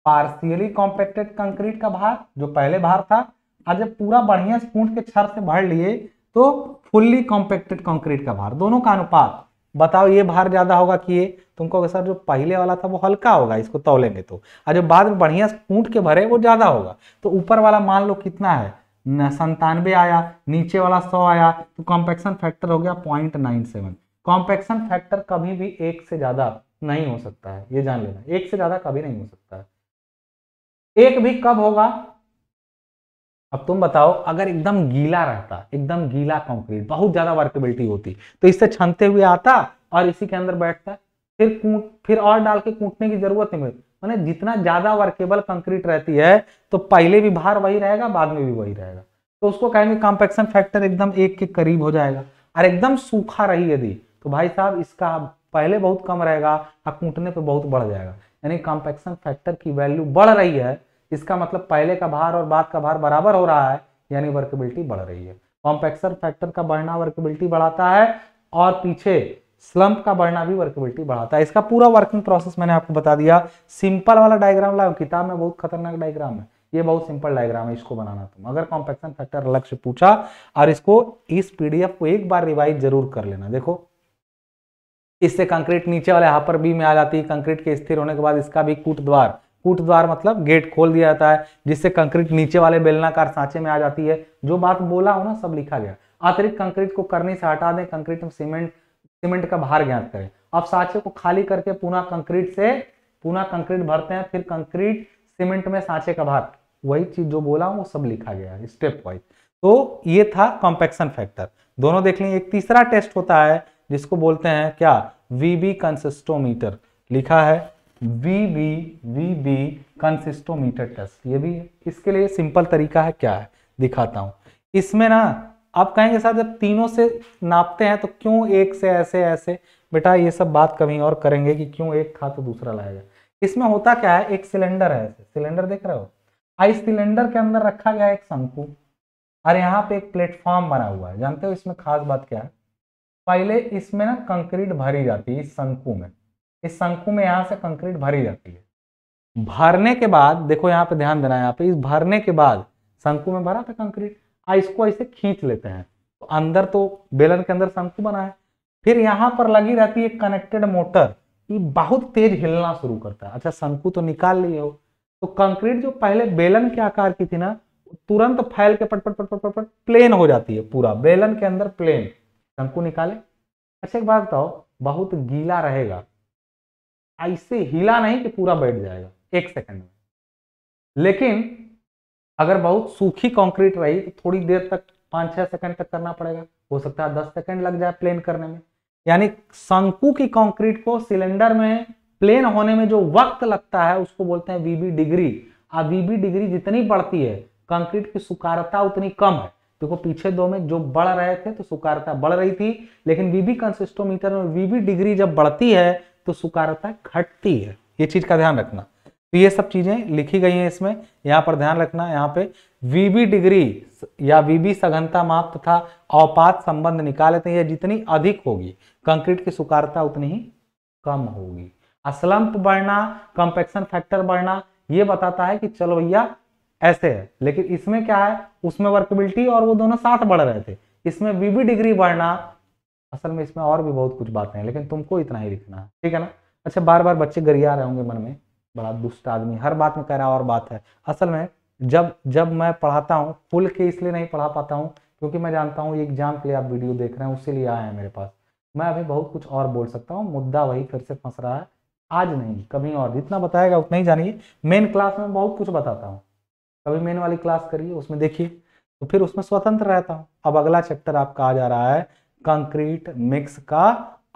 पार्शियली कॉम्पैक्टेड कंक्रीट का भार जो पहले भार था आज जब पूरा बढ़िया से कूट के छर से भर लिए तो फुल्ली कॉम्पैक्टेड कंक्रीट का भार दोनों का अनुपात बताओ ये भार ज़्यादा होगा कि ये तुमको सर जो पहले वाला था वो हल्का होगा इसको तोलेंगे तो और जो बाद में बढ़िया ऊंट के भरे वो ज़्यादा होगा तो ऊपर वाला मान लो कितना है संतानवे आया नीचे वाला सौ आया तो कॉम्पेक्शन फैक्टर हो गया point nine seven compaction factor कभी भी एक से ज़्यादा नहीं हो सकता है ये जान लेना एक से ज़्यादा कभी नहीं हो सकता है एक भी कब होगा अब तुम बताओ अगर एकदम गीला रहता एकदम गीला कंक्रीट बहुत ज्यादा वर्केबिलिटी होती तो इससे छनते हुए आता और इसी के अंदर बैठता फिर कूट फिर और डाल के कूटने की जरूरत नहीं मिलती मैंने जितना ज्यादा वर्केबल कंक्रीट रहती है तो पहले भी भार वही रहेगा बाद में भी वही रहेगा तो उसको कहेंगे कॉम्पेक्शन फैक्टर एकदम एक के करीब हो जाएगा और एकदम सूखा रही यदि तो भाई साहब इसका पहले बहुत कम रहेगा और कूटने पर बहुत बढ़ जाएगा यानी कॉम्पेक्शन फैक्टर की वैल्यू बढ़ रही है इसका मतलब पहले का भार और बाद का भार बराबर हो रहा है यानी वर्केबिलिटी बढ़ रही है कॉम्पेक्सर फैक्टर का बढ़ना वर्केबिलिटी बढ़ाता है और पीछे स्लम्प का बढ़ना भी वर्केबिलिटी बढ़ाता है इसका पूरा वर्किंग प्रोसेस मैंने आपको बता दिया सिंपल वाला डायग्राम लाओ किताब में बहुत खतरनाक डायग्राम है ये बहुत सिंपल डायग्राम है इसको बनाना तुम अगर कॉम्पेक्शन फैक्टर अलग से पूछा और इसको इस पीडीएफ को एक बार रिवाइज जरूर कर लेना देखो इससे कंक्रीट नीचे वाले हापर बी में आ जाती है कंक्रीट के स्थिर होने के बाद इसका भी कूट द्वार कूट द्वार मतलब गेट खोल दिया जाता है जिससे कंक्रीट नीचे वाले बेलनाकार सांचे में आ जाती है जो बात बोला हो ना सब लिखा गया अतिरिक्त कंक्रीट को करने से हटा दें कंक्रीट में सीमेंट सीमेंट का भार ज्ञात करें अब सांचे को खाली करके पुनः कंक्रीट से पुनः कंक्रीट भरते हैं फिर कंक्रीट सीमेंट में सांचे का भार वही चीज जो बोला हूं वो सब लिखा गया है स्टेप वाइज तो ये था कॉम्पेक्शन फैक्टर दोनों देख लेंगे एक तीसरा टेस्ट होता है जिसको बोलते हैं क्या वीबी कंसिस्टोमीटर लिखा है V B V B consistometer test ये भी है इसके लिए सिंपल तरीका है क्या है दिखाता हूं इसमें ना आप कहेंगे साहब जब तीनों से नापते हैं तो क्यों एक से ऐसे ऐसे बेटा ये सब बात कभी और करेंगे कि क्यों एक था तो दूसरा लाएगा इसमें होता क्या है एक सिलेंडर है ऐसे सिलेंडर देख रहे हो आई सिलेंडर के अंदर रखा गया एक शंकु और यहाँ पे एक प्लेटफॉर्म बना हुआ है जानते हो इसमें खास बात क्या है पहले इसमें ना कंक्रीट भरी जाती है इस शंकु में इस शंकु में यहाँ से कंक्रीट भरी जाती है भरने के बाद देखो यहाँ पे ध्यान देना है यहाँ पे इस भरने के बाद शंकु में भरा था कंक्रीट आ इसको ऐसे खींच लेते हैं तो अंदर तो बेलन के अंदर शंकु बना है फिर यहाँ पर लगी रहती है कनेक्टेड मोटर ये बहुत तेज हिलना शुरू करता है अच्छा शंकु तो निकाल लिए हो तो कंक्रीट जो पहले बेलन के आकार की थी ना तुरंत फैल के पटपट पट पटपट पट पट प्लेन हो जाती है पूरा बेलन के अंदर प्लेन शंकु निकाले अच्छा एक बात बताओ बहुत गीला रहेगा ऐसे हिला नहीं कि पूरा बैठ जाएगा एक सेकंड में लेकिन अगर बहुत सूखी कंक्रीट रही तो थोड़ी देर तक पाँच छः सेकंड तक करना पड़ेगा हो सकता है दस सेकंड लग जाए प्लेन करने में यानी शंकु की कंक्रीट को सिलेंडर में प्लेन होने में जो वक्त लगता है उसको बोलते हैं वीबी डिग्री अब वीबी डिग्री जितनी बढ़ती है कंक्रीट की सुकारता उतनी कम है देखो तो पीछे दो में जो बढ़ रहे थे तो सुकारता बढ़ रही थी लेकिन वीबी कंसिस्टोमीटर में वीबी डिग्री जब बढ़ती है तो सुकारता घटती है ये चीज का ध्यान रखना तो ये सब चीजें लिखी गई हैं इसमें यहाँ पर ध्यान रखना यहाँ पे वीबी डिग्री या वीबी सघनता माप तथा औपात संबंध निकाले थे तो यह जितनी अधिक होगी कंक्रीट की सुकारता उतनी ही कम होगी असलम्प बढ़ना कंपेक्शन फैक्टर बढ़ना ये बताता है कि चलो भैया ऐसे है लेकिन इसमें क्या है उसमें वर्कबिलिटी और वो दोनों साथ बढ़ रहे थे इसमें वीबी डिग्री बढ़ना असल में इसमें और भी बहुत कुछ बातें हैं लेकिन तुमको इतना ही लिखना है ठीक है ना अच्छा बार बार बच्चे गरिया रहे होंगे मन में बड़ा दुष्ट आदमी हर बात में कह रहा और बात है असल में जब जब मैं पढ़ाता हूँ खुल के इसलिए नहीं पढ़ा पाता हूँ क्योंकि मैं जानता हूँ एग्जाम के लिए आप वीडियो देख रहे हैं उसी लिए आए हैं मेरे पास मैं अभी बहुत कुछ और बोल सकता हूँ मुद्दा वही फिर से फंस रहा है आज नहीं कभी और जितना बताएगा उतना ही जानिए मेन क्लास में बहुत कुछ बताता हूँ कभी मेन वाली क्लास करिए उसमें देखिए तो फिर उसमें स्वतंत्र रहता हूँ अब अगला चैप्टर आपका आ जा रहा है कंक्रीट मिक्स का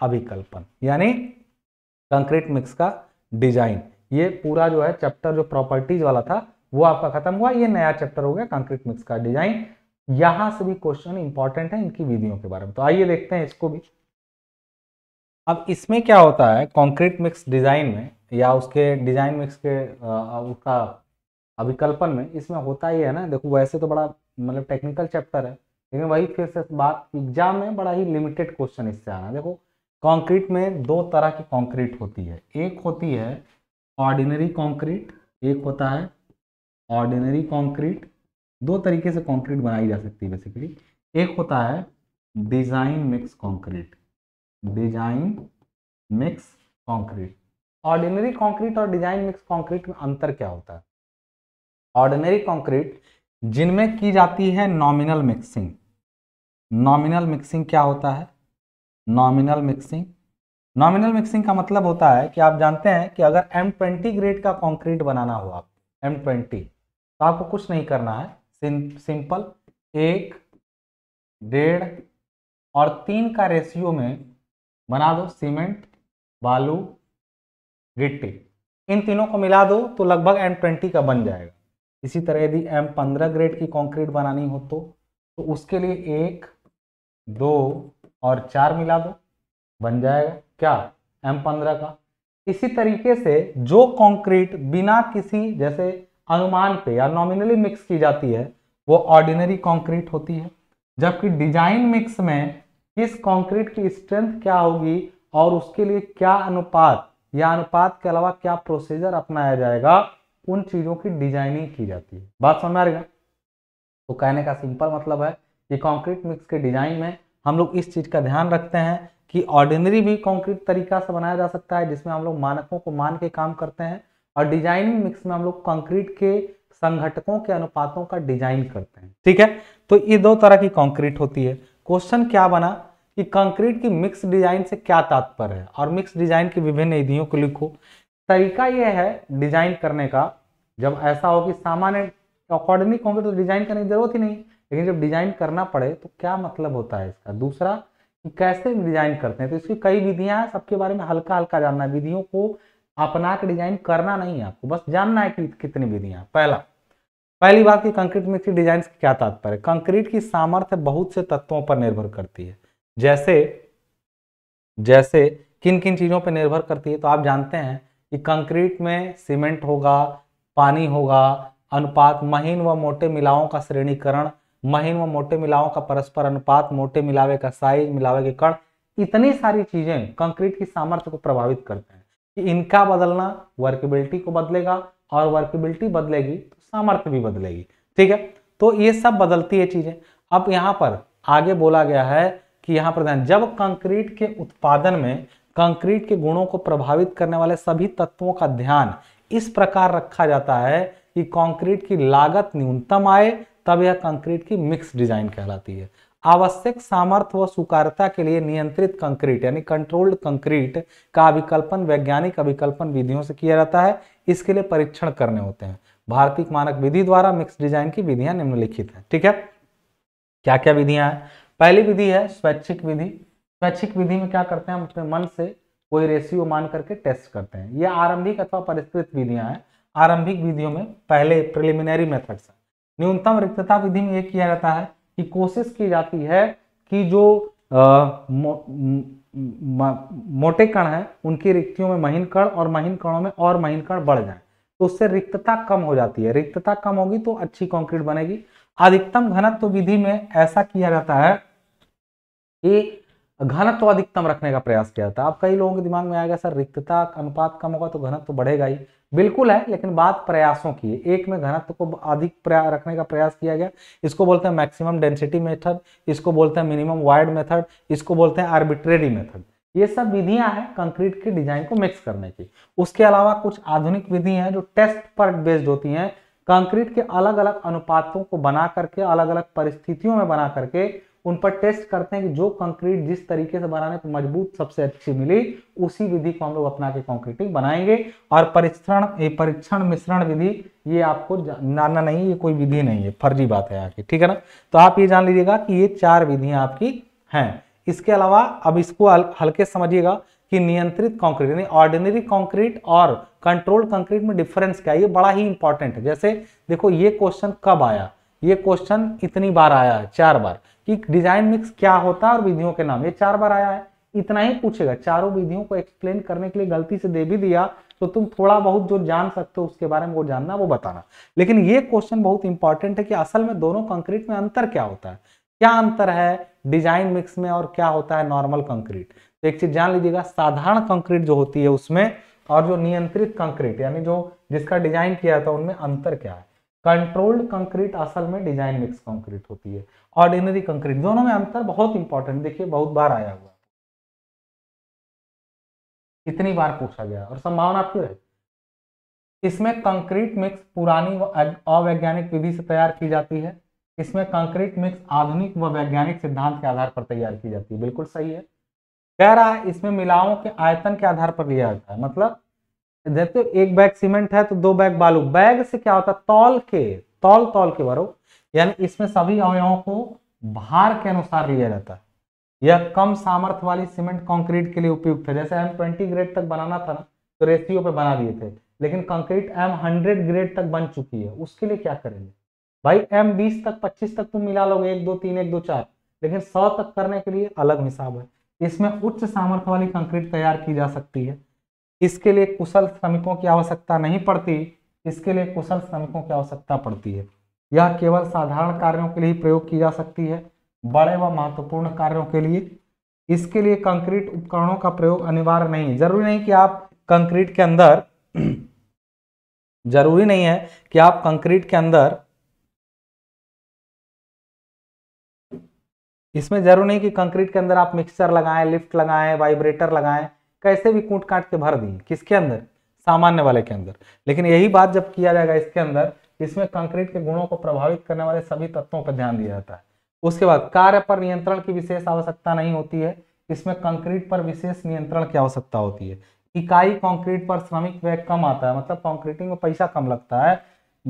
अभिकल्पन यानी कंक्रीट मिक्स का डिजाइन ये पूरा जो है चैप्टर जो प्रॉपर्टीज वाला था वो आपका खत्म हुआ ये नया चैप्टर हो गया कंक्रीट मिक्स का डिजाइन यहां से भी क्वेश्चन इंपॉर्टेंट है इनकी विधियों के बारे में तो आइए देखते हैं इसको भी अब इसमें क्या होता है कंक्रीट मिक्स डिजाइन में या उसके डिजाइन मिक्स के आ, उसका अभिकल्पन में इसमें होता ही है ना देखो वैसे तो बड़ा मतलब टेक्निकल चैप्टर है लेकिन वही फिर से बात एग्जाम में बड़ा ही लिमिटेड क्वेश्चन इससे आना देखो कंक्रीट में दो तरह की कंक्रीट होती है एक होती है ऑर्डिनरी कंक्रीट एक होता है ऑर्डिनरी कंक्रीट दो तरीके से कंक्रीट बनाई जा सकती है बेसिकली एक होता है design mix concrete design mix concrete ordinary concrete और डिजाइन मिक्स कंक्रीट में अंतर क्या होता है ऑर्डिनरी कंक्रीट जिनमें की जाती है नॉमिनल मिक्सिंग नॉमिनल मिक्सिंग क्या होता है नॉमिनल मिक्सिंग नॉमिनल मिक्सिंग का मतलब होता है कि आप जानते हैं कि अगर एम ट्वेंटी ग्रेड का कंक्रीट बनाना हो आप एम ट्वेंटी तो आपको कुछ नहीं करना है सिंपल एक डेढ़ और तीन का रेशियो में बना दो सीमेंट बालू गिट्टी इन तीनों को मिला दो तो लगभग एम ट्वेंटी का बन जाएगा इसी तरह यदि एम पंद्रह ग्रेड की कंक्रीट बनानी हो तो तो उसके लिए एक दो और चार मिला दो बन जाएगा क्या एम पंद्रह का इसी तरीके से जो कंक्रीट बिना किसी जैसे अनुमान पे या नॉमिनली मिक्स की जाती है वो ऑर्डिनरी कंक्रीट होती है जबकि डिजाइन मिक्स में किस कंक्रीट की स्ट्रेंथ क्या होगी और उसके लिए क्या अनुपात या अनुपात के अलावा क्या प्रोसीजर अपनाया जाएगा उन चीज़ों की डिजाइनिंग की जाती है बात समझ में आ रही है तो कहने का सिंपल मतलब है कि कंक्रीट मिक्स के डिजाइन में हम लोग इस चीज़ का ध्यान रखते हैं कि ऑर्डिनरी भी कंक्रीट तरीका से बनाया जा सकता है जिसमें हम लोग मानकों को मान के काम करते हैं और डिजाइनिंग मिक्स में हम लोग कंक्रीट के संघटकों के अनुपातों का डिजाइन करते हैं ठीक है तो ये दो तरह की कॉन्क्रीट होती है क्वेश्चन क्या बना कि कंक्रीट की मिक्स डिजाइन से क्या तात्पर्य है और मिक्स डिजाइन की विभिन्न विधियों को लिखो तरीका यह है डिजाइन करने का जब ऐसा हो कि सामान्य अकॉर्डमिक होंगे तो डिजाइन करने की जरूरत ही नहीं लेकिन जब डिजाइन करना पड़े तो क्या मतलब होता है इसका दूसरा कि कैसे डिजाइन करते हैं तो इसकी कई विधियां हैं सबके बारे में हल्का हल्का जानना है विधियों को अपना के डिजाइन करना नहीं है आपको बस जानना है कि कितनी विधियां पहला पहली बात की कंक्रीट मिक्सिंग डिजाइन की क्या तात्पर्य कंक्रीट की सामर्थ्य बहुत से तत्वों पर निर्भर करती है जैसे जैसे किन किन चीजों पर निर्भर करती है तो आप जानते हैं कि कंक्रीट में सीमेंट होगा पानी होगा अनुपात महीन व मोटे मिलावों का श्रेणीकरण महीन व मोटे मिलावों का परस्पर अनुपात मोटे मिलावे का साइज मिलावे के कण इतनी सारी चीजें कंक्रीट की सामर्थ्य को प्रभावित करते हैं कि इनका बदलना वर्केबिलिटी को बदलेगा और वर्केबिलिटी बदलेगी तो सामर्थ्य भी बदलेगी ठीक है तो ये सब बदलती है चीजें अब यहाँ पर आगे बोला गया है कि यहाँ पर जब कंक्रीट के उत्पादन में कंक्रीट के गुणों को प्रभावित करने वाले सभी तत्वों का ध्यान इस प्रकार रखा जाता है कि कंक्रीट की लागत न्यूनतम आए तब यह कंक्रीट की मिक्स डिजाइन कहलाती है आवश्यक सामर्थ्य व सुकारता के लिए नियंत्रित कंक्रीट यानी कंट्रोल्ड कंक्रीट का अभिकल्पन वैज्ञानिक अभिकल्पन विधियों से किया जाता है इसके लिए परीक्षण करने होते हैं भारतीय मानक विधि द्वारा मिक्स डिजाइन की विधियां निम्नलिखित है ठीक है क्या क्या विधियां हैं पहली विधि है स्वैच्छिक विधि स्वैच्छिक विधि में क्या करते हैं हम अपने मन से कोई रेशियो मान करके टेस्ट करते हैं ये आरंभिक अथवा परिष्कृत विधियां हैं आरंभिक विधियों में पहले प्रिलिमिनरी मेथड्स न्यूनतम रिक्तता विधि में यह किया जाता है कि कोशिश की जाती है कि जो आ, मो, मोटे कण हैं उनकी रिक्तियों में महीन कण और महीन कणों में और महीन कण बढ़ जाए तो उससे रिक्तता कम हो जाती है रिक्तता कम होगी तो अच्छी कॉन्क्रीट बनेगी अधिकतम घनत्व विधि में ऐसा किया जाता है कि घनत्व तो अधिकतम रखने का प्रयास किया जाता है अब कई लोगों के दिमाग में आएगा सर रिक्तता अनुपात कम होगा तो घनत्व तो बढ़ेगा ही बिल्कुल है लेकिन बात प्रयासों की है एक में घनत्व को अधिक रखने का प्रयास किया गया इसको बोलते हैं मैक्सिमम डेंसिटी मेथड इसको बोलते हैं मिनिमम वाइड मेथड इसको बोलते हैं आर्बिट्रेरी मेथड ये सब विधियां हैं कंक्रीट के डिजाइन को मिक्स करने की उसके अलावा कुछ आधुनिक विधि हैं जो टेस्ट पर बेस्ड होती हैं कंक्रीट के अलग अलग अनुपातों को बना करके अलग अलग परिस्थितियों में बना करके उन पर टेस्ट करते हैं कि जो कंक्रीट जिस तरीके से बनाने पर मजबूत सबसे अच्छी मिली उसी विधि को हम लोग अपना के कंक्रीटिंग बनाएंगे और परीक्षण परीक्षण मिश्रण विधि ये आपको जानना नहीं ये कोई विधि नहीं है फर्जी बात है आके ठीक है ना तो आप ये जान लीजिएगा कि ये चार विधियां आपकी हैं इसके अलावा अब इसको हल्के समझिएगा कि नियंत्रित कंक्रीट यानी ऑर्डिनरी कंक्रीट और कंट्रोल कंक्रीट में डिफरेंस क्या है ये बड़ा ही इंपॉर्टेंट है जैसे देखो ये क्वेश्चन कब आया ये क्वेश्चन इतनी बार आया चार बार कि डिजाइन मिक्स क्या होता है और विधियों के नाम ये चार बार आया है इतना ही पूछेगा चारों विधियों को एक्सप्लेन करने के लिए गलती से दे भी दिया तो तुम थोड़ा बहुत जो जान सकते हो उसके बारे में वो जानना वो बताना लेकिन ये क्वेश्चन बहुत इंपॉर्टेंट है कि असल में दोनों कंक्रीट में अंतर क्या होता है क्या अंतर है डिजाइन मिक्स में और क्या होता है नॉर्मल कंक्रीट तो एक चीज जान लीजिएगा साधारण कंक्रीट जो होती है उसमें और जो नियंत्रित कंक्रीट यानी जो जिसका डिजाइन किया था उनमें अंतर क्या है कंट्रोल्ड कंक्रीट असल में डिजाइन मिक्स कंक्रीट होती है ऑर्डिनरी कंक्रीट दोनों में अंतर बहुत इंपॉर्टेंट देखिए बहुत बार आया हुआ इतनी बार पूछा गया और संभावना आपकी है इसमें कंक्रीट मिक्स पुरानी अवैज्ञानिक विधि से तैयार की जाती है इसमें कंक्रीट मिक्स आधुनिक व वैज्ञानिक सिद्धांत के आधार पर तैयार की जाती है बिल्कुल सही है कह रहा है इसमें मिलावों के आयतन के आधार पर लिया जाता है मतलब जैसे एक बैग सीमेंट है तो दो बैग बालू बैग से क्या होता है तौल के तौल तौल के भरो यानी इसमें सभी अवयवों को भार के अनुसार लिया जाता है यह कम सामर्थ्य वाली सीमेंट कंक्रीट के लिए उपयुक्त है जैसे एम ट्वेंटी ग्रेड तक बनाना था ना तो रेशियो पे बना दिए थे लेकिन कंक्रीट एम हंड्रेड ग्रेड तक बन चुकी है उसके लिए क्या करेंगे भाई एम बीस तक पच्चीस तक तुम मिला लोगे एक दो तीन एक दो चार लेकिन सौ तक करने के लिए अलग हिसाब है इसमें उच्च सामर्थ्य वाली कंक्रीट तैयार की जा सकती है इसके लिए कुशल श्रमिकों की आवश्यकता नहीं पड़ती इसके लिए कुशल श्रमिकों की आवश्यकता पड़ती है यह केवल साधारण कार्यों के लिए प्रयोग की जा सकती है बड़े व महत्वपूर्ण कार्यों के लिए इसके लिए कंक्रीट उपकरणों का प्रयोग अनिवार्य नहीं है जरूरी नहीं कि आप कंक्रीट के अंदर जरूरी नहीं है कि आप कंक्रीट के अंदर इसमें जरूरी नहीं कि कंक्रीट के अंदर आप मिक्सचर लगाएं लिफ्ट लगाएं वाइब्रेटर लगाएं कैसे भी कूट काट के भर दिए किसके अंदर सामान्य वाले के अंदर लेकिन यही बात जब किया जाएगा इसके अंदर इसमें कंक्रीट के गुणों को प्रभावित करने वाले सभी तत्वों पर ध्यान दिया जाता है उसके बाद कार्य पर नियंत्रण की विशेष आवश्यकता नहीं होती है इसमें कंक्रीट पर विशेष नियंत्रण की आवश्यकता होती है इकाई कंक्रीट पर श्रमिक व्यय कम आता है मतलब कंक्रीटिंग में पैसा कम लगता है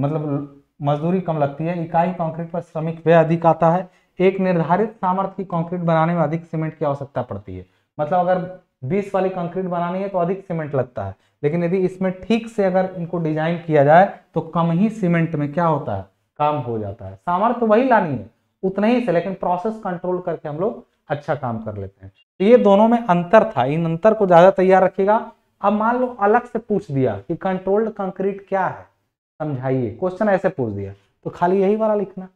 मतलब मजदूरी कम लगती है इकाई कंक्रीट पर श्रमिक व्यय अधिक आता है एक निर्धारित सामर्थ्य की कंक्रीट बनाने में अधिक सीमेंट की आवश्यकता पड़ती है मतलब अगर बीस वाली कंक्रीट बनानी है तो अधिक सीमेंट लगता है लेकिन यदि इसमें ठीक से अगर इनको डिजाइन किया जाए तो कम ही सीमेंट में क्या होता है काम हो जाता है सामर्थ्य तो वही लानी है उतना ही से लेकिन प्रोसेस कंट्रोल करके हम लोग अच्छा काम कर लेते हैं तो ये दोनों में अंतर था इन अंतर को ज्यादा तैयार रखेगा अब मान लो अलग से पूछ दिया कि कंट्रोल्ड कंक्रीट क्या है समझाइए क्वेश्चन ऐसे पूछ दिया तो खाली यही वाला लिखना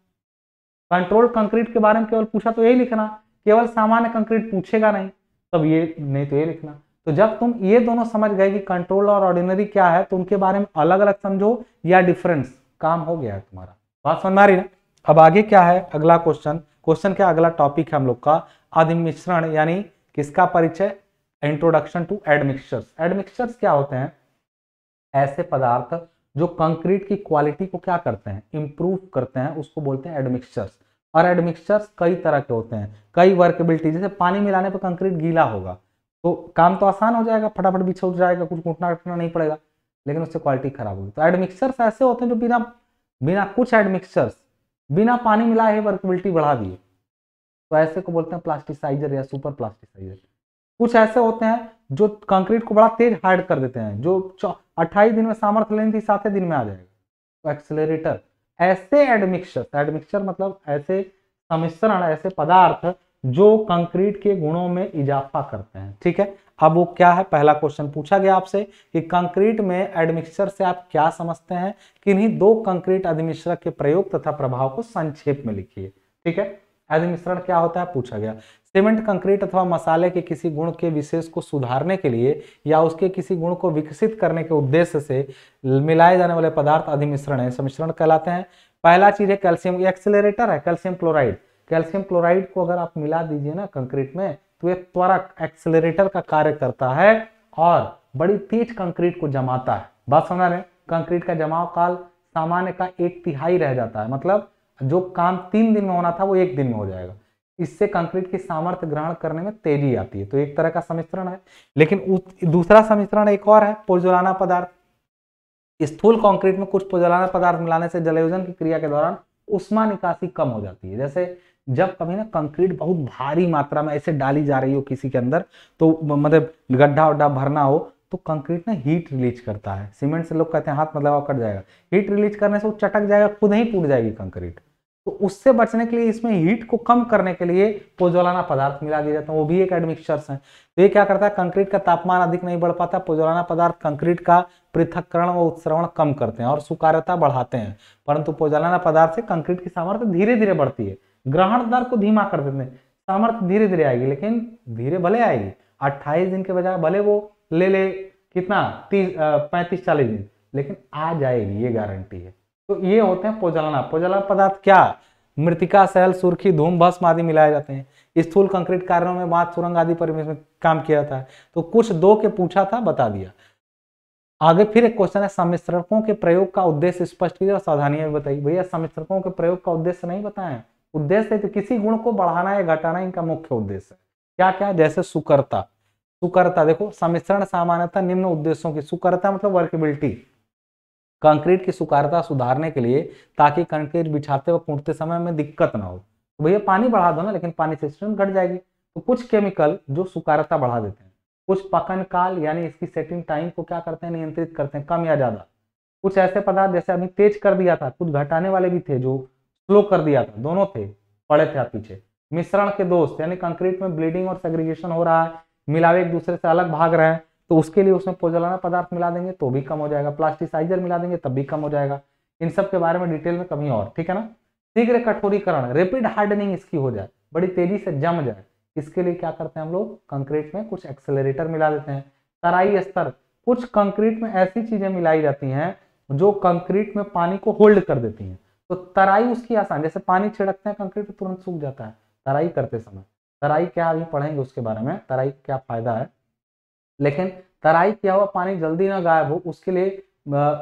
कंट्रोल्ड कंक्रीट के बारे में केवल पूछा तो यही लिखना केवल सामान्य कंक्रीट पूछेगा नहीं तब ये नहीं तो ये लिखना तो जब तुम ये दोनों समझ गए कि कंट्रोल और ऑर्डिनरी क्या है तो उनके बारे में अलग अलग समझो या डिफरेंस काम हो गया है तुम्हारा बात समझ में आ रही ना अब आगे क्या है अगला क्वेश्चन क्वेश्चन क्या अगला टॉपिक है हम लोग का अधिमिश्रण यानी किसका परिचय इंट्रोडक्शन टू एडमिक्सचर्स एडमिक्सर्स क्या होते हैं ऐसे पदार्थ जो कंक्रीट की क्वालिटी को क्या करते हैं इंप्रूव करते हैं उसको बोलते हैं एडमिक्सर्स और एडमिक्सचर्स कई तरह के होते हैं कई वर्केबिलिटी जैसे पानी मिलाने पर कंक्रीट गीला होगा तो काम तो आसान हो जाएगा फटाफट बिछ उठ जाएगा कुछ घुटना घटना नहीं पड़ेगा लेकिन उससे क्वालिटी खराब होगी तो एडमिक्सचर्स ऐसे होते हैं जो बिना बिना कुछ एडमिक्सचर्स बिना पानी मिलाए ही वर्केबिलिटी बढ़ा दिए तो ऐसे को बोलते हैं प्लास्टिसाइजर या सुपर प्लास्टिसाइजर कुछ ऐसे होते हैं जो कंक्रीट को बड़ा तेज हार्ड कर देते हैं जो अट्ठाईस दिन में सामर्थ्य लेनी थी सातवें दिन में आ जाएगा तो एक्सेलरेटर ऐसे एडमिक्सर एडमिक्सर मतलब ऐसे समिश्रण ऐसे पदार्थ जो कंक्रीट के गुणों में इजाफा करते हैं ठीक है अब वो क्या है पहला क्वेश्चन पूछा गया आपसे कि कंक्रीट में एडमिक्सर से आप क्या समझते हैं किन्हीं दो कंक्रीट अधिमिश्रक के प्रयोग तथा प्रभाव को संक्षेप में लिखिए ठीक है आदि मिश्रण क्या होता है पूछा गया सीमेंट कंक्रीट अथवा मसाले के किसी गुण के विशेष को सुधारने के लिए या उसके किसी गुण को विकसित करने के उद्देश्य से मिलाए जाने वाले पदार्थ अधिमिश्रण है समिश्रण कहलाते हैं पहला चीज है कैल्शियम एक्सेलेटर है कैल्शियम क्लोराइड कैल्शियम क्लोराइड को अगर आप मिला दीजिए ना कंक्रीट में तो ये त्वरक एक्सेलेटर का कार्य करता है और बड़ी तेज कंक्रीट को जमाता है बात समझ रहे कंक्रीट का जमाव काल सामान्य का एक तिहाई रह जाता है मतलब जो काम तीन दिन में होना था वो एक दिन में हो जाएगा इससे कंक्रीट की सामर्थ्य ग्रहण करने में तेजी आती है तो एक तरह का समिश्रण है लेकिन दूसरा समिश्रण एक और है पुरजलाना पदार्थ स्थूल कंक्रीट में कुछ पुरजलाना पदार्थ मिलाने से जलयोजन की क्रिया के दौरान उष्मा निकासी कम हो जाती है जैसे जब कभी ना कंक्रीट बहुत भारी मात्रा में ऐसे डाली जा रही हो किसी के अंदर तो मतलब गड्ढा उड्ढा भरना हो तो कंक्रीट ना हीट रिलीज करता है सीमेंट से लोग कहते हैं हाथ मतलब कट जाएगा हीट रिलीज करने से वो चटक जाएगा खुद ही टूट जाएगी कंक्रीट तो उससे बचने के लिए इसमें हीट को कम करने के लिए पोजोलाना पदार्थ मिला दिया जाता है वो भी एक एडमिक्सर्स है तो ये क्या करता है कंक्रीट का तापमान अधिक नहीं बढ़ पाता पोजोलाना पदार्थ कंक्रीट का पृथककरण व उत्सर्वण कम करते हैं और सुकार्यता बढ़ाते हैं परंतु पोजोलाना पदार्थ से कंक्रीट की सामर्थ्य धीरे धीरे बढ़ती है ग्रहण दर को धीमा कर देते हैं सामर्थ्य धीरे धीरे आएगी लेकिन धीरे भले आएगी अट्ठाईस दिन के बजाय भले वो ले ले कितना तीस पैंतीस चालीस दिन लेकिन आ जाएगी ये गारंटी है तो ये होते हैं पोजलना पोजलना पदार्थ क्या मृतिका सहल सुर्खी धूम भस्म आदि मिलाए जाते हैं स्थूल कंक्रीट कार्यों में बात सुरंग आदि पर काम किया जाता है तो कुछ दो के पूछा था बता दिया आगे फिर एक क्वेश्चन है समिश्रकों के प्रयोग का उद्देश्य स्पष्ट कीजिए और सावधानियां भी बताइए भैया समिश्रकों के प्रयोग का उद्देश्य नहीं बताए उद्देश्य तो किसी गुण को बढ़ाना या घटाना इनका मुख्य उद्देश्य है क्या क्या जैसे सुकर्ता सुकर्ता देखो समिश्रण सामान्यता निम्न उद्देश्यों की सुकर्ता मतलब वर्केबिलिटी कंक्रीट की सुकारता सुधारने के लिए ताकि कंक्रीट बिछाते वक्त कूटते समय में दिक्कत ना हो तो भैया पानी बढ़ा दो ना लेकिन पानी सिस्टम घट जाएगी तो कुछ केमिकल जो सुकारता बढ़ा देते हैं कुछ पकन काल यानी इसकी सेटिंग टाइम को क्या करते हैं नियंत्रित करते हैं कम या ज्यादा कुछ ऐसे पदार्थ जैसे अभी तेज कर दिया था कुछ घटाने वाले भी थे जो स्लो कर दिया था दोनों थे पड़े थे आप पीछे मिश्रण के दोस्त यानी कंक्रीट में ब्लीडिंग और सेग्रीगेशन हो रहा है मिलावे एक दूसरे से अलग भाग रहे हैं तो उसके लिए उसमें पोजलाना पदार्थ मिला देंगे तो भी कम हो जाएगा प्लास्टिसाइजर मिला देंगे तब भी कम हो जाएगा इन सब के बारे में डिटेल में कभी और ठीक है ना शीघ्र कठोरीकरण रेपिड हार्डनिंग इसकी हो जाए बड़ी तेजी से जम जाए इसके लिए क्या करते हैं हम लोग कंक्रीट में कुछ एक्सेलरेटर मिला देते हैं तराई स्तर कुछ कंक्रीट में ऐसी चीजें मिलाई जाती हैं जो कंक्रीट में पानी को होल्ड कर देती हैं तो तराई उसकी आसान जैसे पानी छिड़कते हैं कंक्रीट तो तुरंत सूख जाता है तराई करते समय तराई क्या अभी पढ़ेंगे उसके बारे में तराई क्या फायदा है लेकिन तराई किया हुआ पानी जल्दी ना गायब हो उसके लिए आ,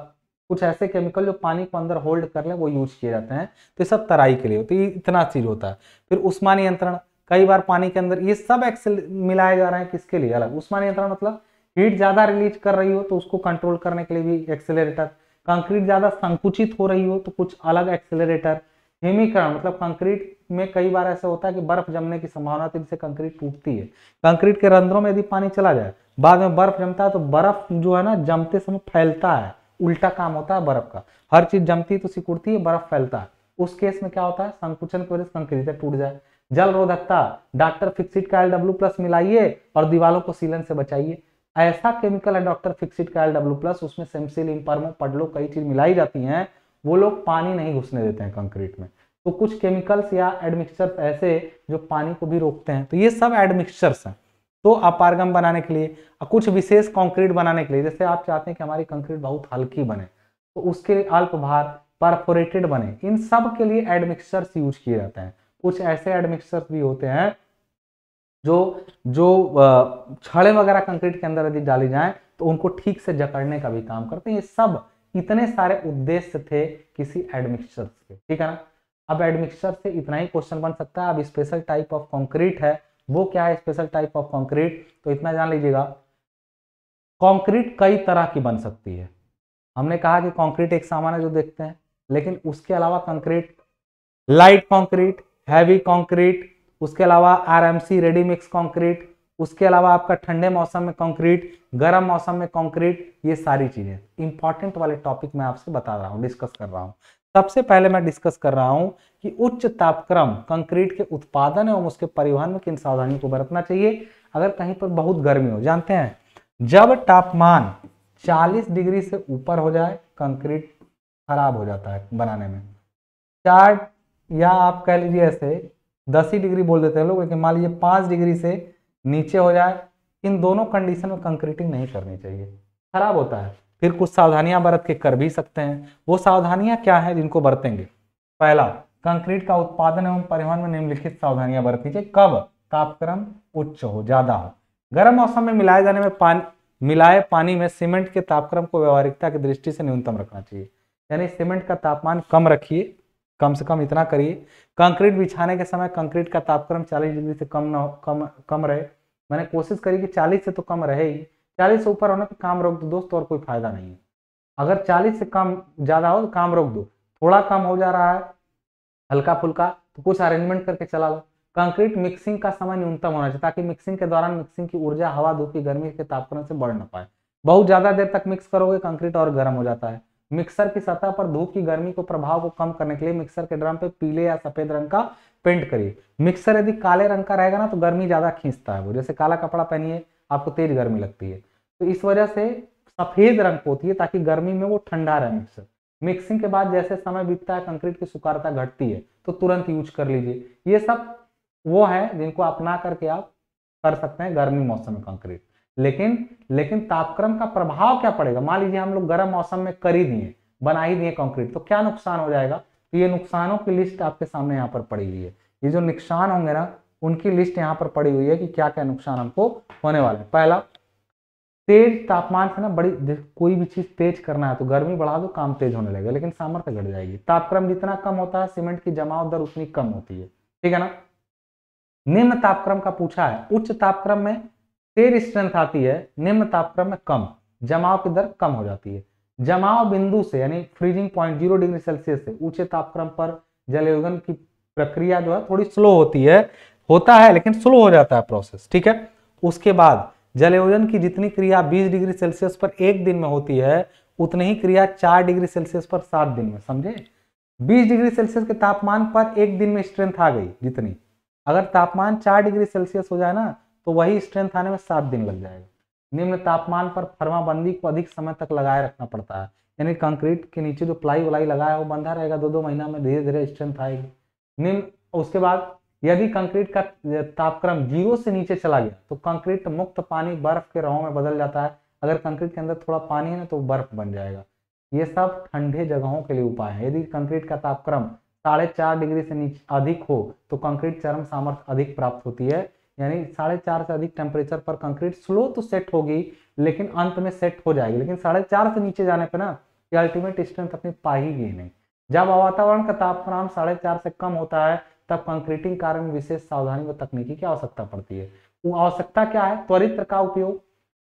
कुछ ऐसे केमिकल जो पानी को अंदर होल्ड कर ले वो यूज किए जाते हैं तो ये सब तराई के लिए होती तो है इतना चीज होता है फिर उष्मा नियंत्रण कई बार पानी के अंदर ये सब एक्सेल मिलाए जा रहे हैं किसके लिए अलग उष्मा नियंत्रण मतलब हीट ज़्यादा रिलीज कर रही हो तो उसको कंट्रोल करने के लिए भी एक्सेलरेटर कंक्रीट ज़्यादा संकुचित हो रही हो तो कुछ अलग एक्सेलरेटर हिमीकरण मतलब कंक्रीट में कई बार ऐसा होता है कि बर्फ जमने की संभावना थी तो जिससे कंक्रीट टूटती है कंक्रीट के रंध्रों में यदि पानी चला जाए बाद में बर्फ जमता है तो बर्फ जो है ना जमते समय फैलता है उल्टा काम होता है बर्फ का हर चीज जमती तो सिकुड़ती है बर्फ फैलता है उस केस में क्या होता है संकुचन की वजह से कंक्रीट टूट जाए जल रोधकता डॉक्टर फिक्सिट का एल डब्ल्यू प्लस मिलाइए और दीवालों को सीलन से बचाइए ऐसा केमिकल है डॉक्टर फिक्सिट का एल डब्ल्यू प्लस उसमें सेमसिल इम्पर्मो पडलो कई चीज मिलाई जाती हैं वो लोग पानी नहीं घुसने देते हैं कंक्रीट में तो कुछ केमिकल्स या एडमिक्सचर्स ऐसे जो पानी को भी रोकते हैं तो ये सब एडमिक्सचर्स हैं तो अपारगम बनाने के लिए कुछ विशेष कंक्रीट बनाने के लिए जैसे आप चाहते हैं कि हमारी कंक्रीट बहुत हल्की बने तो उसके लिए अल्प भार परफोरेटेड बने इन सब के लिए एडमिक्सचर्स यूज किए जाते हैं कुछ ऐसे एडमिक्सचर्स भी होते हैं जो जो छड़े वगैरह कंक्रीट के अंदर यदि डाली जाए तो उनको ठीक से जकड़ने का भी काम करते हैं ये सब इतने सारे उद्देश्य थे किसी एडमिक्सचर्स के ठीक है ना अब एडमिक्सचर से इतना ही क्वेश्चन बन सकता है अब स्पेशल टाइप ऑफ कॉन्क्रीट है वो क्या है स्पेशल टाइप ऑफ कॉन्क्रीट तो इतना जान लीजिएगा कॉन्क्रीट कई तरह की बन सकती है हमने कहा कि कॉन्क्रीट एक सामान है जो देखते हैं लेकिन उसके अलावा concrete light concrete heavy concrete उसके अलावा आरएमसी रेडी मिक्स कॉन्क्रीट उसके अलावा आपका ठंडे मौसम में कॉन्क्रीट गर्म मौसम में कॉन्क्रीट ये सारी चीज़ें इंपॉर्टेंट वाले टॉपिक मैं आपसे बता रहा हूँ डिस्कस कर रहा हूँ सबसे पहले मैं डिस्कस कर रहा हूं कि उच्च तापक्रम कंक्रीट के उत्पादन एवं उसके परिवहन में किन सावधानियों को बरतना चाहिए अगर कहीं पर बहुत गर्मी हो जानते हैं जब तापमान 40 डिग्री से ऊपर हो जाए कंक्रीट खराब हो जाता है बनाने में चार या आप कह लीजिए ऐसे दस ही डिग्री बोल देते हैं लोग लेकिन मान लीजिए पांच डिग्री से नीचे हो जाए इन दोनों कंडीशन में कंक्रीटिंग नहीं करनी चाहिए खराब होता है फिर कुछ सावधानियां बरत के कर भी सकते हैं वो सावधानियां क्या है जिनको बरतेंगे पहला कंक्रीट का उत्पादन एवं परिवहन में निम्नलिखित सावधानियां बरतनी चाहिए कब तापक्रम उच्च हो ज्यादा हो गर्म मौसम में मिलाए जाने में पानी मिलाए पानी में सीमेंट के तापक्रम को व्यवहारिकता की दृष्टि से न्यूनतम रखना चाहिए यानी सीमेंट का तापमान कम रखिए कम से कम इतना करिए कंक्रीट बिछाने के समय कंक्रीट का तापक्रम 40 डिग्री से कम ना हो कम कम रहे मैंने कोशिश करी कि 40 से तो कम रहे ही चालीस से ऊपर होना तो काम रोक दो दोस्त और कोई फायदा नहीं है अगर चालीस से कम ज्यादा हो तो काम रोक दो थोड़ा कम हो जा रहा है हल्का फुल्का तो कुछ अरेंजमेंट करके चला लो कंक्रीट मिक्सिंग का समय न्यूनतम होना चाहिए ताकि मिक्सिंग के दौरान मिक्सिंग की ऊर्जा हवा धूप की गर्मी के तापक्रम से बढ़ ना पाए बहुत ज्यादा देर तक मिक्स करोगे कंक्रीट और गर्म हो जाता है मिक्सर की सतह पर धूप की गर्मी को प्रभाव को कम करने के लिए मिक्सर के ड्रम पे पीले या सफेद रंग का पेंट करिए मिक्सर यदि काले रंग का रहेगा ना तो गर्मी ज्यादा खींचता है वो जैसे काला कपड़ा पहनिए आपको तेज गर्मी लगती है तो इस वजह से सफेद रंग होती है ताकि गर्मी में वो ठंडा रहे हम्म। मिक्सिंग के बाद जैसे समय बीतता है कंक्रीट की सुकारता घटती है तो तुरंत यूज कर लीजिए ये सब वो है जिनको अपना करके आप कर सकते हैं गर्मी मौसम में कंक्रीट लेकिन लेकिन तापक्रम का प्रभाव क्या पड़ेगा मान लीजिए हम लोग गर्म मौसम में कर ही दिए बना ही दिए कंक्रीट तो क्या नुकसान हो जाएगा तो ये नुकसानों की लिस्ट आपके सामने यहाँ पर पड़ी हुई है ये जो नुकसान होंगे ना उनकी लिस्ट यहाँ पर पड़ी हुई है कि क्या क्या नुकसान हमको होने वाले पहला तेज तापमान से ना बड़ी कोई भी चीज़ तेज करना है तो गर्मी बढ़ा दो काम तेज होने लगेगा लेकिन सामर्थ्य घट जाएगी तापक्रम जितना कम होता है सीमेंट की जमाव दर उतनी कम होती है ठीक है ना निम्न तापक्रम का पूछा है उच्च तापक्रम में तेज स्ट्रेंथ आती है निम्न तापक्रम में कम जमाव की दर कम हो जाती है जमाव बिंदु से यानी freezing point zero degree Celsius से ऊंचे तापक्रम पर जलयोगन की प्रक्रिया जो है थोड़ी स्लो होती है होता है लेकिन स्लो हो जाता है प्रोसेस ठीक है उसके बाद जलयोजन की जितनी क्रिया 20 डिग्री सेल्सियस पर एक दिन में होती है उतनी ही क्रिया 4 डिग्री सेल्सियस पर सात दिन में समझे 20 डिग्री सेल्सियस के तापमान पर एक दिन में स्ट्रेंथ आ गई जितनी अगर तापमान चार डिग्री सेल्सियस हो जाए ना तो वही स्ट्रेंथ आने में सात दिन लग जाएगा निम्न तापमान पर फर्माबंदी को अधिक समय तक लगाए रखना पड़ता है यानी कंक्रीट के नीचे जो प्लाई वलाई लगाया वो बंधा रहेगा दो दो महीना में धीरे धीरे स्ट्रेंथ आएगी निम्न उसके बाद यदि कंक्रीट का तापक्रम जीरो से नीचे चला गया तो कंक्रीट मुक्त पानी बर्फ के रहों में बदल जाता है अगर कंक्रीट के अंदर थोड़ा पानी है ना तो बर्फ बन जाएगा ये सब ठंडे जगहों के लिए उपाय है यदि कंक्रीट का तापक्रम साढ़े चार डिग्री से नीचे अधिक हो तो कंक्रीट चरम सामर्थ्य अधिक प्राप्त होती है यानी साढ़े चार से अधिक टेम्परेचर पर कंक्रीट स्लो तो सेट होगी लेकिन अंत में सेट हो जाएगी लेकिन साढ़े चार से नीचे जाने पर ना ये अल्टीमेट स्ट्रेंथ अपनी पाएगी नहीं जब वातावरण का तापक्रम साढ़े चार से कम होता है तब कंक्रीटिंग कारण विशेष सावधानी व तकनीकी की आवश्यकता पड़ती है वो आवश्यकता क्या है त्वरित का उपयोग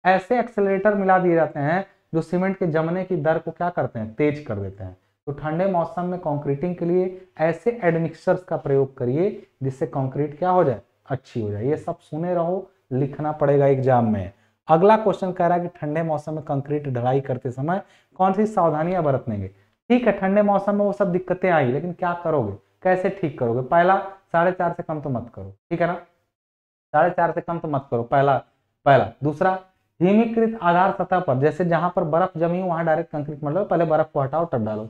ऐसे एक्सेलरेटर मिला दिए जाते हैं जो सीमेंट के जमने की दर को क्या करते हैं तेज कर देते हैं तो ठंडे मौसम में कंक्रीटिंग के लिए ऐसे एडमिक्सर्स का प्रयोग करिए जिससे कंक्रीट क्या हो जाए अच्छी हो जाए ये सब सुने रहो लिखना पड़ेगा एग्जाम में अगला क्वेश्चन कह रहा है कि ठंडे मौसम में कंक्रीट ढलाई करते समय कौन सी सावधानियां बरतनेंगे ठीक है ठंडे मौसम में वो सब दिक्कतें आई लेकिन क्या करोगे कैसे ठीक करोगे पहला साढ़े चार से कम तो मत करो ठीक है ना साढ़े चार से कम तो मत करो पहला पहला दूसरा हिमीकृत आधार सतह पर जैसे जहां पर बर्फ जमी हो वहां डायरेक्ट कंक्रीट मर पहले बर्फ को हटाओ तब डालो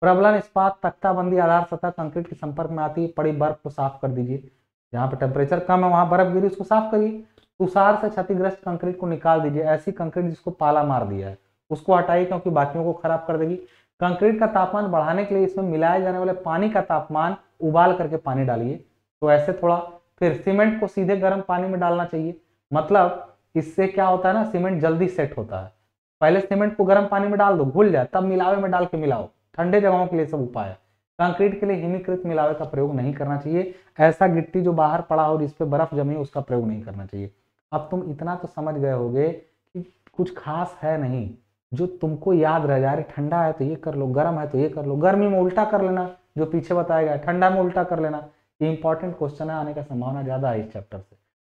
प्रबलन इस्पात तख्ताबंदी आधार सतह कंक्रीट के संपर्क में आती है पड़ी बर्फ को साफ कर दीजिए जहाँ पर टेम्परेचर कम है वहाँ बर्फ गिरी उसको साफ करिए तुषार से क्षतिग्रस्त कंक्रीट को निकाल दीजिए ऐसी कंक्रीट जिसको पाला मार दिया है उसको हटाइए क्योंकि बाकियों को खराब कर देगी कंक्रीट का तापमान बढ़ाने के लिए इसमें मिलाए जाने वाले पानी का तापमान उबाल करके पानी डालिए तो ऐसे थोड़ा फिर सीमेंट को सीधे गर्म पानी में डालना चाहिए मतलब इससे क्या होता है ना सीमेंट जल्दी सेट होता है पहले सीमेंट को गर्म पानी में डाल दो घुल जाए तब मिलावे में डाल के मिलाओ ठंडे जगहों के लिए सब उपाय है कंक्रीट के लिए हिमीकृत मिलावे का प्रयोग नहीं करना चाहिए ऐसा गिट्टी जो बाहर पड़ा हो जिस पर बर्फ जमी उसका प्रयोग नहीं करना चाहिए अब तुम इतना तो समझ गए होगे कि कुछ खास है नहीं जो तुमको याद रह जाए अरे ठंडा है तो ये कर लो गर्म है तो ये कर लो गर्मी में उल्टा कर लेना जो पीछे बताया गया ठंडा में उल्टा कर लेना ये इंपॉर्टेंट क्वेश्चन है आने का संभावना ज़्यादा है इस चैप्टर से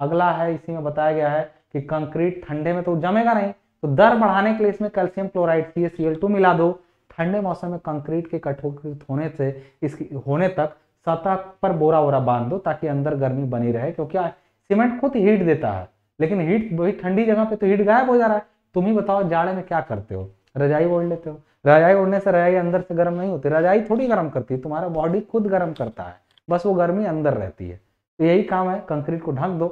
अगला है इसी में बताया गया है कि कंक्रीट ठंडे में तो जमेगा नहीं तो दर बढ़ाने के लिए इसमें calcium chloride C C L two मिला दो ठंडे मौसम में कंक्रीट के कठोकृत होने से इसकी होने तक सतह पर बोरा वोरा बांध दो ताकि अंदर गर्मी बनी रहे क्योंकि सीमेंट खुद हीट देता है लेकिन हीट वही ठंडी जगह पे तो हीट गायब हो जा रहा है तुम ही बताओ जाड़े में क्या करते हो रजाई ओढ़ लेते हो रजाई ओढ़ने से रजाई अंदर से गर्म नहीं होती रजाई थोड़ी गर्म करती है तुम्हारा बॉडी खुद गर्म करता है बस वो गर्मी अंदर रहती है तो यही काम है कंक्रीट को ढक दो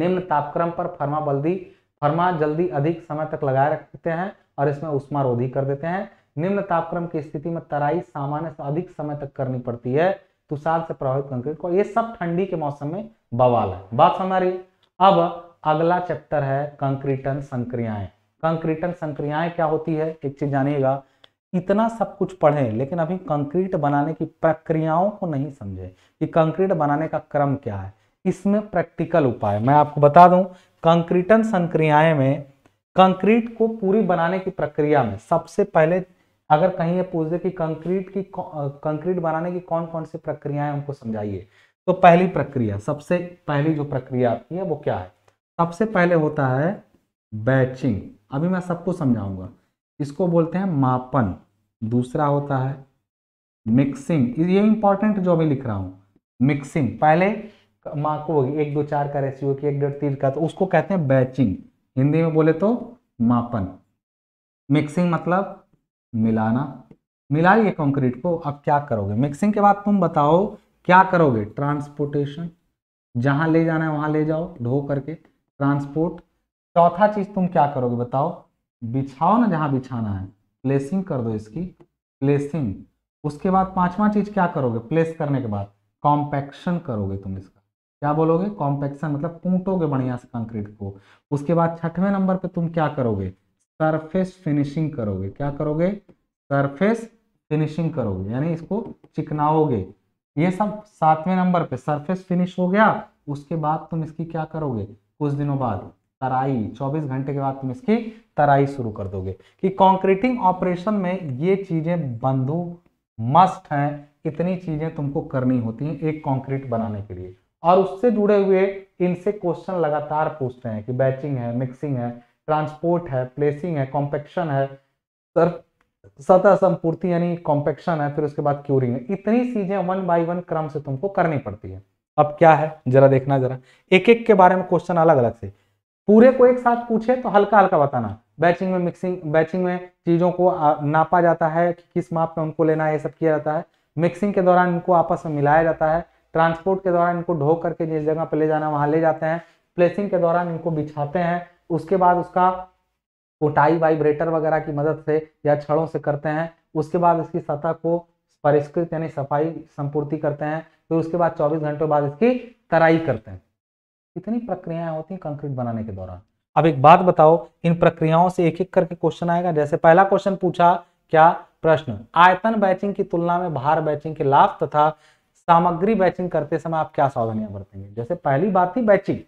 निम्न तापक्रम पर फर्मा बल्दी फर्मा जल्दी अधिक समय तक लगाए रखते हैं और इसमें उष्मा रोधी कर देते हैं निम्न तापक्रम की स्थिति में तराई सामान्य से अधिक समय तक करनी पड़ती है तुषार से प्रभावित कंक्रीट को ये सब ठंडी के मौसम में बवाल है बात समझ रही अब अगला चैप्टर है कंक्रीटन संक्रियाएं कंक्रीटन संक्रियाएं क्या होती है एक चीज जानिएगा इतना सब कुछ पढ़ें लेकिन अभी कंक्रीट बनाने की प्रक्रियाओं को नहीं समझें कि कंक्रीट बनाने का क्रम क्या है इसमें प्रैक्टिकल उपाय मैं आपको बता दूं कंक्रीटन संक्रियाएं में कंक्रीट को पूरी बनाने की प्रक्रिया में सबसे पहले अगर कहीं ये पूछ दे कि कंक्रीट की कंक्रीट बनाने की कौन कौन सी प्रक्रियाएं हमको समझाइए तो पहली प्रक्रिया सबसे पहली जो प्रक्रिया आती है वो क्या है सबसे पहले होता है बैचिंग अभी मैं सबको समझाऊंगा इसको बोलते हैं मापन दूसरा होता है मिक्सिंग ये इंपॉर्टेंट जो अभी लिख रहा हूँ मिक्सिंग पहले को होगी एक दो चार का रेशियो की एक डेढ़ तीन का तो उसको कहते हैं बैचिंग हिंदी में बोले तो मापन मिक्सिंग मतलब मिलाना मिलाइए कंक्रीट को अब क्या करोगे मिक्सिंग के बाद तुम बताओ क्या करोगे ट्रांसपोर्टेशन जहां ले जाना है वहां ले जाओ ढो करके ट्रांसपोर्ट चौथा चीज तुम क्या करोगे बताओ बिछाओ ना जहाँ बिछाना है प्लेसिंग कर दो इसकी प्लेसिंग उसके बाद पांचवा चीज क्या करोगे प्लेस करने के बाद कॉम्पैक्शन करोगे तुम इसका क्या बोलोगे कॉम्पैक्शन मतलब कूटोगे बढ़िया से कंक्रीट को उसके बाद छठवें नंबर पे तुम क्या करोगे सरफेस फिनिशिंग करोगे क्या करोगे सरफेस फिनिशिंग करोगे यानी इसको चिकनाओगे ये सब सातवें नंबर पे सरफेस फिनिश हो गया उसके बाद तुम इसकी क्या करोगे कुछ दिनों बाद तराई 24 घंटे के बाद तुम इसकी तराई शुरू कर दोगे कि कॉन्क्रीटिंग ऑपरेशन में ये चीज़ें बंधु मस्ट हैं इतनी चीज़ें तुमको करनी होती हैं एक कॉन्क्रीट बनाने के लिए और उससे जुड़े हुए इनसे क्वेश्चन लगातार पूछते हैं कि बैचिंग है मिक्सिंग है ट्रांसपोर्ट है प्लेसिंग है कॉम्पेक्शन है सर सतह संपूर्ति यानी कॉम्पेक्शन है फिर उसके बाद क्यूरिंग है इतनी चीज़ें वन बाई वन क्रम से तुमको करनी पड़ती है अब क्या है जरा देखना जरा एक एक के बारे में क्वेश्चन अलग अलग से पूरे को एक साथ पूछे तो हल्का हल्का बताना बैचिंग में मिक्सिंग बैचिंग में चीज़ों को नापा जाता है कि किस माप में उनको लेना है ये सब किया जाता है मिक्सिंग के दौरान इनको आपस में मिलाया जाता है ट्रांसपोर्ट के दौरान इनको ढो करके जिस जगह पर ले जाना वहां ले जाते हैं प्लेसिंग के दौरान इनको बिछाते हैं उसके बाद उसका कोटाई वाइब्रेटर वगैरह की मदद से या छड़ों से करते हैं उसके बाद इसकी सतह को परिष्कृत यानी सफाई संपूर्ति करते हैं फिर तो उसके बाद चौबीस घंटों बाद इसकी तराई करते हैं इतनी प्रक्रियाएं होती हैं कंक्रीट बनाने के दौरान अब एक बात बताओ इन प्रक्रियाओं से एक एक करके क्वेश्चन आएगा जैसे पहला क्वेश्चन पूछा क्या प्रश्न आयतन बैचिंग की तुलना में भार बैचिंग के लाभ तथा सामग्री बैचिंग करते समय आप क्या सावधानियां बरतेंगे जैसे पहली बात थी बैचिंग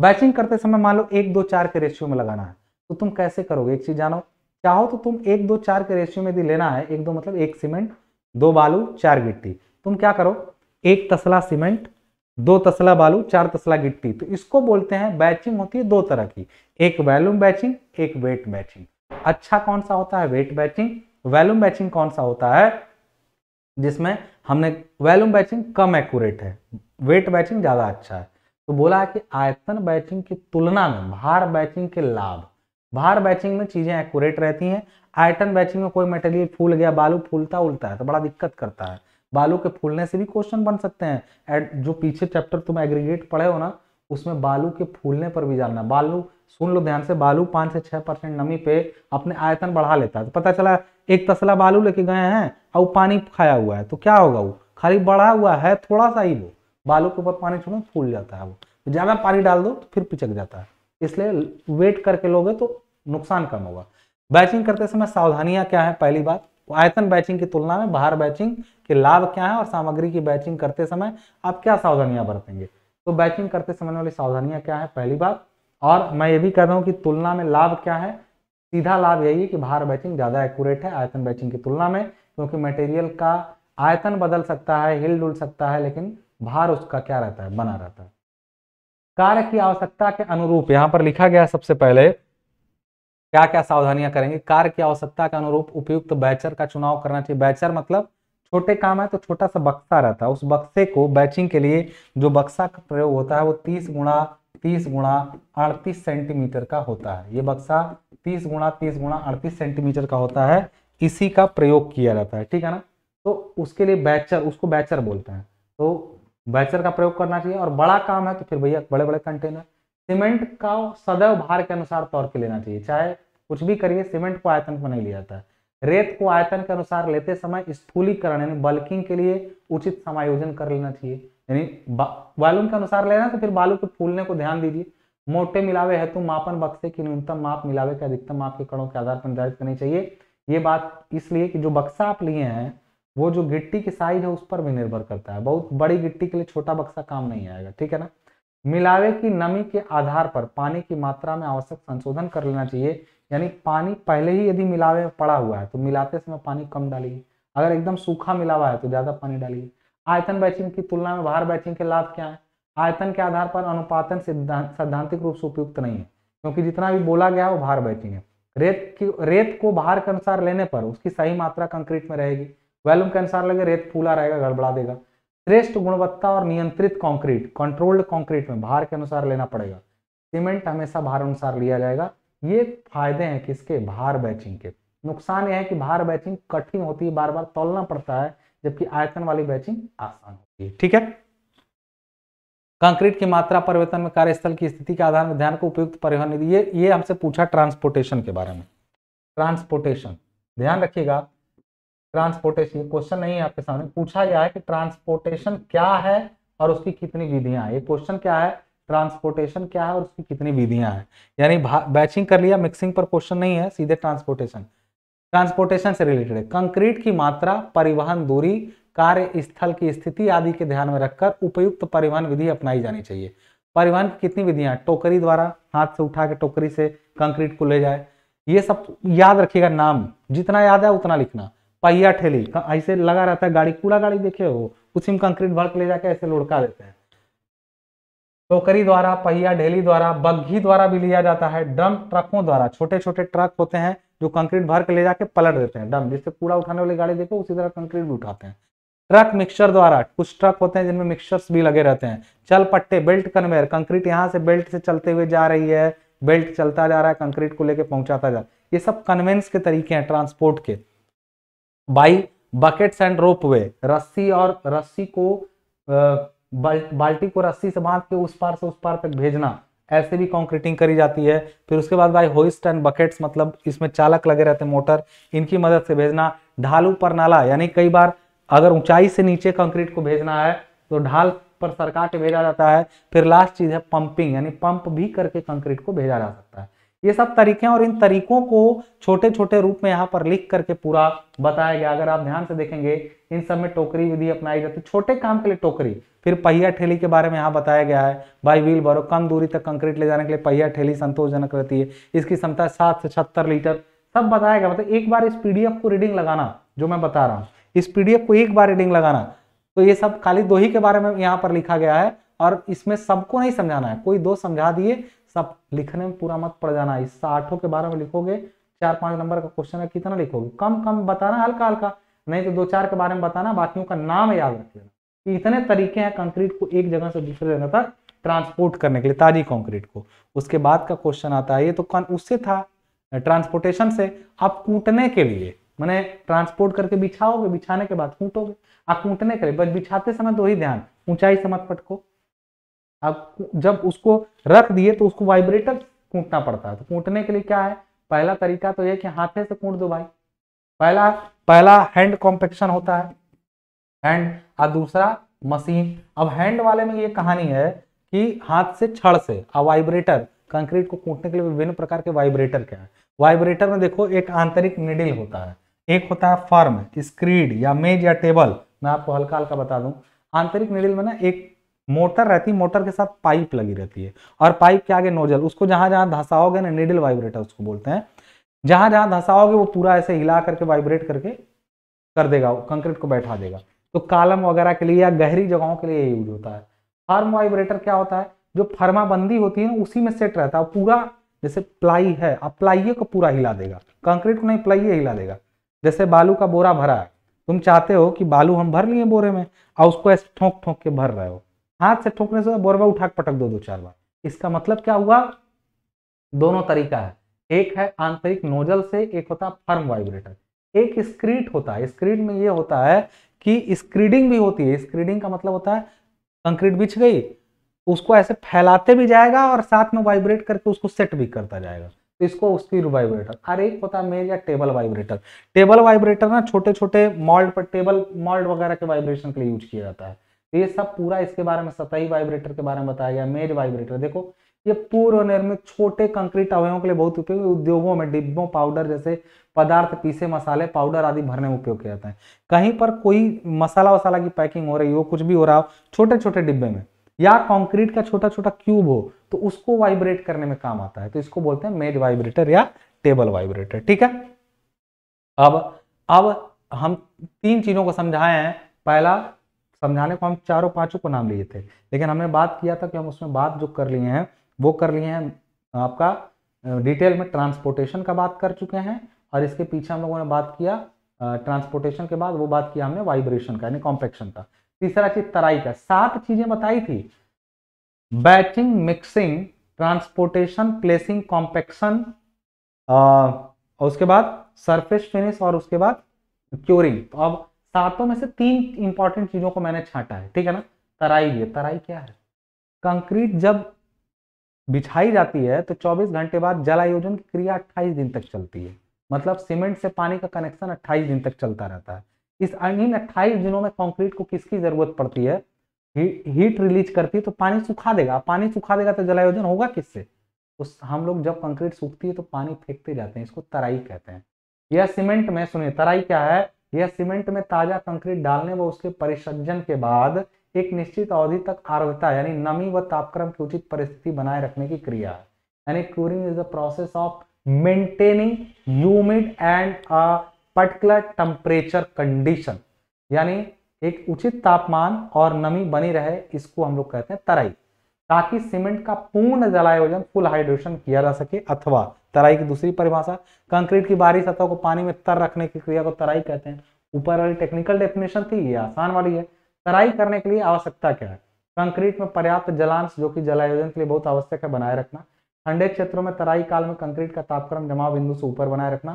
बैचिंग करते समय मान लो एक दो चार के रेशियो में लगाना है तो तुम कैसे करोगे एक चीज जानो चाहो तो तुम एक दो चार के रेशियो में यदि लेना है एक दो मतलब एक सीमेंट दो बालू चार गिट्टी तुम क्या करो एक तसला सीमेंट दो तसला बालू चार तसला गिट्टी तो इसको बोलते हैं बैचिंग होती है दो तरह की एक वैल्यूम बैचिंग एक वेट बैचिंग अच्छा कौन सा होता है वेट बैचिंग वैल्यूम बैचिंग कौन सा होता है जिसमें हमने वैल्यूम बैचिंग कम एक्यूरेट है वेट बैचिंग ज़्यादा अच्छा है तो बोला है कि आयतन बैचिंग की तुलना में भार बैचिंग के लाभ भार बैचिंग में चीज़ें एक्यूरेट रहती हैं आयतन बैचिंग में कोई मटेरियल फूल गया बालू फूलता उलता है तो बड़ा दिक्कत करता है बालू के फूलने से भी क्वेश्चन बन सकते हैं एट जो पीछे चैप्टर तुम एग्रीगेट पढ़े हो ना उसमें बालू के फूलने पर भी जानना बालू सुन लो ध्यान से बालू पांच से छह परसेंट नमी पे अपने आयतन बढ़ा लेता है तो पता चला एक तसला बालू लेके गए हैं और पानी खाया हुआ है तो क्या होगा वो खाली बढ़ा हुआ है थोड़ा सा ही वो बालू के ऊपर पानी छोड़ो फूल जाता है वो तो ज़्यादा पानी डाल दो तो फिर पिचक जाता है इसलिए वेट करके लोगे तो नुकसान कम होगा बैचिंग करते समय सावधानियाँ क्या है पहली बात तो आयतन बैचिंग की तुलना में बाहर बैचिंग के लाभ क्या है और सामग्री की बैचिंग करते समय आप क्या सावधानियां बरतेंगे तो बैचिंग करते समय वाली सावधानियां क्या है पहली बात और मैं ये भी कह रहा हूँ कि तुलना में लाभ क्या है सीधा लाभ यही है कि बाहर बैचिंग ज़्यादा एक्यूरेट है आयतन बैचिंग की तुलना में क्योंकि मटेरियल का आयतन बदल सकता है हिल डुल सकता है लेकिन भार उसका क्या रहता है बना रहता है कार्य की आवश्यकता के अनुरूप यहाँ पर लिखा गया सबसे पहले क्या क्या सावधानियां करेंगे कार्य की आवश्यकता के अनुरूप उपयुक्त बैचर का चुनाव करना चाहिए बैचर मतलब छोटे काम है तो छोटा सा बक्सा रहता है उस बक्से को बैचिंग के लिए जो बक्सा का प्रयोग होता है वो तीस गुणा तीस गुणा अड़तीस सेंटीमीटर का होता है ये बक्सा तीस गुणा तीस गुणा अड़तीस सेंटीमीटर का होता है इसी का प्रयोग किया जाता है ठीक है ना तो उसके लिए बैचर उसको बैचर बोलते हैं तो बैचर का प्रयोग करना चाहिए और बड़ा काम है तो फिर भैया बड़े बड़े कंटेनर सीमेंट का सदैव भार के अनुसार तौर के लेना चाहिए चाहे कुछ भी करिए सीमेंट को आयतन को नहीं लिया जाता है रेत को आयतन के अनुसार लेते समय स्थूलीकरण यानी बल्किंग के लिए उचित समायोजन कर लेना चाहिए यानी बालू के अनुसार लेना तो फिर बालू के फूलने को ध्यान दीजिए मोटे मिलावे हेतु मापन बक्से की न्यूनतम माप मिलावे के अधिकतम माप के कणों के आधार पर निर्धारित करनी चाहिए ये बात इसलिए कि जो बक्सा आप लिए हैं वो जो गिट्टी की साइज है उस पर भी निर्भर करता है बहुत बड़ी गिट्टी के लिए छोटा बक्सा काम नहीं आएगा ठीक है ना मिलावे की नमी के आधार पर पानी की मात्रा में आवश्यक संशोधन कर लेना चाहिए यानी पानी पहले ही यदि मिलावे में पड़ा हुआ है तो मिलाते समय पानी कम डालिए अगर एकदम सूखा मिलावा है तो ज़्यादा पानी डालिए आयतन बैचिंग की तुलना में बाहर बैचिंग के लाभ क्या है आयतन के आधार पर अनुपातन सिद्धांत सैद्धांतिक रूप से उपयुक्त नहीं है क्योंकि जितना भी बोला गया है वो बाहर बैचिंग है रेत की रेत को बाहर के अनुसार लेने पर उसकी सही मात्रा कंक्रीट में रहेगी वैल्यूम के अनुसार लगे रेत फूला रहेगा गड़बड़ा देगा श्रेष्ठ गुणवत्ता और नियंत्रित कंक्रीट कंट्रोल्ड कंक्रीट में भार के अनुसार लेना पड़ेगा सीमेंट हमेशा भार अनुसार लिया जाएगा ये फायदे हैं किसके भार बैचिंग के नुकसान यह है कि भार बैचिंग कठिन होती है बार बार तोलना पड़ता है जबकि आयतन वाली बैचिंग आसान होती है ठीक है कंक्रीट की मात्रा परिवर्तन में कार्यस्थल की स्थिति के आधार में ध्यान को उपयुक्त परिवहन ये ये हमसे पूछा ट्रांसपोर्टेशन के बारे में ट्रांसपोर्टेशन ध्यान रखिएगा ट्रांसपोर्टेशन क्वेश्चन नहीं है आपके सामने पूछा गया है कि ट्रांसपोर्टेशन क्या है और उसकी कितनी विधियां हैं ये क्वेश्चन क्या है ट्रांसपोर्टेशन क्या है और उसकी कितनी विधियां हैं यानी बैचिंग कर लिया मिक्सिंग पर क्वेश्चन नहीं है सीधे ट्रांसपोर्टेशन ट्रांसपोर्टेशन से रिलेटेड है कंक्रीट की मात्रा परिवहन दूरी कार्य स्थल की स्थिति आदि के ध्यान में रखकर उपयुक्त परिवहन विधि अपनाई जानी चाहिए परिवहन की कितनी विधियां टोकरी द्वारा हाथ से उठा के टोकरी से कंक्रीट को ले जाए ये सब याद रखिएगा नाम जितना याद है उतना लिखना पहिया ठेली ऐसे लगा रहता है गाड़ी कूड़ा गाड़ी देखे हो कुछ में कंक्रीट भर के ले जाके ऐसे लुढ़का देते हैं टोकरी द्वारा पहिया ढेली द्वारा बग्घी द्वारा भी लिया जाता है ड्रम ट्रकों द्वारा छोटे छोटे ट्रक होते हैं जो कंक्रीट भर के ले जाके पलट देते हैं ड्रम जिससे कूड़ा उठाने वाली गाड़ी देखो उसी तरह कंक्रीट भी उठाते हैं ट्रक मिक्सर द्वारा कुछ ट्रक होते हैं जिनमें मिक्सर्स भी लगे रहते हैं चल पट्टे बेल्ट कन्वेयर कंक्रीट यहाँ से बेल्ट से चलते हुए जा रही है बेल्ट चलता जा रहा है कंक्रीट को लेके पहुंचाता जा रहा है ये सब कन्वेंस के तरीके हैं ट्रांसपोर्ट के by buckets and ropeway रस्सी और रस्सी को बाल, बाल्टी को रस्सी से बांध के उस पार से उस पार तक भेजना ऐसे भी कॉन्क्रीटिंग करी जाती है फिर उसके बाद भाई होइस्ट एंड बकेट्स मतलब इसमें चालक लगे रहते हैं मोटर इनकी मदद से भेजना ढालू पर नाला यानी कई बार अगर ऊंचाई से नीचे कंक्रीट को भेजना है तो ढाल पर सरकार के भेजा जाता है फिर लास्ट चीज़ है पंपिंग यानी पंप भी करके कंक्रीट को भेजा जा सकता है ये सब तरीके हैं और इन तरीकों को छोटे छोटे रूप में यहाँ पर लिख करके पूरा बताया गया अगर आप ध्यान से देखेंगे इन सब में टोकरी विधि अपनाई जाती है छोटे काम के लिए टोकरी फिर पहिया ठेली के बारे में यहाँ बताया गया है बाई व्हील भरो कम दूरी तक कंक्रीट ले जाने के लिए पहिया ठेली संतोषजनक रहती है इसकी क्षमता सात से छहत्तर लीटर सब बताया गया मतलब एक बार इस पीडीएफ को रीडिंग लगाना जो मैं बता रहा हूँ इस पीडीएफ को एक बार रीडिंग लगाना तो ये सब खाली दो ही के बारे में यहाँ पर लिखा गया है और इसमें सबको नहीं समझाना है कोई दो समझा दिए सब लिखने में पूरा मत पड़ जाना इस आठों के बारे में लिखोगे चार पांच नंबर का क्वेश्चन है कितना लिखोगे कम कम बताना हल्का हल्का नहीं तो दो चार के बारे में बताना बाकियों का नाम याद रख लेना इतने तरीके हैं कंक्रीट को एक जगह से दूसरे जगह तक ट्रांसपोर्ट करने के लिए ताजी कंक्रीट को उसके बाद का क्वेश्चन आता है ये तो उससे था ट्रांसपोर्टेशन से आप कूटने के लिए मैंने ट्रांसपोर्ट करके बिछाओगे बिछाने के बाद कूटोगे आप कूटने के लिए बस बिछाते समय दो ही ध्यान ऊंचाई से मत पटको अब जब उसको रख दिए तो उसको वाइब्रेटर कूटना पड़ता है तो कूटने के लिए क्या है पहला तरीका तो यह कि हाथे से कूट दो भाई पहला पहला हैंड कॉम्पेक्शन होता है हैंड और दूसरा मशीन अब हैंड वाले में ये कहानी है कि हाथ से छड़ से अब वाइब्रेटर कंक्रीट को कूटने के लिए विभिन्न प्रकार के वाइब्रेटर क्या है वाइब्रेटर में देखो एक आंतरिक निडिल होता है एक होता है फर्म स्क्रीड या मेज या टेबल मैं आपको हल्का हल्का बता दूं आंतरिक निडिल में ना एक मोटर रहती मोटर के साथ पाइप लगी रहती है और पाइप के आगे नोजल उसको जहां जहां धसाओगे ना नीडल वाइब्रेटर उसको बोलते हैं जहां जहां धसाओगे वो पूरा ऐसे हिला करके वाइब्रेट करके कर देगा कंक्रीट को बैठा देगा तो कालम वगैरह के लिए या गहरी जगहों के लिए यूज होता है फार्म वाइब्रेटर क्या होता है जो फर्माबंदी होती है उसी में सेट रहता है पूरा जैसे प्लाई है अब प्लाइये को पूरा हिला देगा कंक्रीट को नहीं प्लाइये हिला देगा जैसे बालू का बोरा भरा है तुम चाहते हो कि बालू हम भर लिए बोरे में और उसको ऐसे ठोंक ठोंक के भर रहे हो हाथ से ठोकने से बोरवा उठाक पटक दो दो चार बार इसका मतलब क्या हुआ दोनों तरीका है एक है आंतरिक नोजल से एक होता है फर्म वाइब्रेटर एक स्क्रीट होता है स्क्रीट में यह होता है कि स्क्रीडिंग भी होती है स्क्रीडिंग का मतलब होता है कंक्रीट बिछ गई उसको ऐसे फैलाते भी जाएगा और साथ में वाइब्रेट करके उसको सेट भी करता जाएगा तो इसको उसकी वाइब्रेटर हर एक होता है मेज या टेबल वाइब्रेटर टेबल वाइब्रेटर ना छोटे छोटे मॉल्ड पर टेबल मॉल्ड वगैरह के वाइब्रेशन के लिए यूज किया जाता है तो ये सब पूरा इसके बारे में सतही वाइब्रेटर के बारे में बताया गया मेज वाइब्रेटर देखो ये पूर्व निर्मित छोटे कंक्रीट अवयों के लिए बहुत उपयोगी उद्योगों में डिब्बों पाउडर जैसे पदार्थ पीसे मसाले पाउडर आदि भरने में उपयोग किया जाता है कहीं पर कोई मसाला वसाला की पैकिंग हो रही हो कुछ भी हो रहा हो छोटे छोटे डिब्बे में या कंक्रीट का छोटा छोटा क्यूब हो तो उसको वाइब्रेट करने में काम आता है तो इसको बोलते हैं मेज वाइब्रेटर या टेबल वाइब्रेटर ठीक है अब अब हम तीन चीजों को समझाए हैं पहला समझाने को हम चारों पांचों को नाम लिए थे लेकिन हमने बात किया था कि हम उसमें बात जो कर लिए हैं वो कर लिए हैं आपका डिटेल में ट्रांसपोर्टेशन का बात कर चुके हैं और इसके पीछे हम लोगों ने बात किया ट्रांसपोर्टेशन के बाद वो बात किया हमने वाइब्रेशन का यानी कॉम्पेक्शन का तीसरा चीज तराई का सात चीजें बताई थी batching mixing transportation placing compaction और उसके बाद सरफेस फिनिश और उसके बाद क्योरिंग तो अब सातों में से तीन इंपॉर्टेंट चीजों को मैंने छाटा है ठीक है ना तराई भी तराई क्या है कंक्रीट जब बिछाई जाती है तो 24 घंटे बाद जलायोजन की क्रिया 28 दिन तक चलती है मतलब सीमेंट से पानी का कनेक्शन 28 दिन तक चलता रहता है इस इन 28 दिनों में कंक्रीट को किसकी जरूरत पड़ती है हीट रिलीज करती है तो पानी सुखा देगा पानी सुखा देगा तो जलायोजन होगा किससे उस हम लोग जब कंक्रीट सूखती है तो पानी फेंकते जाते हैं इसको तराई कहते हैं यह सीमेंट में सुनिए तराई क्या है यह सीमेंट में ताजा कंक्रीट डालने व उसके परिसज्जन के बाद एक निश्चित अवधि तक आर्द्रता यानी नमी व तापक्रम की उचित परिस्थिति बनाए रखने की क्रिया है यानी curing is the process of maintaining humid and a particular temperature condition यानी एक उचित तापमान और नमी बनी रहे इसको हम लोग कहते हैं तराई ताकि सीमेंट का पूर्ण जलायोजन फुल हाइड्रेशन किया जा सके अथवा तराई की दूसरी परिभाषा कंक्रीट की बाहरी सतह को पानी में तर रखने की क्रिया को तराई कहते हैं ऊपर वाली टेक्निकल डेफिनेशन थी ये आसान वाली है तराई करने के लिए आवश्यकता क्या है कंक्रीट में पर्याप्त जलांश जो कि जलायोजन के लिए बहुत आवश्यक है बनाए रखना ठंडे क्षेत्रों में तराई काल में कंक्रीट का तापक्रम जमाव बिंदु से ऊपर बनाए रखना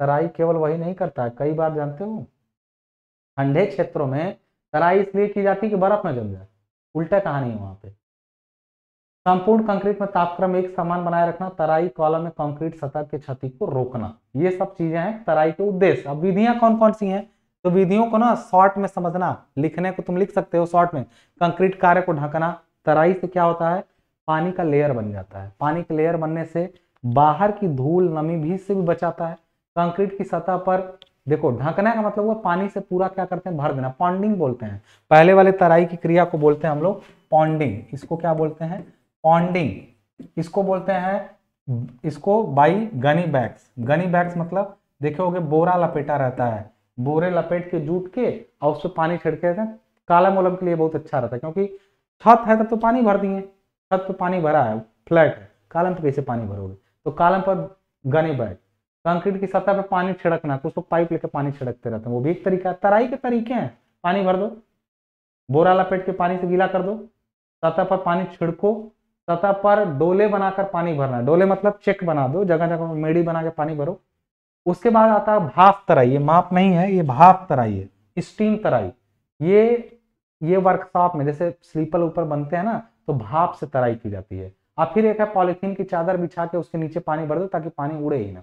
तराई केवल वही नहीं करता है कई बार जानते हो ठंडे क्षेत्रों में तराई इसलिए की जाती है कि बर्फ में जम जाए उल्टा कहानी है वहां पर संपूर्ण कंक्रीट में तापक्रम एक समान बनाए रखना तराई कॉलम में कंक्रीट सतह की क्षति को रोकना ये सब चीजें हैं तराई के उद्देश्य अब विधियां कौन कौन सी हैं तो विधियों को ना शॉर्ट में समझना लिखने को तुम लिख सकते हो शॉर्ट में कंक्रीट कार्य को ढकना तराई से क्या होता है पानी का लेयर बन जाता है पानी का लेयर बनने से बाहर की धूल नमी भी से भी बचाता है कंक्रीट की सतह पर देखो ढकने का मतलब वो पानी से पूरा क्या करते हैं भर देना पॉन्डिंग बोलते हैं पहले वाले तराई की क्रिया को बोलते हैं हम लोग पॉन्डिंग इसको क्या बोलते हैं पॉन्डिंग इसको बोलते हैं इसको by gunny bags gunny bags मतलब देखे हो बोरा लपेटा रहता है बोरे लपेट के जूट के और उस पर पानी छिड़के थे काला मोलम के लिए बहुत अच्छा रहता है क्योंकि छत है तब तो पानी भर दिए छत पर पानी भरा है फ्लैट है कालम पर तो कैसे पानी भरोगे तो कालम पर गनी बैग कंक्रीट की सतह पर पानी छिड़कना तो उसको पाइप लेके पानी छिड़कते रहते हैं वो भी एक तरीका है तराई के तरीके हैं पानी भर दो बोरा लपेट के पानी से गीला कर दो सतह पर पानी छिड़को सतह पर डोले बनाकर पानी भरना है डोले मतलब चेक बना दो जगह जगह मेड़ी बना के पानी भरो उसके बाद आता है भाप तराई ये माप नहीं है ये भाप तराई है स्टीम तराई ये ये वर्कशॉप में जैसे स्लीपर ऊपर बनते हैं ना तो भाप से तराई की जाती है और फिर एक है पॉलीथीन की चादर बिछा के उसके नीचे पानी भर दो ताकि पानी उड़े ही ना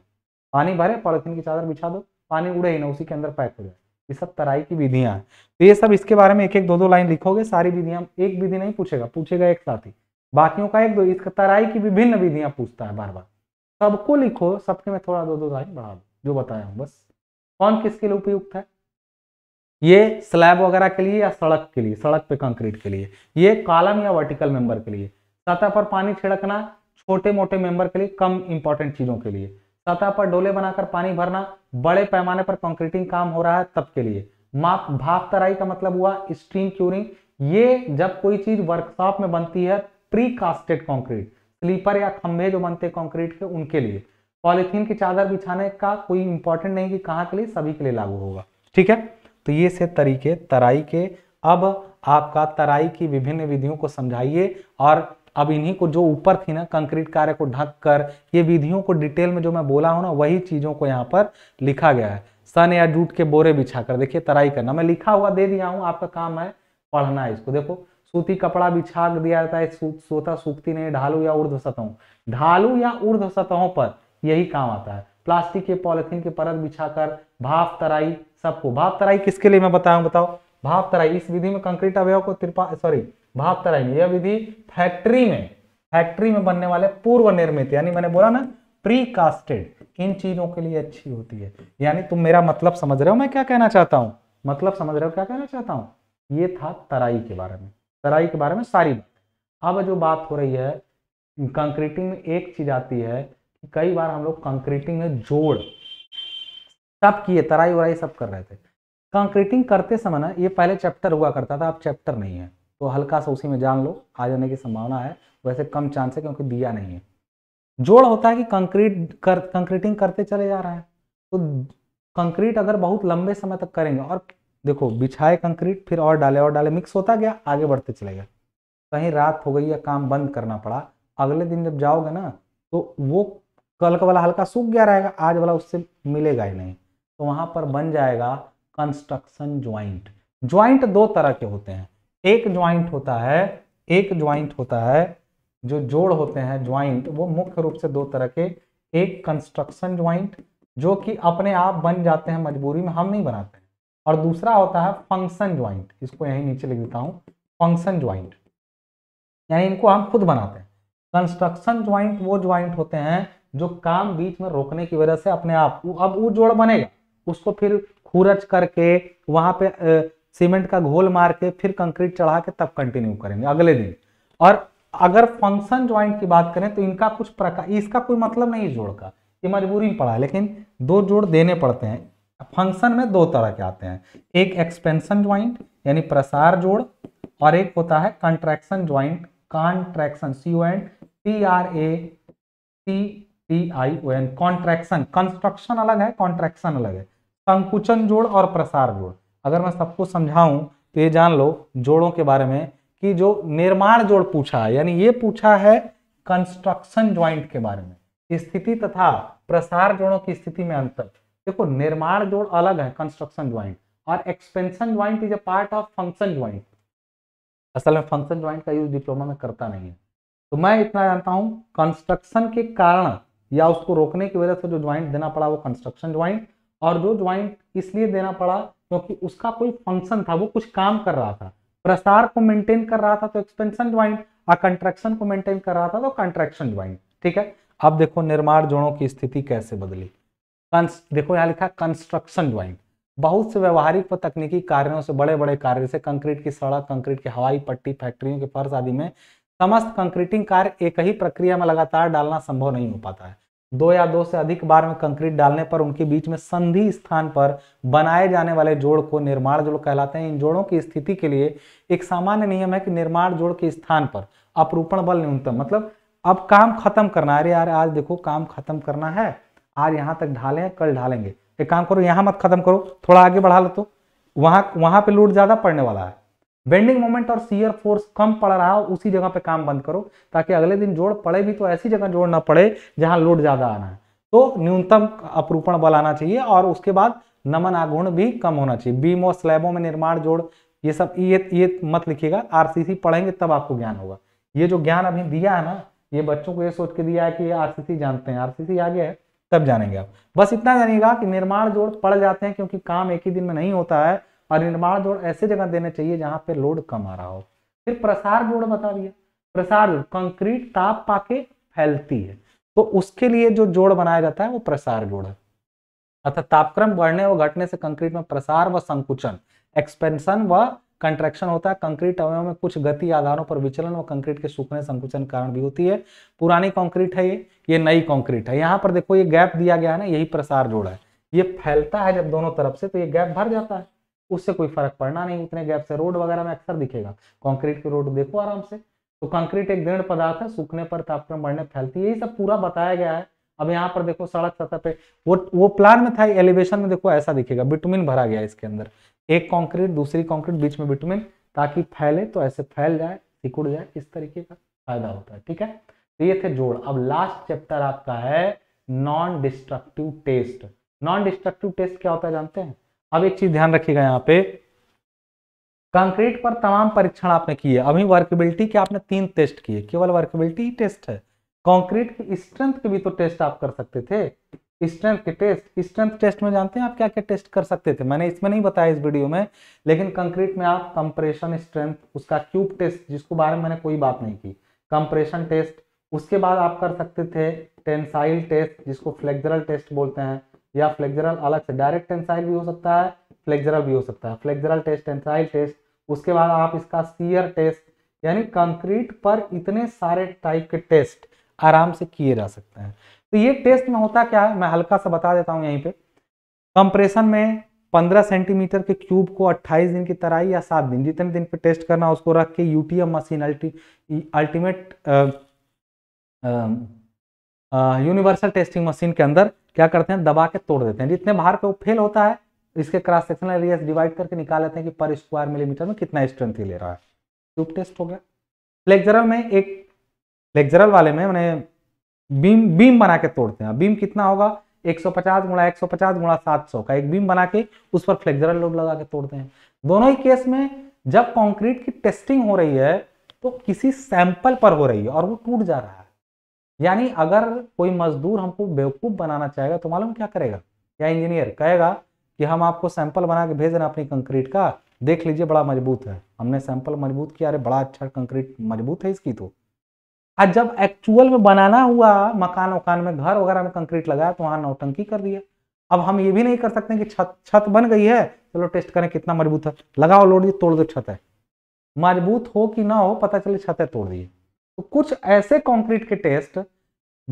पानी भरे पॉलीथीन की चादर बिछा दो पानी उड़े ही ना उसी के अंदर पैक हो जाए ये सब तराई की विधियां हैं तो ये सब इसके बारे में एक एक दो दो लाइन लिखोगे सारी विधियां एक विधि नहीं पूछेगा पूछेगा एक साथ ही बाकियों का एक दो इसका तराई की विभिन्न विधियां पूछता है बार बार सबको लिखो सबके में थोड़ा दो दो राई बढ़ा दो जो बताया हूँ बस कौन किसके लिए उपयुक्त है ये स्लैब वगैरह के लिए या सड़क के लिए सड़क पे कंक्रीट के लिए ये कालम या वर्टिकल मेंबर के लिए सतह पर पानी छिड़कना छोटे मोटे मेंबर के लिए कम इंपॉर्टेंट चीजों के लिए सतह पर डोले बनाकर पानी भरना बड़े पैमाने पर कंक्रीटिंग काम हो रहा है तब के लिए माप भाप तराई का मतलब हुआ स्ट्रीम क्यूरिंग ये जब कोई चीज वर्कशॉप में बनती है प्री कास्टेड कॉन्क्रीट स्लीपर या खम्भे जो बनते हैं कॉन्क्रीट के उनके लिए पॉलिथीन की चादर बिछाने का कोई इंपॉर्टेंट नहीं कि कहाँ के लिए सभी के लिए लागू होगा ठीक है तो ये से तरीके तराई के अब आपका तराई की विभिन्न विधियों को समझाइए और अब इन्हीं को जो ऊपर थी ना कंक्रीट कार्य को ढक कर ये विधियों को डिटेल में जो मैं बोला हूँ ना वही चीज़ों को यहाँ पर लिखा गया है सन या जूट के बोरे बिछा कर देखिए तराई करना मैं लिखा हुआ दे दिया हूँ आपका काम है पढ़ना है इसको देखो सूती कपड़ा बिछा दिया जाता है सोता सूखती नहीं ढालू या उर्ध्व सतहों ढालू या उर्ध्व सतहों पर यही काम आता है प्लास्टिक के पॉलिथीन के परत बिछाकर भाप तराई सबको भाप तराई किसके लिए मैं बताऊं बताओ भाप तराई इस विधि में कंक्रीट अवयव को तिरपा सॉरी भाप तराई में यह विधि फैक्ट्री में फैक्ट्री में बनने वाले पूर्व निर्मित यानी मैंने बोला ना प्री कास्टेड इन चीजों के लिए अच्छी होती है यानी तुम मेरा मतलब समझ रहे हो मैं क्या कहना चाहता हूं मतलब समझ रहे हो क्या कहना चाहता हूं ये था तराई के बारे में तराई के बारे में सारी बात अब जो बात हो रही है कंक्रीटिंग में एक चीज आती है कि कई बार हम लोग कंक्रीटिंग में जोड़ सब किए तराई वराई सब कर रहे थे कंक्रीटिंग करते समय ना ये पहले चैप्टर हुआ करता था अब चैप्टर नहीं है तो हल्का सा उसी में जान लो आ जाने की संभावना है वैसे कम चांस है क्योंकि दिया नहीं है जोड़ होता है कि कंक्रीट कर कंक्रीटिंग करते चले जा रहा है तो कंक्रीट अगर बहुत लंबे समय तक करेंगे और देखो बिछाए कंक्रीट फिर और डाले और डाले मिक्स होता गया आगे बढ़ते चले गए कहीं रात हो गई या काम बंद करना पड़ा अगले दिन जब जाओगे ना तो वो कल का वाला हल्का सूख गया रहेगा आज वाला उससे मिलेगा ही नहीं तो वहां पर बन जाएगा कंस्ट्रक्शन ज्वाइंट ज्वाइंट दो तरह के होते हैं एक ज्वाइंट होता है एक ज्वाइंट होता है जो जोड़ होते हैं ज्वाइंट वो मुख्य रूप से दो तरह के एक कंस्ट्रक्शन ज्वाइंट जो कि अपने आप बन जाते हैं मजबूरी में हम नहीं बनाते और दूसरा होता है फंक्शन ज्वाइंट इसको यही नीचे लिख देता हूँ फंक्शन ज्वाइंट यानी इनको हम खुद बनाते हैं कंस्ट्रक्शन ज्वाइंट वो ज्वाइंट होते हैं जो काम बीच में रोकने की वजह से अपने आप अब वो जोड़ बनेगा उसको फिर खुरच करके वहां पे सीमेंट का घोल मार के फिर कंक्रीट चढ़ा के तब कंटिन्यू करेंगे अगले दिन और अगर फंक्शन ज्वाइंट की बात करें तो इनका कुछ प्रकार इसका कोई मतलब नहीं जोड़ का ये मजबूरी में पड़ा है लेकिन दो जोड़ देने पड़ते हैं फंक्शन में दो तरह के आते हैं एक एक्सपेंशन ज्वाइंट यानी प्रसार जोड़ और एक होता है contraction joint contraction C O N T R A T T I O N contraction construction अलग है कॉन्ट्रैक्शन अलग है संकुचन जोड़ और प्रसार जोड़ अगर मैं सबको समझाऊं तो ये जान लो जोड़ों के बारे में कि जो निर्माण जोड़ पूछा है यानी ये पूछा है कंस्ट्रक्शन ज्वाइंट के बारे में स्थिति तथा प्रसार जोड़ों की स्थिति में अंतर देखो निर्माण जोड़ अलग है कंस्ट्रक्शन ज्वाइंट और expansion joint is a part of function joint असल में फंक्शन ज्वाइंट का यूज डिप्लोमा में करता नहीं है तो मैं इतना जानता हूं कंस्ट्रक्शन के कारण या उसको रोकने की वजह से जो ज्वाइंट देना पड़ा वो कंस्ट्रक्शन ज्वाइंट और जो ज्वाइंट इसलिए देना पड़ा क्योंकि उसका कोई फंक्शन था वो कुछ काम कर रहा था प्रसार को मेंटेन कर रहा था तो एक्सपेंशन ज्वाइंट और कंट्रेक्शन को मेंटेन कर रहा था तो कंट्रेक्शन ज्वाइंट ठीक है अब देखो निर्माण जोड़ों की स्थिति कैसे बदली देखो यहाँ लिखा कंस्ट्रक्शन ज्वाइंट बहुत से व्यवहारिक व तकनीकी कार्यों से बड़े बड़े कार्य जैसे कंक्रीट की सड़क कंक्रीट की हवाई पट्टी फैक्ट्रियों के फर्श आदि में समस्त कंक्रीटिंग कार्य एक ही प्रक्रिया में लगातार डालना संभव नहीं हो पाता है दो या दो से अधिक बार में कंक्रीट डालने पर उनके बीच में संधि स्थान पर बनाए जाने वाले जोड़ को निर्माण जोड़ कहलाते हैं इन जोड़ों की स्थिति के लिए एक सामान्य नियम है कि निर्माण जोड़ के स्थान पर अपरूपण बल न्यूनतम मतलब अब काम खत्म करना अरे यार आज देखो काम खत्म करना है आज यहाँ तक ढालें कल ढालेंगे एक काम करो यहाँ मत खत्म करो थोड़ा आगे बढ़ा लो तो वहाँ वहाँ पे लोड ज़्यादा पड़ने वाला है बेंडिंग मोमेंट और सीयर फोर्स कम पड़ रहा हो उसी जगह पे काम बंद करो ताकि अगले दिन जोड़ पड़े भी तो ऐसी जगह जोड़ ना पड़े जहां लोड ज़्यादा आना है तो न्यूनतम अपरूपण बल आना चाहिए और उसके बाद नमन आगुण भी कम होना चाहिए बीम और स्लैबों में निर्माण जोड़ ये सब ये ये मत लिखिएगा आर पढ़ेंगे तब आपको ज्ञान होगा ये जो ज्ञान अभी दिया है ना ये बच्चों को ये सोच के दिया है कि आरसीसी जानते हैं आरसीसी आ गया है तब जानेंगे आप बस इतना जानिएगा कि निर्माण जोड़ पड़ जाते हैं क्योंकि काम एक ही दिन में नहीं होता है और निर्माण जोड़ ऐसे जगह देने चाहिए जहां पर लोड कम आ रहा हो फिर प्रसार जोड़ बता दिए प्रसार जोड़ कंक्रीट ताप पाके फैलती है तो उसके लिए जो जोड़ बनाया जाता है वो प्रसार जोड़ है अर्थात तापक्रम बढ़ने व घटने से कंक्रीट में प्रसार व संकुचन एक्सपेंशन व कंट्रैक्शन होता है कंक्रीट अवयव में कुछ गति आधारों पर विचलन और कंक्रीट के सूखने संकुचन कारण भी होती है पुरानी कंक्रीट है ये ये नई कंक्रीट है यहाँ पर देखो ये गैप दिया गया है ना यही प्रसार जोड़ा है ये फैलता है जब दोनों तरफ से तो ये गैप भर जाता है उससे कोई फर्क पड़ना नहीं उतने गैप से रोड वगैरह में अक्सर दिखेगा कॉन्क्रीट के रोड देखो आराम से तो कंक्रीट एक दृढ़ पदार्थ है सूखने पर तापक्रम बढ़ने फैलती है यही सब पूरा बताया गया है अब यहाँ पर देखो सड़क सतह पे वो वो प्लान में था एलिवेशन में देखो ऐसा दिखेगा बिटुमिन भरा गया इसके अंदर एक कंक्रीट दूसरी कंक्रीट बीच में बिटुमिन ताकि फैले तो ऐसे फैल जाए सिकुड़ जाए इस तरीके का फायदा होता है ठीक है तो ये थे जोड़ अब लास्ट चैप्टर आपका है non destructive test non destructive test क्या होता है जानते हैं अब एक चीज ध्यान रखिएगा यहाँ पे कंक्रीट पर तमाम परीक्षण आपने किए अभी वर्कबिलिटी के आपने तीन टेस्ट किए केवल वर्कबिलिटी ही टेस्ट है कंक्रीट की स्ट्रेंथ के भी तो टेस्ट आप कर सकते थे स्ट्रेंथ के टेस्ट स्ट्रेंथ टेस्ट में जानते हैं आप क्या क्या टेस्ट कर सकते थे मैंने इसमें नहीं बताया इस वीडियो में लेकिन कंक्रीट में आप कंप्रेशन स्ट्रेंथ उसका क्यूब टेस्ट जिसको बारे में मैंने कोई बात नहीं की कंप्रेशन टेस्ट उसके बाद आप कर सकते थे टेंसाइल टेस्ट जिसको फ्लेक्जरल टेस्ट बोलते हैं या फ्लेक्जरल अलग से डायरेक्ट टेंसाइल भी हो सकता है फ्लेक्जरल भी हो सकता है फ्लेक्जरल टेस्ट टेंसाइल टेस्ट उसके बाद आप इसका सीयर टेस्ट यानी कंक्रीट पर इतने सारे टाइप के टेस्ट आराम से किए जा सकते हैं तो ये टेस्ट में होता क्या है मैं हल्का सा बता देता हूँ यहीं पे कंप्रेशन में 15 सेंटीमीटर के क्यूब को 28 दिन की तराई या 7 दिन जितने दिन पे टेस्ट करना उसको रख के UTM machine ultimate universal testing machine के अंदर क्या करते हैं दबा के तोड़ देते हैं जितने बाहर पे वो फेल होता है इसके क्रॉस सेक्शनल एरिया डिवाइड करके निकाल लेते हैं कि पर स्क्वायर मिलीमीटर में कितना स्ट्रेंथ ले रहा है क्यूब टेस्ट हो गया लेक्चरल में एक फ्लेक्जरल वाले में मैंने बीम बीम बना के तोड़ते हैं बीम कितना होगा 150 गुणा पचास गुणा सौ का एक बीम बना के उस पर फ्लेक्जरल लोड लगा के तोड़ते हैं दोनों ही केस में जब कंक्रीट की टेस्टिंग हो रही है तो किसी सैंपल पर हो रही है और वो टूट जा रहा है यानी अगर कोई मजदूर हमको बेवकूफ़ बनाना चाहेगा तो मालूम क्या करेगा या इंजीनियर कहेगा कि हम आपको सैंपल बना के भेज देना अपनी कंक्रीट का देख लीजिए बड़ा मजबूत है हमने सैंपल मजबूत किया अरे बड़ा अच्छा कंक्रीट मजबूत है इसकी तो आज जब एक्चुअल में बनाना हुआ मकान वकान में घर वगैरह में कंक्रीट लगाया तो वहां नौटंकी कर दिया अब हम ये भी नहीं कर सकते कि छत छत बन गई है चलो टेस्ट करें कितना मजबूत है लगाओ लोड दिए तोड़ दो छत है मजबूत हो कि ना हो पता चले छत है तोड़ दिए तो कुछ ऐसे कंक्रीट के टेस्ट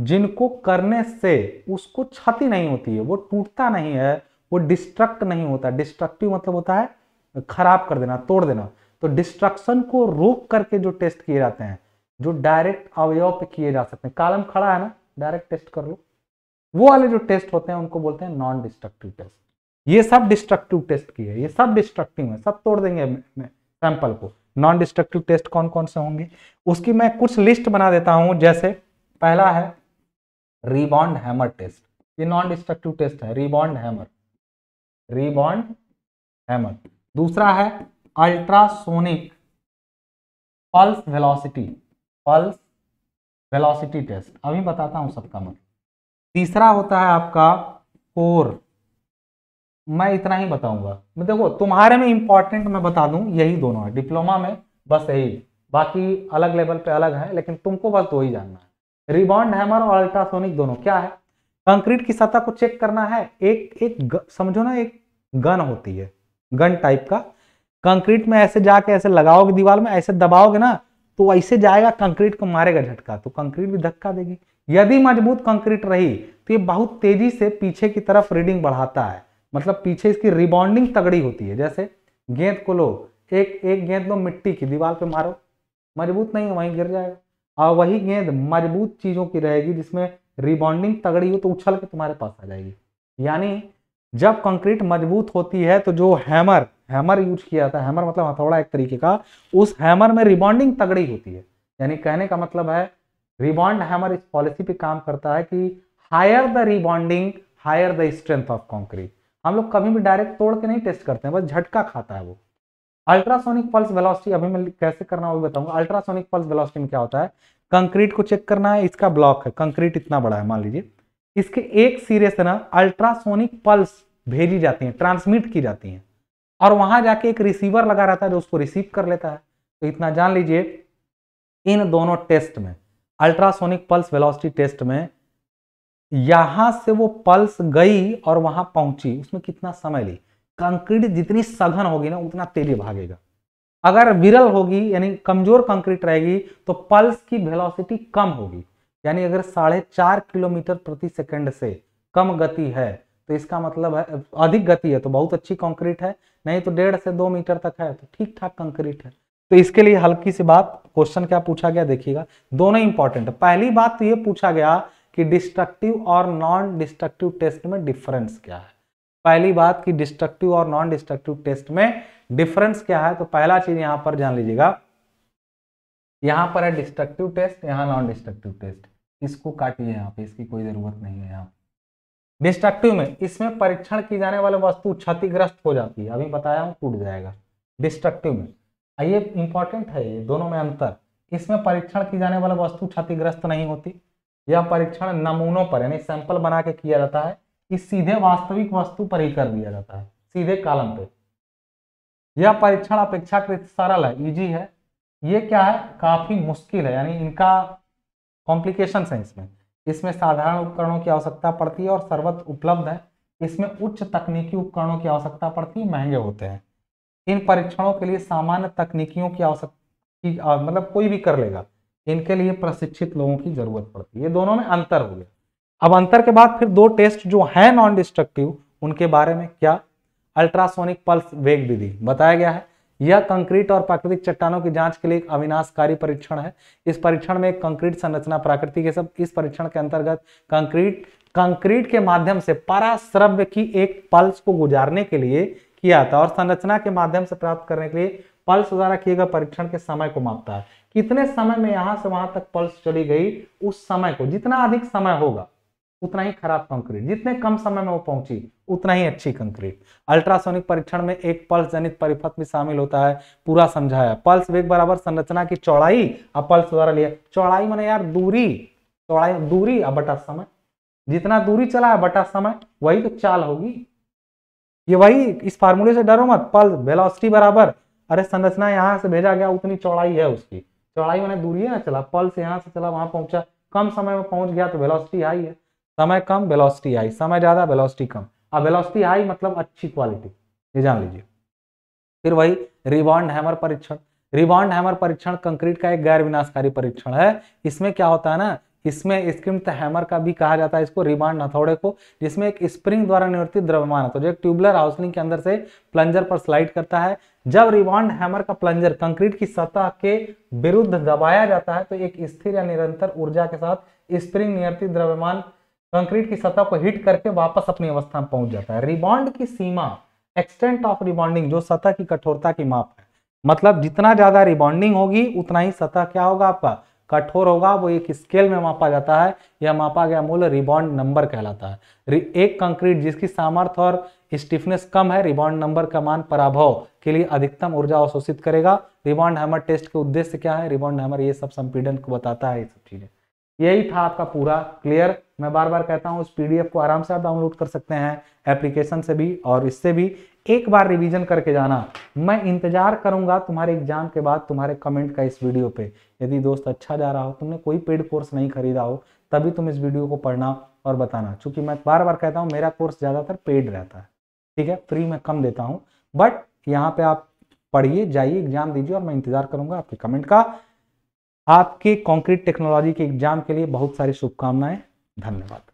जिनको करने से उसको क्षति नहीं होती है वो टूटता नहीं है वो डिस्ट्रक्ट नहीं होता डिस्ट्रक्टिव मतलब होता है खराब कर देना तोड़ देना तो डिस्ट्रक्शन को रोक करके जो टेस्ट किए जाते हैं जो डायरेक्ट अवयव पे किए जा सकते हैं कालम खड़ा है ना डायरेक्ट टेस्ट कर लो वो वाले जो टेस्ट होते हैं उनको बोलते हैं नॉन डिस्ट्रक्टिव टेस्ट ये सब डिस्ट्रक्टिव टेस्ट की है ये सब डिस्ट्रक्टिव है सब तोड़ देंगे सैंपल को नॉन डिस्ट्रक्टिव टेस्ट कौन कौन से होंगे उसकी मैं कुछ लिस्ट बना देता हूं जैसे पहला है रिबॉन्ड हैमर टेस्ट ये नॉन डिस्ट्रक्टिव टेस्ट है रिबॉन्ड हैमर रिबॉन्ड हैमर दूसरा है ultrasonic pulse velocity pulse velocity test अभी बताता हूं सबका मतलब तीसरा होता है आपका कोर मैं इतना ही बताऊंगा मैं देखो तुम्हारे में इंपॉर्टेंट मैं बता दूं यही दोनों है डिप्लोमा में बस यही बाकी अलग लेवल पे अलग है लेकिन तुमको बस दो ही जानना है रिबॉन्ड हैमर और अल्ट्रासोनिक दोनों क्या है कंक्रीट की सतह को चेक करना है एक एक ग, समझो ना एक गन होती है गन टाइप का कंक्रीट में ऐसे जाके ऐसे लगाओगे दीवार में ऐसे दबाओगे ना तो ऐसे जाएगा कंक्रीट को मारेगा झटका तो कंक्रीट भी धक्का देगी यदि मजबूत कंक्रीट रही तो ये बहुत तेजी से पीछे की तरफ रीडिंग बढ़ाता है मतलब पीछे इसकी रिबॉन्डिंग तगड़ी होती है जैसे गेंद को लो एक एक गेंद लो मिट्टी की दीवार पे मारो मजबूत नहीं वहीं गिर जाएगा और वही गेंद मजबूत चीज़ों की रहेगी जिसमें रिबॉन्डिंग तगड़ी हो तो उछल के तुम्हारे पास आ जाएगी यानी जब कंक्रीट मजबूत होती है तो जो हैमर हैमर यूज किया जाता है हैमर मतलब हथौड़ा एक तरीके का उस हैमर में रिबॉन्डिंग तगड़ी होती है यानी कहने का मतलब है रिबॉन्ड हैमर इस पॉलिसी पे काम करता है कि higher the rebounding higher the strength of concrete हम लोग कभी भी डायरेक्ट तोड़ के नहीं टेस्ट करते हैं बस झटका खाता है वो अल्ट्रासोनिक पल्स वेलोसिटी अभी मैं कैसे करना वो बताऊंगा अल्ट्रासोनिक पल्स वेलोसिटी में क्या होता है कंक्रीट को चेक करना है इसका ब्लॉक है कंक्रीट इतना बड़ा है मान लीजिए इसके एक सिरे से ना अल्ट्रासोनिक पल्स भेजी जाती है ट्रांसमिट की जाती हैं और वहां जाके एक रिसीवर लगा रहता है जो उसको रिसीव कर लेता है तो इतना जान लीजिए इन दोनों टेस्ट में अल्ट्रासोनिक पल्स वेलोसिटी टेस्ट में यहां से वो पल्स गई और वहां पहुंची उसमें कितना समय ली कंक्रीट जितनी सघन होगी ना उतना तेजी भागेगा अगर विरल होगी यानी कमजोर कंक्रीट रहेगी तो पल्स की वेलोसिटी कम होगी यानी अगर साढ़े चार किलोमीटर प्रति सेकंड से कम गति है तो इसका मतलब है अधिक गति है तो बहुत अच्छी कंक्रीट है नहीं तो डेढ़ से दो मीटर तक है तो ठीक ठाक कंक्रीट है तो इसके लिए हल्की सी बात क्वेश्चन क्या पूछा गया देखिएगा दोनों इंपॉर्टेंट है पहली बात तो ये पूछा गया कि डिस्ट्रक्टिव और नॉन डिस्ट्रक्टिव टेस्ट में डिफरेंस क्या है पहली बात कि डिस्ट्रक्टिव और नॉन डिस्ट्रक्टिव टेस्ट में डिफरेंस क्या है तो पहला चीज यहां पर जान लीजिएगा यहां पर है डिस्ट्रक्टिव टेस्ट यहां नॉन डिस्ट्रक्टिव टेस्ट इसको काटिए यहां पे इसकी कोई जरूरत नहीं है यहाँ डिस्ट्रक्टिव में इसमें परीक्षण की जाने वाले वस्तु क्षतिग्रस्त हो जाती है अभी बताया हूँ टूट जाएगा डिस्ट्रक्टिव में ये इंपॉर्टेंट है ये दोनों में अंतर इसमें परीक्षण की जाने वाली वस्तु क्षतिग्रस्त नहीं होती यह परीक्षण नमूनों पर यानी सैंपल बना के किया जाता है इस सीधे वास्तविक वस्तु पर ही कर दिया जाता है सीधे कालम पे यह परीक्षण अपेक्षाकृत सरल है इजी है ये क्या है काफी मुश्किल है यानी इनका कॉम्प्लिकेशन है इसमें इसमें साधारण उपकरणों की आवश्यकता पड़ती है और सर्वत्र उपलब्ध है इसमें उच्च तकनीकी उपकरणों की आवश्यकता पड़ती है महंगे होते हैं इन परीक्षणों के लिए सामान्य तकनीकियों की आवश्यकता मतलब कोई भी कर लेगा इनके लिए प्रशिक्षित लोगों की जरूरत पड़ती है ये दोनों में अंतर हो गया अब अंतर के बाद फिर दो टेस्ट जो है नॉन डिस्ट्रक्टिव उनके बारे में क्या अल्ट्रासोनिक पल्स वेग विधि बताया गया है यह कंक्रीट और प्राकृतिक चट्टानों की जांच के लिए एक अविनाशकारी परीक्षण है इस परीक्षण में कंक्रीट संरचना प्राकृतिक ये सब इस परीक्षण के अंतर्गत कंक्रीट कंक्रीट के माध्यम से पराश्रव्य की एक पल्स को गुजारने के लिए किया था और संरचना के माध्यम से प्राप्त करने के लिए पल्स द्वारा किए गए परीक्षण के समय को मापता है कितने समय में यहां से वहां तक पल्स चली गई उस समय को जितना अधिक समय होगा उतना ही खराब कंक्रीट जितने कम समय में वो पहुंची उतना ही अच्छी कंक्रीट अल्ट्रासोनिक परीक्षण में एक पल्स जनित परिपथ भी शामिल होता है पूरा समझाया पल्स वेग बराबर संरचना की चौड़ाई और पल्स द्वारा लिया चौड़ाई मैंने यार दूरी चौड़ाई दूरी और बटा समय जितना दूरी चला है बटा समय वही तो चाल होगी ये वही इस फार्मूले से डरो मत पल्स वेलोसिटी बराबर अरे संरचना यहाँ से भेजा गया उतनी चौड़ाई है उसकी चौड़ाई मैंने दूरी है ना चला पल्स यहाँ से चला वहां पहुंचा कम समय में पहुंच गया तो वेलोसिटी हाई है समय कम वेलोसिटी हाई समय ज़्यादा वेलोसिटी कम अब वेलोसिटी हाई मतलब अच्छी क्वालिटी ये जान लीजिए फिर वही रिबॉन्ड हैमर परीक्षण रिबॉन्ड हैमर परीक्षण कंक्रीट का एक गैर विनाशकारी परीक्षण है इसमें क्या होता है ना इसमें स्क्रिम्ट हैमर का भी कहा जाता है इसको रिबॉन्ड हथौड़े को जिसमें एक स्प्रिंग द्वारा निवर्तित द्रव्यमान होता है तो जो एक ट्यूबुलर हाउसिंग के अंदर से प्लंजर पर स्लाइड करता है जब रिबॉन्ड हैमर का प्लंजर कंक्रीट की सतह के विरुद्ध दबाया जाता है तो एक स्थिर या निरंतर ऊर्जा के साथ स्प्रिंग निवर्तित द्रव्यमान कंक्रीट की सतह को हिट करके वापस अपनी अवस्था में पहुंच जाता है रिबॉन्ड की सीमा एक्सटेंट ऑफ रिबॉन्डिंग जो सतह की कठोरता की माप है मतलब जितना ज्यादा रिबॉन्डिंग होगी उतना ही सतह क्या होगा आपका कठोर होगा वो एक स्केल में मापा जाता है या मापा गया मूल्य रिबॉन्ड नंबर कहलाता है एक कंक्रीट जिसकी सामर्थ्य और स्टिफनेस कम है रिबॉन्ड नंबर का मान पराभव के लिए अधिकतम ऊर्जा अवशोषित करेगा रिबॉन्ड हैमर टेस्ट के उद्देश्य क्या है रिबॉन्ड हैमर ये सब संपीडन को बताता है ये सब चीज़ें यही था आपका पूरा क्लियर मैं बार बार कहता हूँ उस पीडीएफ को आराम से आप डाउनलोड कर सकते हैं एप्लीकेशन से भी और इससे भी एक बार रिवीजन करके जाना मैं इंतजार करूंगा तुम्हारे एग्जाम के बाद तुम्हारे कमेंट का इस वीडियो पे यदि दोस्त अच्छा जा रहा हो तुमने कोई पेड कोर्स नहीं खरीदा हो तभी तुम इस वीडियो को पढ़ना और बताना चूंकि मैं बार बार कहता हूँ मेरा कोर्स ज़्यादातर पेड रहता है ठीक है फ्री में कम देता हूँ बट यहाँ पे आप पढ़िए जाइए एग्जाम दीजिए और मैं इंतजार करूंगा आपके कमेंट का आपके कंक्रीट टेक्नोलॉजी के एग्जाम के लिए बहुत सारी शुभकामनाएं धन्यवाद